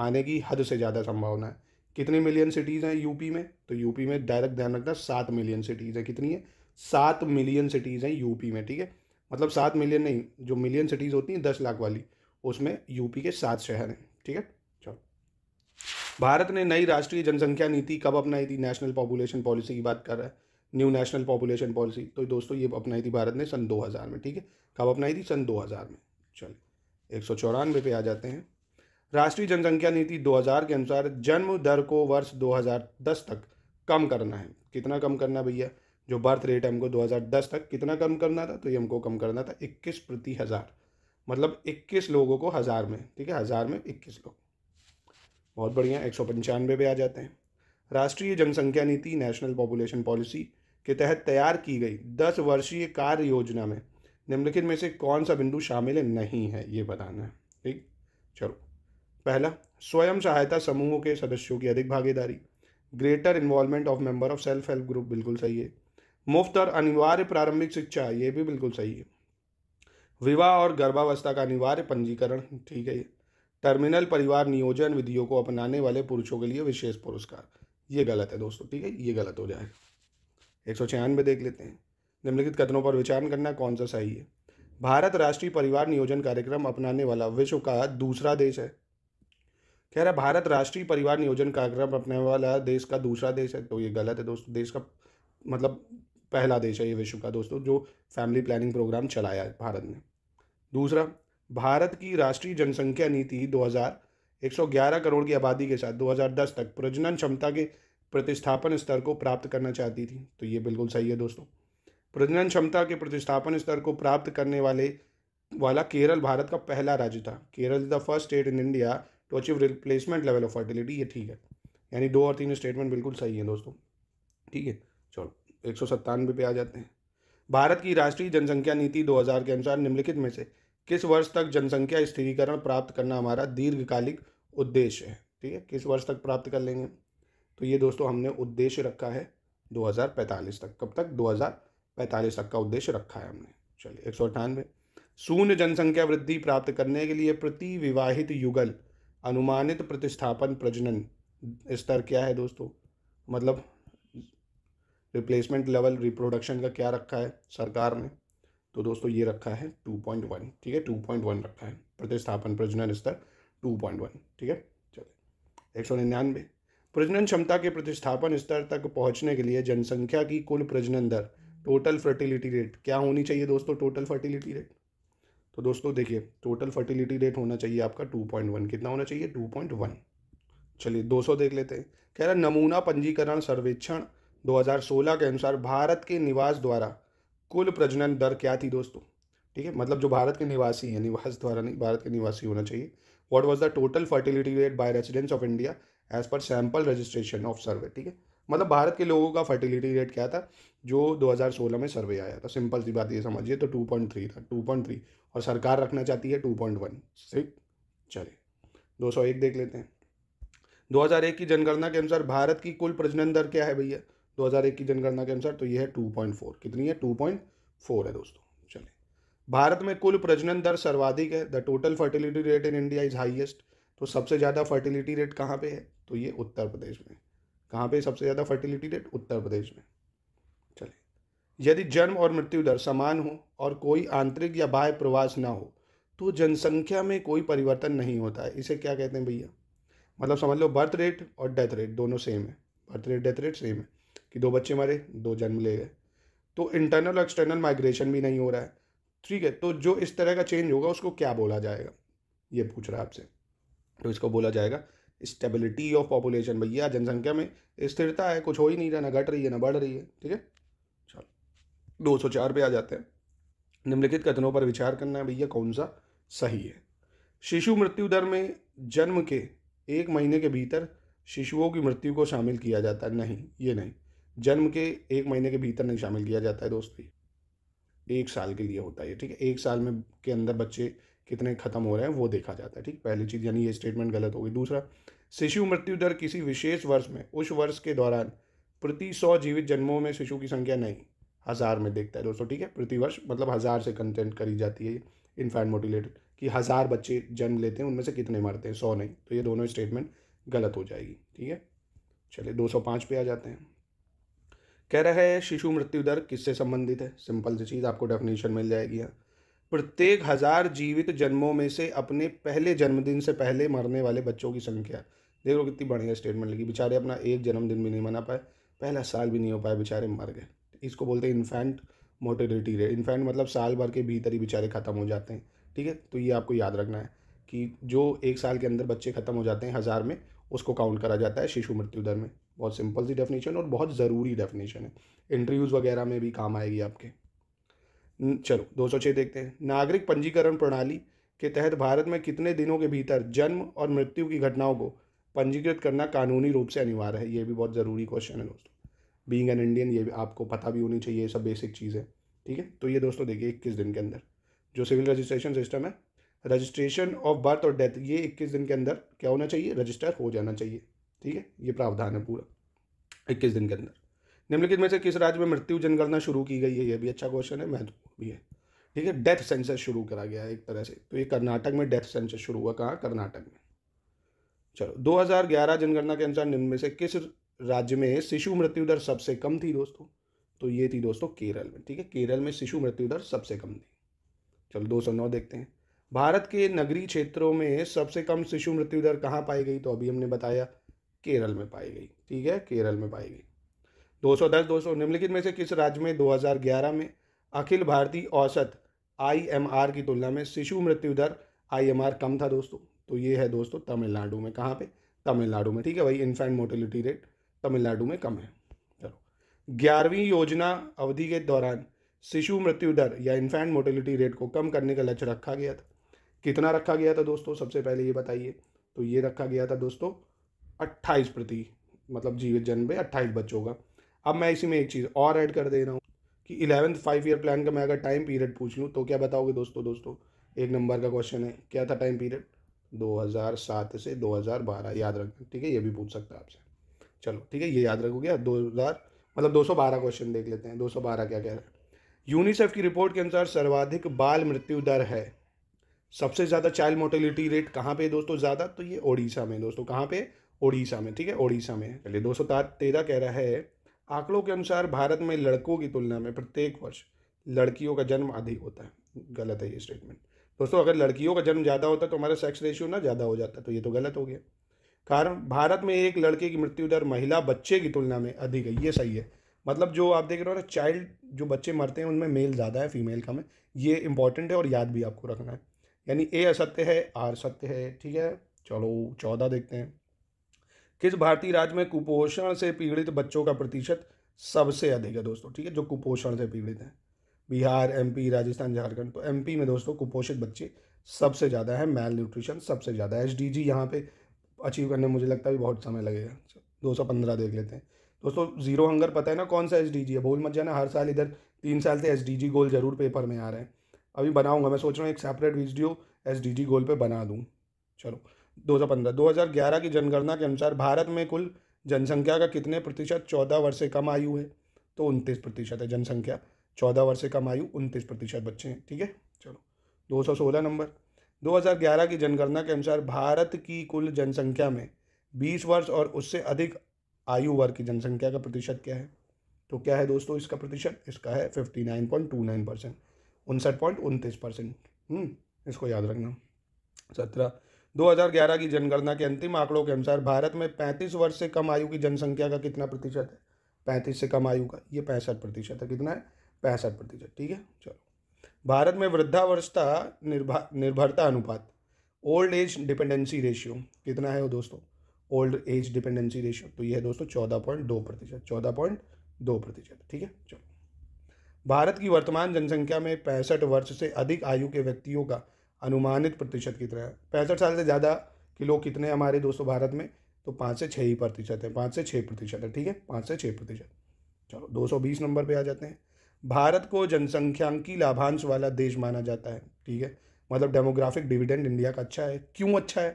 आने की हद से ज़्यादा संभावना है कितनी मिलियन सिटीज़ हैं यूपी में तो यूपी में डायरेक्ट ध्यान रखना सात मिलियन सिटीज़ हैं कितनी है सात मिलियन सिटीज़ हैं यूपी में ठीक है मतलब सात मिलियन नहीं जो मिलियन सिटीज़ होती हैं दस लाख वाली उसमें यूपी के सात शहर हैं ठीक है चलो भारत ने नई राष्ट्रीय जनसंख्या नीति कब अपनाई थी नेशनल पॉपुलेशन पॉलिसी की बात कर रहा है न्यू नेशनल पॉपुलेशन पॉलिसी तो दोस्तों ये अपनाई थी भारत ने सन 2000 में ठीक है कब अपनाई थी सन 2000 में चलिए एक सौ चौरानवे पे आ जाते हैं राष्ट्रीय जनसंख्या नीति 2000 के अनुसार जन्म दर को वर्ष 2010 तक कम करना है कितना कम करना भैया जो बर्थ रेट है हमको 2010 तक कितना कम करना था तो ये हमको कम करना था 21 प्रति हज़ार मतलब 21 लोगों को हज़ार में ठीक है हज़ार में 21 लोग बहुत बढ़िया एक सौ पंचानवे पे आ जाते हैं राष्ट्रीय जनसंख्या नीति नेशनल पॉपुलेशन पॉलिसी के तहत तैयार की गई दस वर्षीय कार्य योजना में निम्नलिखित में से कौन सा बिंदु शामिल नहीं है ये बताना है ठीक चलो पहला स्वयं सहायता समूहों के सदस्यों की अधिक भागीदारी greater involvement of member of self help group बिल्कुल सही है मुफ्त और अनिवार्य प्रारंभिक शिक्षा ये भी बिल्कुल सही है विवाह और गर्भावस्था का अनिवार्य पंजीकरण ठीक है टर्मिनल परिवार नियोजन विधियों को अपनाने वाले पुरुषों के लिए विशेष पुरस्कार ये गलत है दोस्तों ठीक है ये गलत हो जाएगा एक सौ छियानवे देख लेते हैं निम्नलिखित कथनों पर विचार करना कौन सा सही है भारत राष्ट्रीय परिवार नियोजन कार्यक्रम अपनाने वाला विश्व का दूसरा देश है कह रहा है भारत राष्ट्रीय परिवार नियोजन कार्यक्रम अपने वाला देश का दूसरा देश है तो ये गलत है दोस्तों देश का मतलब पहला देश है ये विश्व का दोस्तों जो फैमिली प्लानिंग प्रोग्राम चलाया है भारत ने दूसरा भारत की राष्ट्रीय जनसंख्या नीति 2000 111 करोड़ की आबादी के साथ 2010 तक प्रजनन क्षमता के प्रतिस्थापन स्तर को प्राप्त करना चाहती थी तो ये बिल्कुल सही है दोस्तों प्रजनन क्षमता के प्रतिस्थापन स्तर को प्राप्त करने वाले वाला केरल भारत का पहला राज्य था Kerala is the first state in India to achieve replacement level of fertility ये ठीक है यानी दो और तीन स्टेटमेंट बिल्कुल सही है दोस्तों ठीक है चलो एक सौ सत्तानवे पे आ जाते हैं भारत की राष्ट्रीय जनसंख्या नीति 2000 के अनुसार निम्नलिखित में से किस वर्ष तक जनसंख्या स्थिरीकरण प्राप्त करना हमारा दीर्घकालिक उद्देश्य है ठीक है किस वर्ष तक प्राप्त कर लेंगे तो ये दोस्तों हमने उद्देश्य रखा है 2045 तक कब तक 2045 तक का उद्देश्य रखा है हमने चलिए एक सौ अट्ठानवे शून्य जनसंख्या वृद्धि प्राप्त करने के लिए प्रति विवाहित युगल अनुमानित प्रतिस्थापन प्रजनन स्तर क्या है दोस्तों मतलब रिप्लेसमेंट लेवल रिप्रोडक्शन का क्या रखा है सरकार ने तो दोस्तों ये रखा है टू पॉइंट वन ठीक है टू पॉइंट वन रखा है प्रतिस्थापन प्रजनन स्तर टू पॉइंट वन ठीक है चलिए एक सौ निन्यानवे प्रजनन क्षमता के प्रतिस्थापन स्तर तक पहुंचने के लिए जनसंख्या की कुल प्रजनन दर टोटल फर्टिलिटी रेट क्या होनी चाहिए दोस्तों टोटल फर्टिलिटी रेट तो दोस्तों देखिए टोटल फर्टिलिटी रेट होना चाहिए आपका टू पॉइंट वन कितना होना चाहिए टू पॉइंट वन चलिए दो सौ देख लेते हैं कह रहा नमूना पंजीकरण सर्वेक्षण 2016 के अनुसार भारत के निवास द्वारा कुल प्रजनन दर क्या थी दोस्तों ठीक है मतलब जो भारत के निवासी हैं निवास द्वारा नहीं भारत के निवासी होना चाहिए what was the total fertility rate by residents of India as per sample registration of survey ठीक है मतलब भारत के लोगों का फर्टिलिटी रेट क्या था जो 2016 में सर्वे आया था सिंपल सी बात ये समझिए तो 2.3 था 2.3 और सरकार रखना चाहती है 2.1 ठीक चलिए दो देख लेते हैं 2001 की जनगणना के अनुसार भारत की कुल प्रजनन दर क्या है भैया 2001 की जनगणना के अनुसार तो ये है 2.4 कितनी है 2.4 है दोस्तों चलिए भारत में कुल प्रजनन दर सर्वाधिक है the total fertility rate in India is highest तो सबसे ज़्यादा फर्टिलिटी रेट कहाँ पे है तो ये उत्तर प्रदेश में कहाँ पे सबसे ज़्यादा फर्टिलिटी रेट उत्तर प्रदेश में चलिए यदि जन्म और मृत्यु दर समान हो और कोई आंतरिक या बाह्य प्रवास ना हो तो जनसंख्या में कोई परिवर्तन नहीं होता है इसे क्या कहते हैं भैया मतलब समझ लो बर्थ रेट और डेथ रेट दोनों सेम है birth rate death rate same है कि दो बच्चे मरे दो जन्म ले गए तो इंटरनल और एक्सटर्नल माइग्रेशन भी नहीं हो रहा है ठीक है तो जो इस तरह का चेंज होगा उसको क्या बोला जाएगा ये पूछ रहा है आपसे तो इसको बोला जाएगा स्टेबिलिटी ऑफ पॉपुलेशन भैया जनसंख्या में स्थिरता है कुछ हो ही नहीं रहा ना घट रही है ना बढ़ रही है ठीक है चलो दो सौ चार पे आ जाते हैं निम्नलिखित कथनों पर विचार करना है भैया कौन सा सही है शिशु मृत्यु दर में जन्म के एक महीने के भीतर शिशुओं की मृत्यु को शामिल किया जाता है नहीं ये नहीं जन्म के एक महीने के भीतर नहीं शामिल किया जाता है दोस्तों एक साल के लिए होता है ठीक है एक साल में के अंदर बच्चे कितने खत्म हो रहे हैं वो देखा जाता है ठीक पहली चीज़ यानी ये स्टेटमेंट गलत होगी दूसरा शिशु मृत्यु दर किसी विशेष वर्ष में उस वर्ष के दौरान प्रति सौ जीवित जन्मों में शिशु की संख्या नहीं हज़ार में देखता है दोस्तों ठीक है प्रति वर्ष मतलब हज़ार से कंटेंट करी जाती है इन्फैंट मोटिलेटेड कि हज़ार बच्चे जन्म लेते हैं उनमें से कितने मरते हैं सौ नहीं तो ये दोनों स्टेटमेंट गलत हो जाएगी ठीक है चलिए दो सौ पाँच पे आ जाते हैं कह रहा है शिशु मृत्यु दर किससे संबंधित है सिंपल सी चीज़ आपको डेफिनेशन मिल जाएगी यहाँ प्रत्येक हज़ार जीवित जन्मों में से अपने पहले जन्मदिन से पहले मरने वाले बच्चों की संख्या देखो कितनी बढ़िया स्टेटमेंट लगी बेचारे अपना एक जन्मदिन भी नहीं मना पाए पहला साल भी नहीं हो पाए बेचारे मर गए इसको बोलते हैं इन्फेंट मोर्टेलिटी रेट इन्फेंट मतलब साल भर के भीतर ही बेचारे ख़त्म हो जाते हैं ठीक है तो ये आपको याद रखना है कि जो एक साल के अंदर बच्चे ख़त्म हो जाते हैं हज़ार में उसको काउंट करा जाता है शिशु मृत्यु दर में बहुत सिंपल सी डेफिनेशन और बहुत ज़रूरी डेफिनेशन है इंटरव्यूज़ वगैरह में भी काम आएगी आपके चलो दो सौ छः देखते हैं नागरिक पंजीकरण प्रणाली के तहत भारत में कितने दिनों के भीतर जन्म और मृत्यु की घटनाओं को पंजीकृत करना कानूनी रूप से अनिवार्य है ये भी बहुत ज़रूरी क्वेश्चन है दोस्तों बींग एन इंडियन ये भी आपको पता भी होनी चाहिए ये सब बेसिक चीज़ है ठीक है तो ये दोस्तों देखिए इक्कीस दिन के अंदर जो सिविल रजिस्ट्रेशन सिस्टम है रजिस्ट्रेशन ऑफ बर्थ और डेथ ये इक्कीस दिन के अंदर क्या होना चाहिए रजिस्टर हो जाना चाहिए ठीक है ये प्रावधान है पूरा इक्कीस दिन के अंदर निम्नलिखित में से किस राज्य में मृत्यु जनगणना शुरू की गई है ये भी अच्छा क्वेश्चन है तो भी है ठीक है डेथ सेंसस शुरू करा गया है एक तरह से तो ये कर्नाटक में डेथ सेंसस शुरू हुआ कहाँ कर्नाटक में चलो 2011 जनगणना के अनुसार निम्न में से किस राज्य में शिशु मृत्यु दर सबसे कम थी दोस्तों तो ये थी दोस्तों केरल में ठीक है केरल में शिशु मृत्यु दर सबसे कम थी चलो दो सौ नौ देखते हैं भारत के नगरीय क्षेत्रों में सबसे कम शिशु मृत्यु दर कहाँ पाई गई तो अभी हमने बताया केरल में पाई गई ठीक है केरल में पाई गई 210 200 निम्नलिखित में से किस राज्य में 2011 में अखिल भारतीय औसत आई की तुलना में शिशु मृत्यु दर आई कम था दोस्तों तो ये है दोस्तों तमिलनाडु में कहाँ पे तमिलनाडु में ठीक है भाई इन्फेंट मोर्टिलिटी रेट तमिलनाडु में कम है चलो ग्यारहवीं योजना अवधि के दौरान शिशु मृत्यु दर या इन्फेंट मोर्टिलिटी रेट को कम करने का लक्ष्य रखा गया था कितना रखा गया था दोस्तों सबसे पहले ये बताइए तो ये रखा गया था दोस्तों अट्ठाईस प्रति मतलब जीवित जन्म पे अट्ठाईस बच्चों का अब मैं इसी में एक चीज़ और ऐड कर दे रहा हूँ कि इलेवेंथ फाइव ईयर प्लान का मैं अगर टाइम पीरियड पूछ लूँ तो क्या बताओगे दोस्तों दोस्तों एक नंबर का क्वेश्चन है क्या था टाइम पीरियड 2007 से 2012 याद रखना ठीक है ये भी पूछ सकता है आपसे चलो ठीक है ये याद रखोगे दो हज़ार मतलब 212 क्वेश्चन देख लेते हैं 212 क्या कह रहा है यूनिसेफ की रिपोर्ट के अनुसार सर्वाधिक बाल मृत्यु दर है सबसे ज़्यादा चाइल्ड मोर्टेलिटी रेट कहाँ पे दोस्तों ज़्यादा तो ये ओडिशा में दोस्तों कहाँ पे ओडिशा में ठीक है ओडिशा में चलिए दो सौ तेरह कह रहा है आंकड़ों के अनुसार भारत में लड़कों की तुलना में प्रत्येक वर्ष लड़कियों का जन्म अधिक होता है गलत है ये स्टेटमेंट दोस्तों अगर लड़कियों का जन्म ज़्यादा होता तो हमारा सेक्स रेशियो ना ज़्यादा हो जाता तो ये तो गलत हो गया कारण भारत में एक लड़के की मृत्यु दर महिला बच्चे की तुलना में अधिक है ये सही है मतलब जो आप देख रहे हो ना चाइल्ड जो बच्चे मरते हैं उनमें मेल ज़्यादा है फीमेल का में ये इंपॉर्टेंट है और याद भी आपको रखना है यानी ए असत्य है आर सत्य है ठीक है चलो चौदह देखते हैं किस भारतीय राज्य में कुपोषण से पीड़ित बच्चों का प्रतिशत सबसे अधिक है दोस्तों ठीक है जो कुपोषण से पीड़ित हैं बिहार एमपी राजस्थान झारखंड तो एमपी में दोस्तों कुपोषित बच्चे सबसे ज़्यादा है मेल न्यूट्रिशन सबसे ज़्यादा है एस डी जी यहाँ पर अचीव करने मुझे लगता है बहुत समय लगेगा दो सौ पंद्रह देख लेते हैं दोस्तों जीरो हंगर पता है ना कौन सा एस डी जी है भूल मत जाना हर साल इधर तीन साल से एस डी जी गोल जरूर पेपर में आ रहे हैं अभी बनाऊंगा मैं सोच रहा हूँ एक separate video S D G goal पर बना दूँ चलो हज़ार 2011 की जनगणना के अनुसार भारत में कुल जनसंख्या का कितने प्रतिशत चौदह वर्ष से कम आयु है तो उनतीस प्रतिशत है जनसंख्या चौदह वर्ष से कम आयु उनतीस प्रतिशत बच्चे हैं ठीक है चलो दो सौ सोलह नंबर दो हज़ार ग्यारह की जनगणना के अनुसार भारत की कुल जनसंख्या में बीस वर्ष और उससे अधिक आयु वर्ग की जनसंख्या का प्रतिशत क्या है तो क्या है दोस्तों इसका प्रतिशत इसका है fifty nine point two nine percent उनसठ पॉइंट उनतीस परसेंट हम्म, इसको याद रखना सत्रह 2011 की जनगणना के अंतिम आंकड़ों के अनुसार भारत में 35 वर्ष से कम आयु की जनसंख्या का कितना प्रतिशत है पैंतीस से कम आयु का ये पैंसठ प्रतिशत है कितना है पैंसठ प्रतिशत ठीक है चलो भारत में वृद्धावस्था निर्भर निर्भरता अनुपात ओल्ड एज डिपेंडेंसी रेशियो कितना है वो दोस्तों ओल्ड एज डिपेंडेंसी रेशियो तो ये है दोस्तों चौदह पॉइंट दो प्रतिशत चौदह पॉइंट दो प्रतिशत ठीक है चलो भारत की वर्तमान जनसंख्या में पैंसठ वर्ष से अधिक आयु के व्यक्तियों का अनुमानित प्रतिशत की तरह पैंसठ साल से ज़्यादा के लोग कितने हमारे दोस्तों भारत में तो पाँच से छः ही प्रतिशत है पाँच से छः प्रतिशत है ठीक है पाँच से छः प्रतिशत चलो दो सौ बीस नंबर पर आ जाते हैं भारत को जनसंख्यांकी लाभांश वाला देश माना जाता है ठीक है मतलब डेमोग्राफिक डिविडेंड इंडिया का अच्छा है क्यों अच्छा है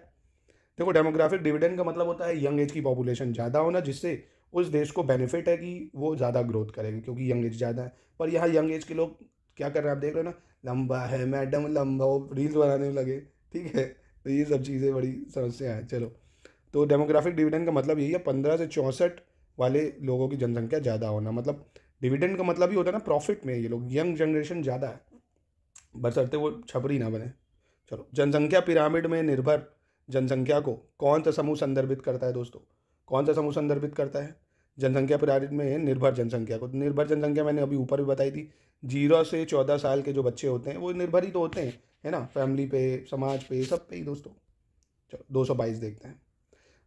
देखो डेमोग्राफिक डिविडेंड का मतलब होता है यंग एज की पॉपुलेशन ज़्यादा होना जिससे उस देश को बेनिफिट है कि वो ज़्यादा ग्रोथ करेगी क्योंकि यंग एज ज़्यादा है पर यहाँ यंग एज के लोग क्या कर रहे हैं आप देख रहे हो ना लंबा है मैडम लंबा हो रील्स बनाने लगे ठीक है तो ये सब चीज़ें बड़ी समस्या है चलो तो डेमोग्राफिक डिविडेंड का मतलब यही है पंद्रह से चौंसठ वाले लोगों की जनसंख्या ज़्यादा होना मतलब डिविडेंड का मतलब ही होता है ना प्रॉफिट में ये लोग यंग जनरेशन ज़्यादा है बसरते वो छपरी ना बने चलो जनसंख्या पिरामिड में निर्भर जनसंख्या को कौन सा समूह संदर्भित करता है दोस्तों कौन सा समूह संदर्भित करता है जनसंख्या पिरामिड में निर्भर जनसंख्या को निर्भर जनसंख्या मैंने अभी ऊपर भी बताई थी जीरो से चौदह साल के जो बच्चे होते हैं वो निर्भर ही तो होते हैं है ना फैमिली पे समाज पे सब पे ही दोस्तों चलो दो सौ बाईस देखते हैं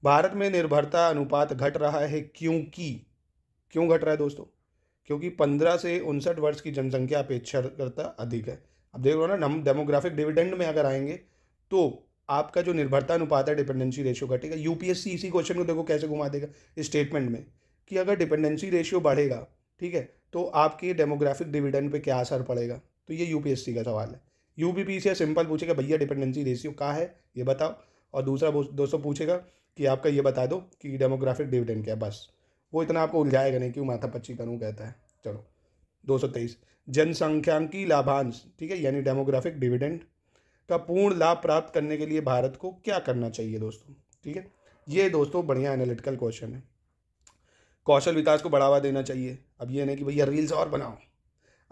भारत में निर्भरता अनुपात घट रहा है क्योंकि क्यों घट रहा है दोस्तों क्योंकि पंद्रह से उनसठ वर्ष की जनसंख्या अपेक्षाकर्ता अधिक है अब देख लो ना हम डेमोग्राफिक डिविडेंड में अगर आएंगे तो आपका जो निर्भरता अनुपात है डिपेंडेंसी रेशियो घटेगा यूपीएससी इसी क्वेश्चन को देखो कैसे घुमा देगा स्टेटमेंट में कि अगर डिपेंडेंसी रेशियो बढ़ेगा ठीक है तो आपके डेमोग्राफिक डिविडेंड पे क्या असर पड़ेगा तो ये यूपीएससी का सवाल है यूपीपी से सिंपल पूछेगा भैया डिपेंडेंसी रेशियो का है ये बताओ और दूसरा दोस्तों पूछेगा कि आपका ये बता दो कि डेमोग्राफिक डिविडेंड क्या बस वो इतना आपको उलझाएगा नहीं क्यों माथा पच्ची करूँ कहता है चलो दो सौ तेईस जनसंख्यांकी लाभांश ठीक है यानी डेमोग्राफिक डिविडेंड का पूर्ण लाभ प्राप्त करने के लिए भारत को क्या करना चाहिए दोस्तों ठीक है ये दोस्तों बढ़िया एनालिटिकल क्वेश्चन है कौशल विकास को बढ़ावा देना चाहिए अब ये नहीं कि भैया रील्स और बनाओ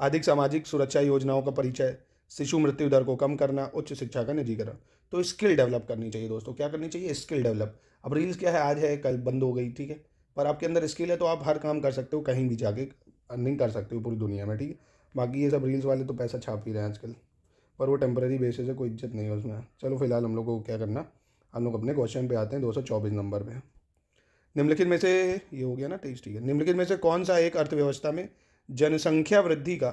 अधिक सामाजिक सुरक्षा योजनाओं का परिचय शिशु मृत्यु दर को कम करना उच्च शिक्षा का निजीकरण तो स्किल डेवलप करनी चाहिए दोस्तों क्या करनी चाहिए स्किल डेवलप अब रील्स क्या है आज है कल बंद हो गई ठीक है पर आपके अंदर स्किल है तो आप हर काम कर सकते हो कहीं भी जाके अर्निंग कर सकते हो पूरी दुनिया में ठीक है बाकी ये सब रील्स वाले तो पैसा छाप ही रहे हैं आजकल पर वो टेम्प्रेरी बेसिस है कोई इज्जत नहीं है उसमें चलो फिलहाल हम लोग को क्या करना हम लोग अपने क्वेश्चन पे आते हैं चौबीस नंबर पर निम्नलिखित में से ये हो गया ना तेईस ठीक है निम्नलिखित में से कौन सा एक अर्थव्यवस्था में जनसंख्या वृद्धि का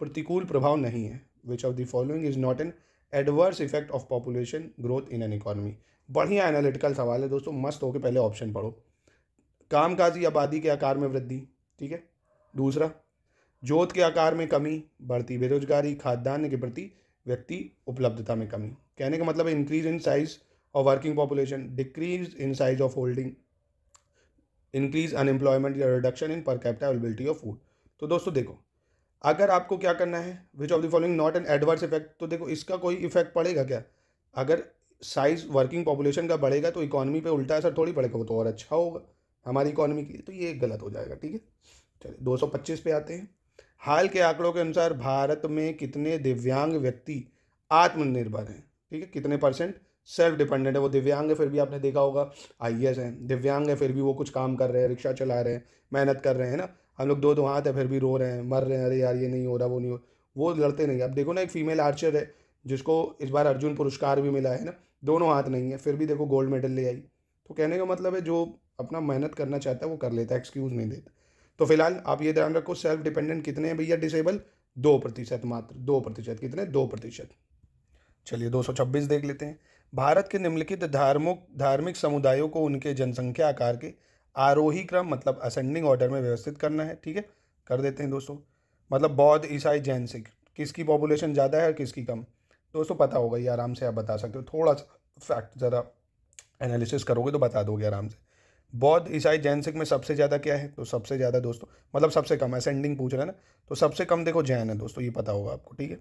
प्रतिकूल प्रभाव नहीं है which of the following is not an adverse effect of population growth in an economy बढ़िया एनालिटिकल सवाल है दोस्तों मस्त होकर पहले ऑप्शन पढ़ो कामकाजी आबादी के आकार में वृद्धि ठीक है दूसरा जोत के आकार में कमी बढ़ती बेरोजगारी खाद्यान्न के प्रति व्यक्ति उपलब्धता में कमी कहने का मतलब increase in size of working population decrease in size of holding increase unemployment या reduction in per capita availability of food तो दोस्तों देखो अगर आपको क्या करना है which of the following not an adverse effect तो देखो इसका कोई इफेक्ट पड़ेगा क्या अगर साइज वर्किंग पॉपुलेशन का बढ़ेगा तो इकोनॉमी पे उल्टा असर थोड़ी पड़ेगा वो तो और अच्छा होगा हमारी इकोनॉमी के लिए तो ये गलत हो जाएगा ठीक है चलिए दो सौ पच्चीस पे आते हैं हाल के आंकड़ों के अनुसार भारत में कितने दिव्यांग व्यक्ति आत्मनिर्भर हैं ठीक है कितने परसेंट सेल्फ डिपेंडेंट है वो दिव्यांग है फिर भी आपने देखा होगा आई एस है दिव्यांग है फिर भी वो कुछ काम कर रहे हैं रिक्शा चला रहे हैं मेहनत कर रहे हैं ना हम लोग दो दो हाथ है फिर भी रो रहे हैं मर रहे हैं अरे यार ये नहीं हो रहा वो नहीं हो वो लड़ते नहीं अब देखो ना एक फीमेल आर्चर है जिसको इस बार अर्जुन पुरस्कार भी मिला है ना दोनों हाथ नहीं है फिर भी देखो गोल्ड मेडल ले आई तो कहने का मतलब है जो अपना मेहनत करना चाहता है वो कर लेता है एक्सक्यूज़ नहीं देता तो फिलहाल आप ये ध्यान रखो सेल्फ डिपेंडेंट कितने हैं भैया डिसेबल दो प्रतिशत मात्र दो प्रतिशत कितने दो प्रतिशत चलिए दो सौ छब्बीस देख लेते हैं भारत के निम्नलिखित धार्मिक धार्मिक समुदायों को उनके जनसंख्या आकार के आरोही क्रम मतलब असेंडिंग ऑर्डर में व्यवस्थित करना है ठीक है कर देते हैं दोस्तों मतलब बौद्ध ईसाई जैन सिख किसकी पॉपुलेशन ज़्यादा है और किसकी कम दोस्तों पता होगा ये आराम से आप बता सकते हो थोड़ा सा फैक्ट ज़रा एनालिसिस करोगे तो बता दोगे आराम से बौद्ध ईसाई जैन सिख में सबसे ज़्यादा क्या है तो सबसे ज़्यादा दोस्तों मतलब सबसे कम असेंडिंग पूछ रहे हैं ना तो सबसे कम देखो जैन है दोस्तों ये पता होगा आपको ठीक है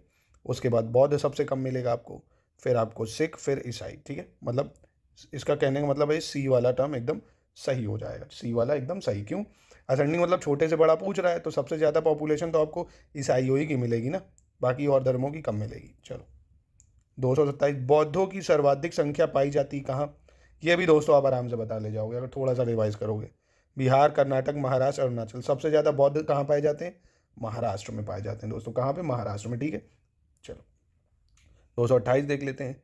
उसके बाद बौद्ध सबसे कम मिलेगा आपको फिर आपको सिख फिर ईसाई ठीक है मतलब इसका कहने का मतलब है सी वाला टर्म एकदम सही हो जाएगा सी वाला एकदम सही क्यों असेंडिंग मतलब छोटे से बड़ा पूछ रहा है तो सबसे ज़्यादा पॉपुलेशन तो आपको ईसाइयों ही की मिलेगी ना बाकी और धर्मों की कम मिलेगी चलो दो सौ सत्ताईस बौद्धों की सर्वाधिक संख्या पाई जाती कहाँ ये भी दोस्तों आप आराम से बता ले जाओगे अगर थोड़ा सा रिवाइज करोगे बिहार कर्नाटक महाराष्ट्र अरुणाचल सबसे ज़्यादा बौद्ध कहाँ पाए जाते हैं महाराष्ट्र में पाए जाते हैं दोस्तों कहाँ पे महाराष्ट्र में ठीक है दो देख लेते हैं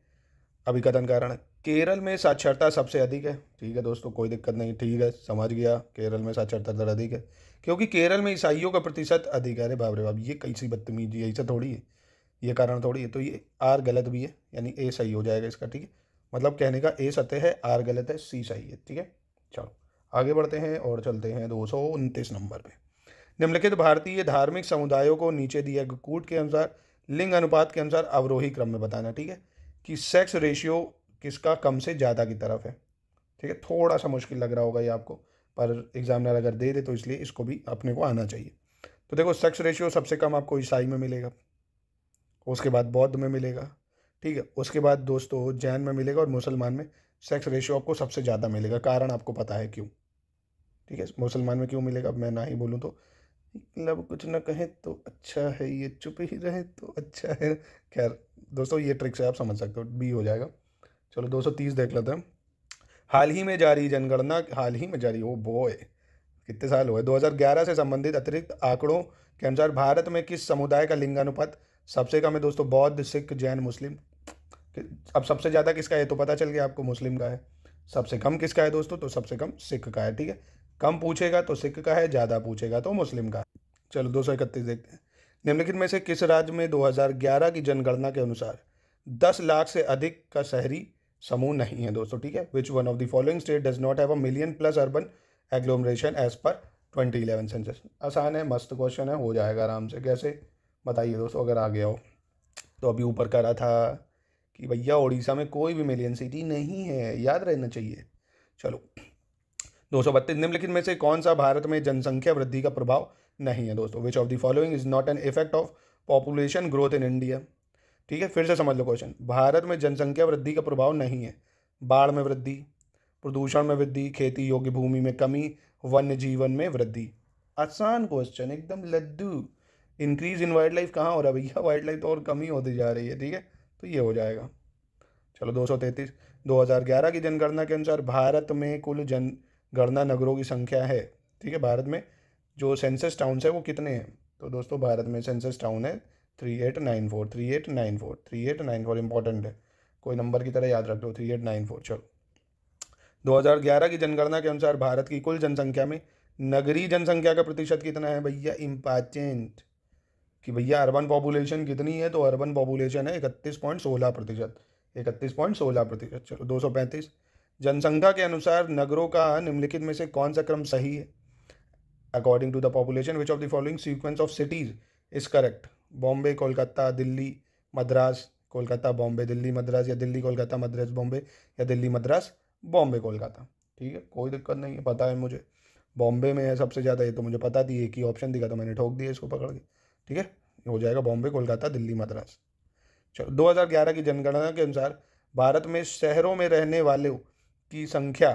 अभी कथन कारण केरल में साक्षरता सबसे अधिक है ठीक है दोस्तों कोई दिक्कत नहीं ठीक है समझ गया केरल में साक्षरता दर अधिक है क्योंकि केरल में ईसाइयों का प्रतिशत अधिक है अरे बाप रे बाप ये कैसी बदतमीजी ऐसा थोड़ी है ये कारण थोड़ी है तो ये आर गलत भी है यानी ए सही हो जाएगा इसका ठीक है मतलब कहने का ए सत्य है आर गलत है सी सही है ठीक है चलो आगे बढ़ते हैं और चलते हैं दो नंबर पर निम्नलिखित भारतीय धार्मिक समुदायों को नीचे दिए कूट के अनुसार लिंग अनुपात के अनुसार अवरोही क्रम में बताना ठीक है कि सेक्स रेशियो किसका कम से ज़्यादा की तरफ है ठीक है थोड़ा सा मुश्किल लग रहा होगा ये आपको पर एग्जामिनर अगर दे दे तो इसलिए इसको भी अपने को आना चाहिए तो देखो सेक्स रेशियो सबसे कम आपको ईसाई में मिलेगा उसके बाद बौद्ध में मिलेगा ठीक है उसके बाद दोस्तों जैन में मिलेगा और मुसलमान में सेक्स रेशियो आपको सबसे ज़्यादा मिलेगा कारण आपको पता है क्यों ठीक है मुसलमान में क्यों मिलेगा मैं ना ही बोलूँ तो मतलब कुछ ना कहें तो अच्छा है ये चुप ही रहे तो अच्छा है खैर दोस्तों ये ट्रिक से आप समझ सकते हो बी हो जाएगा चलो 230 देख लेते हैं हाल ही में जारी जनगणना हाल ही में जारी ओ है कितने साल हुए 2011 से संबंधित अतिरिक्त आंकड़ों के अनुसार भारत में किस समुदाय का लिंगानुपात सबसे कम है दोस्तों बौद्ध सिख जैन मुस्लिम अब सबसे ज़्यादा किसका है तो पता चल गया आपको मुस्लिम का है सबसे कम किसका है दोस्तों तो सबसे कम सिख का है ठीक है कम पूछेगा तो सिख का है ज़्यादा पूछेगा तो मुस्लिम का चलो दो सौ इकतीस देखते हैं निम्नलिखित में से किस राज्य में 2011 की जनगणना के अनुसार 10 लाख से अधिक का शहरी समूह नहीं है दोस्तों ठीक है which one of the following state does not have a million plus urban agglomeration as per 2011 census आसान है मस्त क्वेश्चन है हो जाएगा आराम से कैसे बताइए दोस्तों अगर आ गया हो तो अभी ऊपर कर रहा था कि भैया उड़ीसा में कोई भी मिलियन सिटी नहीं है याद रहना चाहिए चलो दो सौ बत्तीस निम्नलिखित में से कौन सा भारत में जनसंख्या वृद्धि का प्रभाव नहीं है दोस्तों which of the following is not an effect of population growth in India ठीक है फिर से समझ लो क्वेश्चन भारत में जनसंख्या वृद्धि का प्रभाव नहीं है बाढ़ में वृद्धि प्रदूषण में वृद्धि खेती योग्य भूमि में कमी वन्य जीवन में वृद्धि आसान क्वेश्चन एकदम लड्डू इंक्रीज इन वाइल्ड लाइफ कहाँ हो रहा है भैया वाइल्ड लाइफ तो और कमी होती जा रही है ठीक है तो ये हो जाएगा चलो दो दो सौ हजार ग्यारह की जनगणना के अनुसार भारत में कुल जन गणना नगरों की संख्या है ठीक है भारत में जो सेंसस टाउन्स है वो कितने हैं तो दोस्तों भारत में सेंसस टाउन है three eight nine four three eight nine four three eight nine four important है कोई नंबर की तरह याद रख दो थ्री एट नाइन फोर चलो 2011 की जनगणना के अनुसार भारत की कुल जनसंख्या में नगरीय जनसंख्या का प्रतिशत कितना है भैया इम्पॉर्टेंट कि भैया अर्बन पॉपुलेशन कितनी है तो अर्बन पॉपुलेशन है इकतीस पॉइंट सोलह प्रतिशत इकतीस पॉइंट सोलह प्रतिशत चलो दो सौ पैंतीस जनसंख्या के अनुसार नगरों का निम्नलिखित में से कौन सा क्रम सही है according to the population which of the following sequence of cities is correct Bombay Kolkata Delhi Madras Kolkata Bombay Delhi Madras या दिल्ली कोलकाता मद्रास बॉम्बे या दिल्ली मद्रास बॉम्बे कोलकाता ठीक है कोई दिक्कत नहीं है पता है मुझे बॉम्बे में है सबसे ज़्यादा ये तो मुझे पता थी एक ही ऑप्शन दिखा तो मैंने ठोक दिया इसको पकड़ के ठीक है हो जाएगा बॉम्बे कोलकाता दिल्ली मद्रास चलो दो की जनगणना के अनुसार भारत में शहरों में रहने वाले की संख्या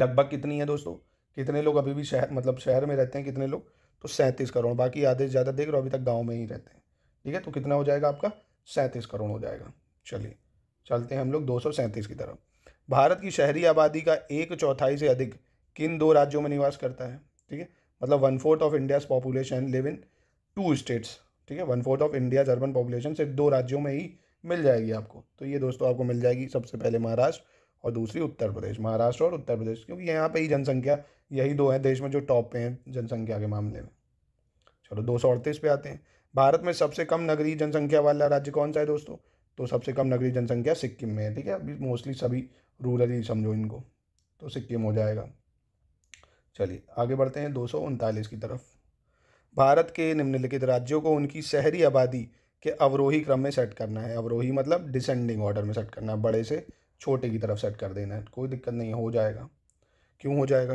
लगभग कितनी है दोस्तों कितने लोग अभी भी शहर मतलब शहर में रहते हैं कितने लोग तो सैंतीस करोड़ बाकी आधे ज़्यादा देख रहे हो अभी तक गाँव में ही रहते हैं ठीक है तो कितना हो जाएगा आपका सैंतीस करोड़ हो जाएगा चलिए चलते हैं हम लोग दो की तरफ भारत की शहरी आबादी का एक चौथाई से अधिक किन दो राज्यों में निवास करता है ठीक है मतलब one fourth of India population live in two states ठीक है one fourth of India urban population सिर्फ दो राज्यों में ही मिल जाएगी आपको तो ये दोस्तों आपको मिल जाएगी सबसे पहले महाराष्ट्र और दूसरी उत्तर प्रदेश महाराष्ट्र और उत्तर प्रदेश क्योंकि यहाँ पर ही जनसंख्या यही दो है देश में जो टॉप पे हैं जनसंख्या के मामले में चलो दो सौ अड़तीस पे आते हैं भारत में सबसे कम नगरीय जनसंख्या वाला राज्य कौन सा है दोस्तों तो सबसे कम नगरीय जनसंख्या सिक्किम में है ठीक है अभी मोस्टली सभी रूरल ही समझो इनको तो सिक्किम हो जाएगा चलिए आगे बढ़ते हैं दो सौ उनतालीस की तरफ भारत के निम्नलिखित राज्यों को उनकी शहरी आबादी के अवरोही क्रम में सेट करना है अवरोही मतलब डिसेंडिंग ऑर्डर में सेट करना है बड़े से छोटे की तरफ सेट कर देना है कोई दिक्कत नहीं हो जाएगा क्यों हो जाएगा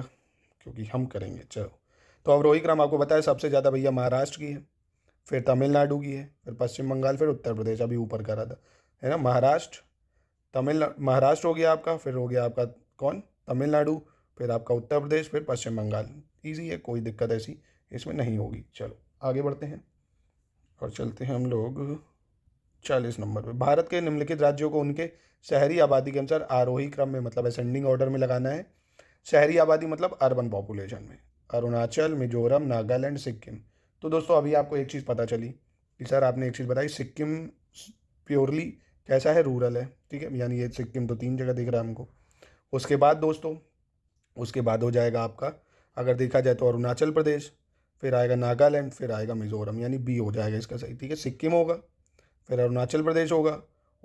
क्योंकि हम करेंगे चलो तो अब रोहित राम आपको बताया सबसे ज़्यादा भैया महाराष्ट्र की है फिर तमिलनाडु की है फिर पश्चिम बंगाल फिर उत्तर प्रदेश अभी ऊपर करा था है ना महाराष्ट्र तमिल महाराष्ट्र हो गया आपका फिर हो गया आपका कौन तमिलनाडु फिर आपका उत्तर प्रदेश फिर पश्चिम बंगाल ईजी है कोई दिक्कत ऐसी इसमें नहीं होगी चलो आगे बढ़ते हैं और चलते हैं हम लोग चालीस नंबर पे भारत के निम्नलिखित राज्यों को उनके शहरी आबादी के अनुसार आरोही क्रम में मतलब असेंडिंग ऑर्डर में लगाना है शहरी आबादी मतलब अर्बन पॉपुलेशन में अरुणाचल मिजोरम नागालैंड सिक्किम तो दोस्तों अभी आपको एक चीज़ पता चली कि सर आपने एक चीज़ बताई सिक्किम प्योरली कैसा है रूरल है ठीक है यानी ये सिक्किम तो तीन जगह दिख रहा है हमको उसके बाद दोस्तों उसके बाद हो जाएगा आपका अगर देखा जाए तो अरुणाचल प्रदेश फिर आएगा नागालैंड फिर आएगा मिजोरम यानी बी हो जाएगा इसका सही ठीक है सिक्किम होगा फिर अरुणाचल प्रदेश होगा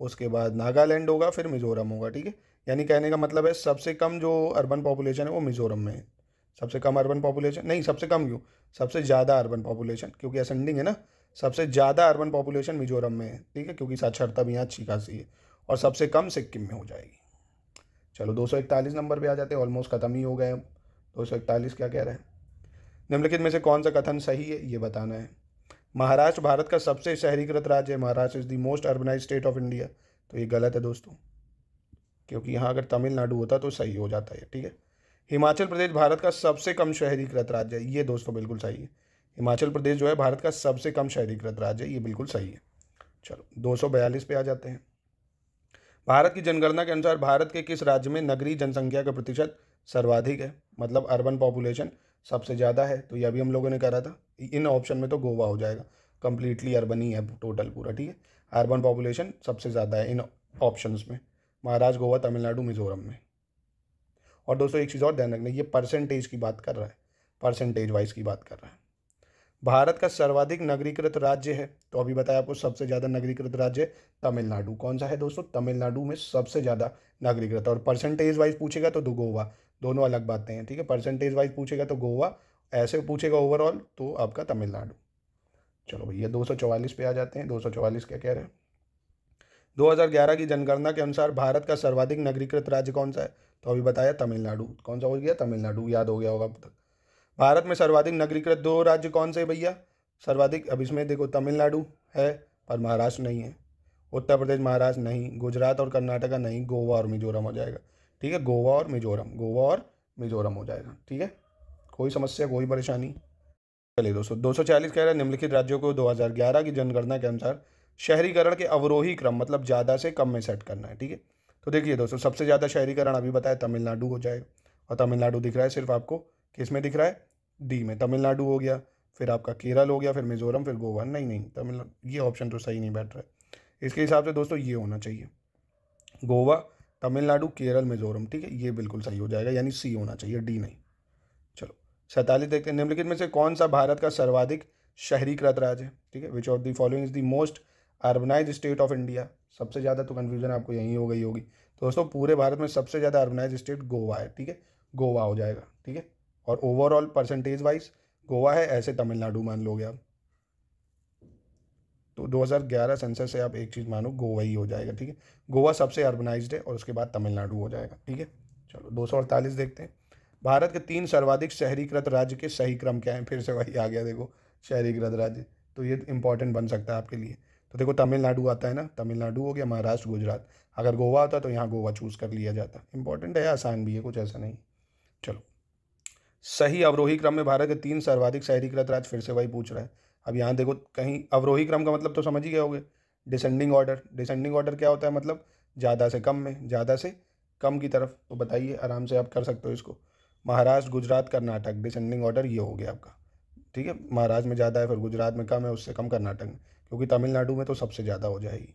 उसके बाद नागालैंड होगा फिर मिज़ोरम होगा ठीक है यानी कहने का मतलब है सबसे कम जो अर्बन पॉपुलेशन है वो मिज़ोरम में है सबसे कम अर्बन पॉपुलेशन नहीं सबसे कम क्यों सबसे ज़्यादा अर्बन पॉपुलेशन क्योंकि असेंडिंग है ना सबसे ज़्यादा अर्बन पॉपुलेशन मिज़ोरम में है ठीक है क्योंकि साक्षरता भी यहाँ अच्छी खासी है और सबसे कम सिक्किम में हो जाएगी चलो दो नंबर पर आ जाते हैं ऑलमोस्ट ख़त्म ही हो गए दो क्या कह रहे हैं निम्नलिखित में से कौन सा कथन सही है ये बताना है महाराष्ट्र भारत का सबसे शहरीकृत राज्य है Maharashtra is the most urbanize state of India तो ये गलत है दोस्तों क्योंकि यहाँ अगर तमिलनाडु होता तो सही हो जाता है ठीक है हिमाचल प्रदेश भारत का सबसे कम शहरीकृत राज्य है ये दोस्तों बिल्कुल सही है हिमाचल प्रदेश जो है भारत का सबसे कम शहरीकृत राज्य है ये बिल्कुल सही है चलो दो पे आ जाते हैं भारत की जनगणना के अनुसार भारत के किस राज्य में नगरीय जनसंख्या का प्रतिशत सर्वाधिक है मतलब अर्बन पॉपुलेशन सबसे ज़्यादा है तो यह भी हम लोगों ने करा था इन ऑप्शन में तो गोवा हो जाएगा कम्प्लीटली अर्बन ही है टोटल पूरा ठीक है अर्बन पॉपुलेशन सबसे ज़्यादा है इन ऑप्शन में महाराष्ट्र गोवा तमिलनाडु मिजोरम में और दोस्तों एक चीज़ और ध्यान रखना ये परसेंटेज की बात कर रहा है परसेंटेज वाइज की बात कर रहा है भारत का सर्वाधिक नगरीकृत राज्य है तो अभी बताया आपको सबसे ज़्यादा नगरीकृत राज्य तमिलनाडु कौन सा है दोस्तों तमिलनाडु में सबसे ज़्यादा नगरीकृत और परसेंटेज वाइज पूछेगा तो दो गोवा दोनों अलग बातें हैं ठीक है परसेंटेज वाइज पूछेगा तो गोवा ऐसे पूछेगा ओवरऑल तो आपका तमिलनाडु चलो भैया दो सौ चौवालीस पे आ जाते हैं दो सौ चौवालीस क्या कह रहे हैं 2011 की जनगणना के अनुसार भारत का सर्वाधिक नगरीकृत राज्य कौन सा है तो अभी बताया तमिलनाडु कौन सा हो गया तमिलनाडु याद हो गया होगा अब तक भारत में सर्वाधिक नगरीकृत दो राज्य कौन से भैया सर्वाधिक अब इसमें देखो तमिलनाडु है पर महाराष्ट्र नहीं है उत्तर प्रदेश महाराष्ट्र नहीं गुजरात और कर्नाटका नहीं गोवा और मिजोरम हो जाएगा ठीक है गोवा और मिजोरम गोवा और मिजोरम हो जाएगा ठीक है कोई समस्या कोई परेशानी चलिए दोस्तों दो सौ चालीस कह रहे हैं निम्नलिखित राज्यों को दो हज़ार ग्यारह की जनगणना के अनुसार शहरीकरण के अवरोही क्रम मतलब ज़्यादा से कम में सेट करना है ठीक है तो देखिए दोस्तों सबसे ज़्यादा शहरीकरण अभी बताया तमिलनाडु हो जाएगा और तमिलनाडु दिख रहा है सिर्फ आपको किस में दिख रहा है डी में तमिलनाडु हो गया फिर आपका केरल हो गया फिर मिजोरम फिर गोवा नहीं नहीं तमिलनाडु ये ऑप्शन तो सही नहीं बैठ रहा है इसके हिसाब से दोस्तों ये होना चाहिए गोवा तमिलनाडु केरल मिजोरम ठीक है ये बिल्कुल सही हो जाएगा यानी सी होना चाहिए डी नहीं चलो सैंतालीस देखते हैं निम्नलिखित में से कौन सा भारत का सर्वाधिक शहरीकृत राज्य है ठीक है which of the following is the most urbanize state of India सबसे ज़्यादा तो कन्फ्यूजन आपको यहीं हो गई होगी तो दोस्तों पूरे भारत में सबसे ज़्यादा अर्बनाइज स्टेट गोवा है ठीक है गोवा हो जाएगा ठीक है और ओवरऑल परसेंटेज वाइज गोवा है ऐसे तमिलनाडु मान लोगे आप तो 2011 सेंसर से आप एक चीज़ मानो गोवा ही हो जाएगा ठीक है गोवा सबसे अर्बनाइज्ड है और उसके बाद तमिलनाडु हो जाएगा ठीक है चलो दो देखते हैं भारत के तीन सर्वाधिक शहरीकृत राज्य के सही क्रम क्या हैं फिर से वही आ गया देखो शहरीकृत राज्य तो ये इंपॉर्टेंट बन सकता है आपके लिए तो देखो तमिलनाडु आता है ना तमिलनाडु हो गया महाराष्ट्र गुजरात अगर गोवा होता तो यहाँ गोवा चूज़ कर लिया जाता इंपॉर्टेंट है आसान भी है कुछ ऐसा नहीं चलो सही अवरोही क्रम में भारत के तीन सर्वाधिक शहरीकृत राज्य फिर से वही पूछ रहा है अब यहाँ देखो कहीं अवरोही क्रम का मतलब तो समझ ही गए होगे डिसेंडिंग ऑर्डर डिसेंडिंग ऑर्डर क्या होता है मतलब ज़्यादा से कम में ज़्यादा से कम की तरफ तो बताइए आराम से आप कर सकते हो इसको महाराष्ट्र गुजरात कर्नाटक डिसेंडिंग ऑर्डर ये हो गया आपका ठीक है महाराष्ट्र में ज़्यादा है फिर गुजरात में कम है उससे कम कर्नाटक में क्योंकि तमिलनाडु में तो सबसे ज़्यादा हो जाएगी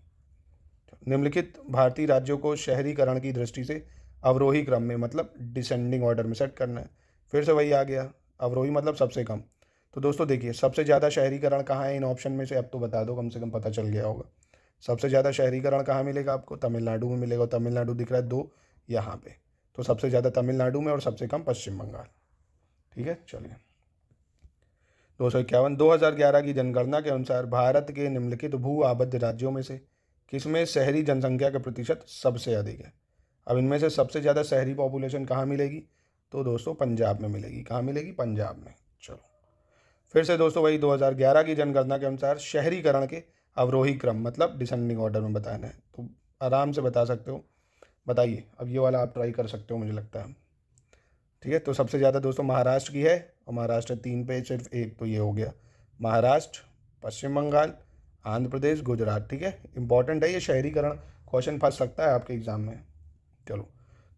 निम्नलिखित भारतीय राज्यों को शहरीकरण की दृष्टि से अवरोही क्रम में मतलब डिसेंडिंग ऑर्डर में सेट करना है फिर से वही आ गया अवरोही मतलब सबसे कम तो दोस्तों देखिए सबसे ज़्यादा शहरीकरण कहाँ है इन ऑप्शन में से अब तो बता दो कम से कम पता चल गया होगा सबसे ज़्यादा शहरीकरण कहाँ मिलेगा आपको तमिलनाडु में मिलेगा तमिलनाडु दिख रहा है दो यहाँ पे तो सबसे ज़्यादा तमिलनाडु में और सबसे कम पश्चिम बंगाल ठीक है चलिए दो सौ इक्यावन दो हज़ार ग्यारह की जनगणना के अनुसार भारत के निम्नलिखित भू आबद्ध राज्यों में से किसमें शहरी जनसंख्या का प्रतिशत सबसे अधिक है अब इनमें से सबसे ज़्यादा शहरी पॉपुलेशन कहाँ मिलेगी तो दोस्तों पंजाब में मिलेगी कहाँ मिलेगी पंजाब में चलो फिर से दोस्तों वही 2011 की जनगणना के अनुसार शहरीकरण के अवरोही क्रम मतलब डिसेंडिंग ऑर्डर में बताना है तो आराम से बता सकते हो बताइए अब ये वाला आप ट्राई कर सकते हो मुझे लगता है ठीक है तो सबसे ज़्यादा दोस्तों महाराष्ट्र की है और महाराष्ट्र तीन पे सिर्फ एक तो ये हो गया महाराष्ट्र पश्चिम बंगाल आंध्र प्रदेश गुजरात ठीक है इंपॉर्टेंट है ये शहरीकरण क्वेश्चन फंस सकता है आपके एग्ज़ाम में चलो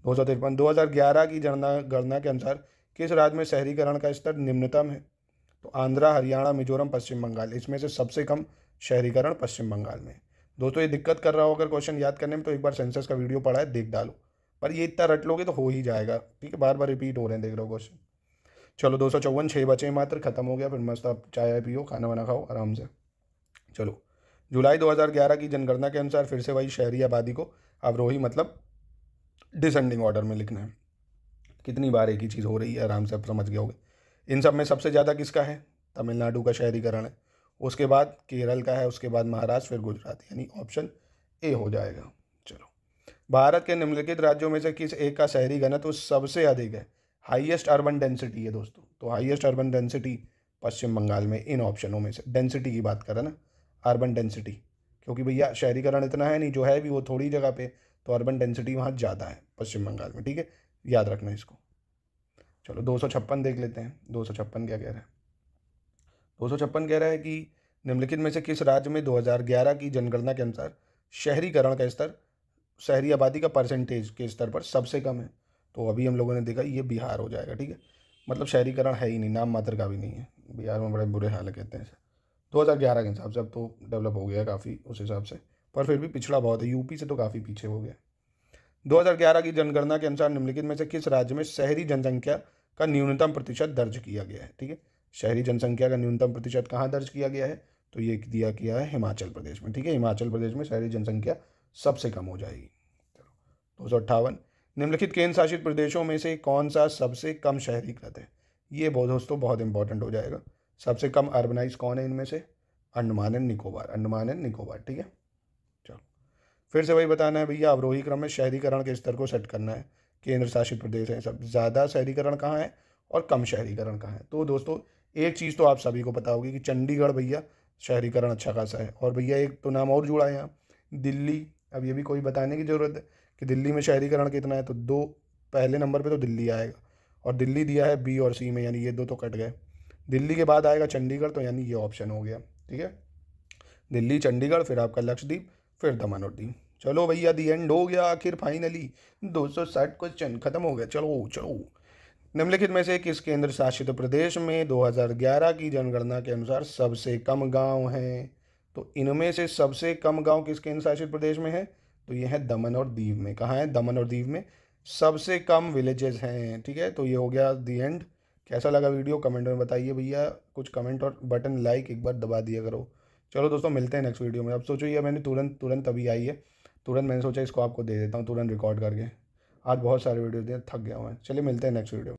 दो सौ तिरपन दो हज़ार ग्यारह की जनगणना के अनुसार किस राज्य में शहरीकरण का स्तर निम्नतम है तो आंध्रा हरियाणा मिजोरम पश्चिम बंगाल इसमें से सबसे कम शहरीकरण पश्चिम बंगाल में दोस्तों ये दिक्कत कर रहा हो अगर क्वेश्चन याद करने में तो एक बार सेंसस का वीडियो पढ़ा है देख डालो पर ये इतना रट लोगे तो हो ही जाएगा ठीक है बार बार रिपीट हो रहे हैं देख रहे हो क्वेश्चन चलो दो सौ चौवन छः बचे मात्र खत्म हो गया फिर मस्त आप चाय पियो खाना वाना खाओ आराम से चलो जुलाई 2011 की जनगणना के अनुसार फिर से वही शहरी आबादी को अवरोही मतलब डिसेंडिंग ऑर्डर में लिखना है कितनी बार एक ही चीज़ हो रही है आराम से आप समझ गए होगे इन सब में सबसे ज़्यादा किसका है तमिलनाडु का शहरीकरण है उसके बाद केरल का है उसके बाद महाराष्ट्र फिर गुजरात यानी ऑप्शन ए हो जाएगा चलो भारत के निम्नलिखित राज्यों में से किस एक का शहरी घनत्व सबसे अधिक है हाईएस्ट अर्बन डेंसिटी है दोस्तों तो highest urban density Paschim Bengal में इन ऑप्शनों में से डेंसिटी की बात करें ना अर्बन डेंसिटी क्योंकि भैया शहरीकरण इतना है नहीं जो है भी वो थोड़ी जगह पे तो अर्बन डेंसिटी वहाँ ज़्यादा है पश्चिम बंगाल में ठीक है याद रखना इसको चलो दो सौ छप्पन देख लेते हैं दो सौ छप्पन क्या कह रहा है दो सौ छप्पन कह रहा है कि निम्नलिखित में से किस राज्य में 2011 की जनगणना के अनुसार शहरीकरण का स्तर शहरी आबादी का परसेंटेज के स्तर पर सबसे कम है तो अभी हम लोगों ने देखा ये बिहार हो जाएगा ठीक है मतलब शहरीकरण है ही नहीं नाम मात्र का भी नहीं है बिहार में बड़े बुरे हाल कहते हैं दो हज़ार ग्यारह के हिसाब से अब तो डेवलप हो गया काफ़ी उस हिसाब से पर फिर भी पिछड़ा बहुत है यूपी से तो काफ़ी पीछे हो गया 2011 की जनगणना के अनुसार निम्नलिखित में से किस राज्य में शहरी जनसंख्या का न्यूनतम प्रतिशत दर्ज किया गया है ठीक है शहरी जनसंख्या का न्यूनतम प्रतिशत कहाँ दर्ज किया गया है तो ये दिया गया है हिमाचल प्रदेश में ठीक है हिमाचल प्रदेश में शहरी जनसंख्या सबसे कम हो जाएगी दो सौ अट्ठावन निम्नलिखित केंद्र शासित प्रदेशों में से कौन सा सबसे कम शहरीकृत है ये बहुत दोस्तों बहुत इंपॉर्टेंट हो जाएगा सबसे कम अर्बनाइज कौन है इनमें से अंडमान एंड निकोबार अंडमान एंड निकोबार ठीक है फिर से वही बताना है भैया अवरोही क्रम में शहरीकरण के स्तर को सेट करना है केंद्र शासित प्रदेश है सब ज़्यादा शहरीकरण कहाँ है और कम शहरीकरण कहाँ है तो दोस्तों एक चीज़ तो आप सभी को पता होगी कि चंडीगढ़ भैया शहरीकरण अच्छा खासा है और भैया एक तो नाम और जुड़ा है यहाँ दिल्ली अब ये भी कोई बताने की ज़रूरत है कि दिल्ली में शहरीकरण कितना है तो दो पहले नंबर पे तो दिल्ली आएगा और दिल्ली दिया है बी और सी में यानी ये दो तो कट गए दिल्ली के बाद आएगा चंडीगढ़ तो यानी ये ऑप्शन हो गया ठीक है दिल्ली चंडीगढ़ फिर आपका लक्षद्वीप फिर दमन और दीप चलो भैया दी एंड हो गया आखिर फाइनली 260 क्वेश्चन खत्म हो गया चलो चलो निम्नलिखित में से किस केंद्र शासित प्रदेश में 2011 की जनगणना के अनुसार सबसे कम गांव हैं तो इनमें से सबसे कम गांव किस केंद्र शासित प्रदेश में है तो ये है दमन और दीव में कहाँ है दमन और दीव में सबसे कम विलेजेस हैं ठीक है तो ये हो गया दी एंड कैसा लगा वीडियो कमेंट में बताइए भैया कुछ कमेंट और बटन लाइक एक बार दबा दिया करो चलो दोस्तों मिलते हैं नेक्स्ट वीडियो में अब सोचो ये मैंने तुरंत तुरंत अभी आई है तुरंत मैंने सोचा इसको आपको दे देता हूँ तुरंत रिकॉर्ड करके आज बहुत सारे वीडियो दिए थक गया हूँ मैं चलिए मिलते हैं नेक्स्ट वीडियो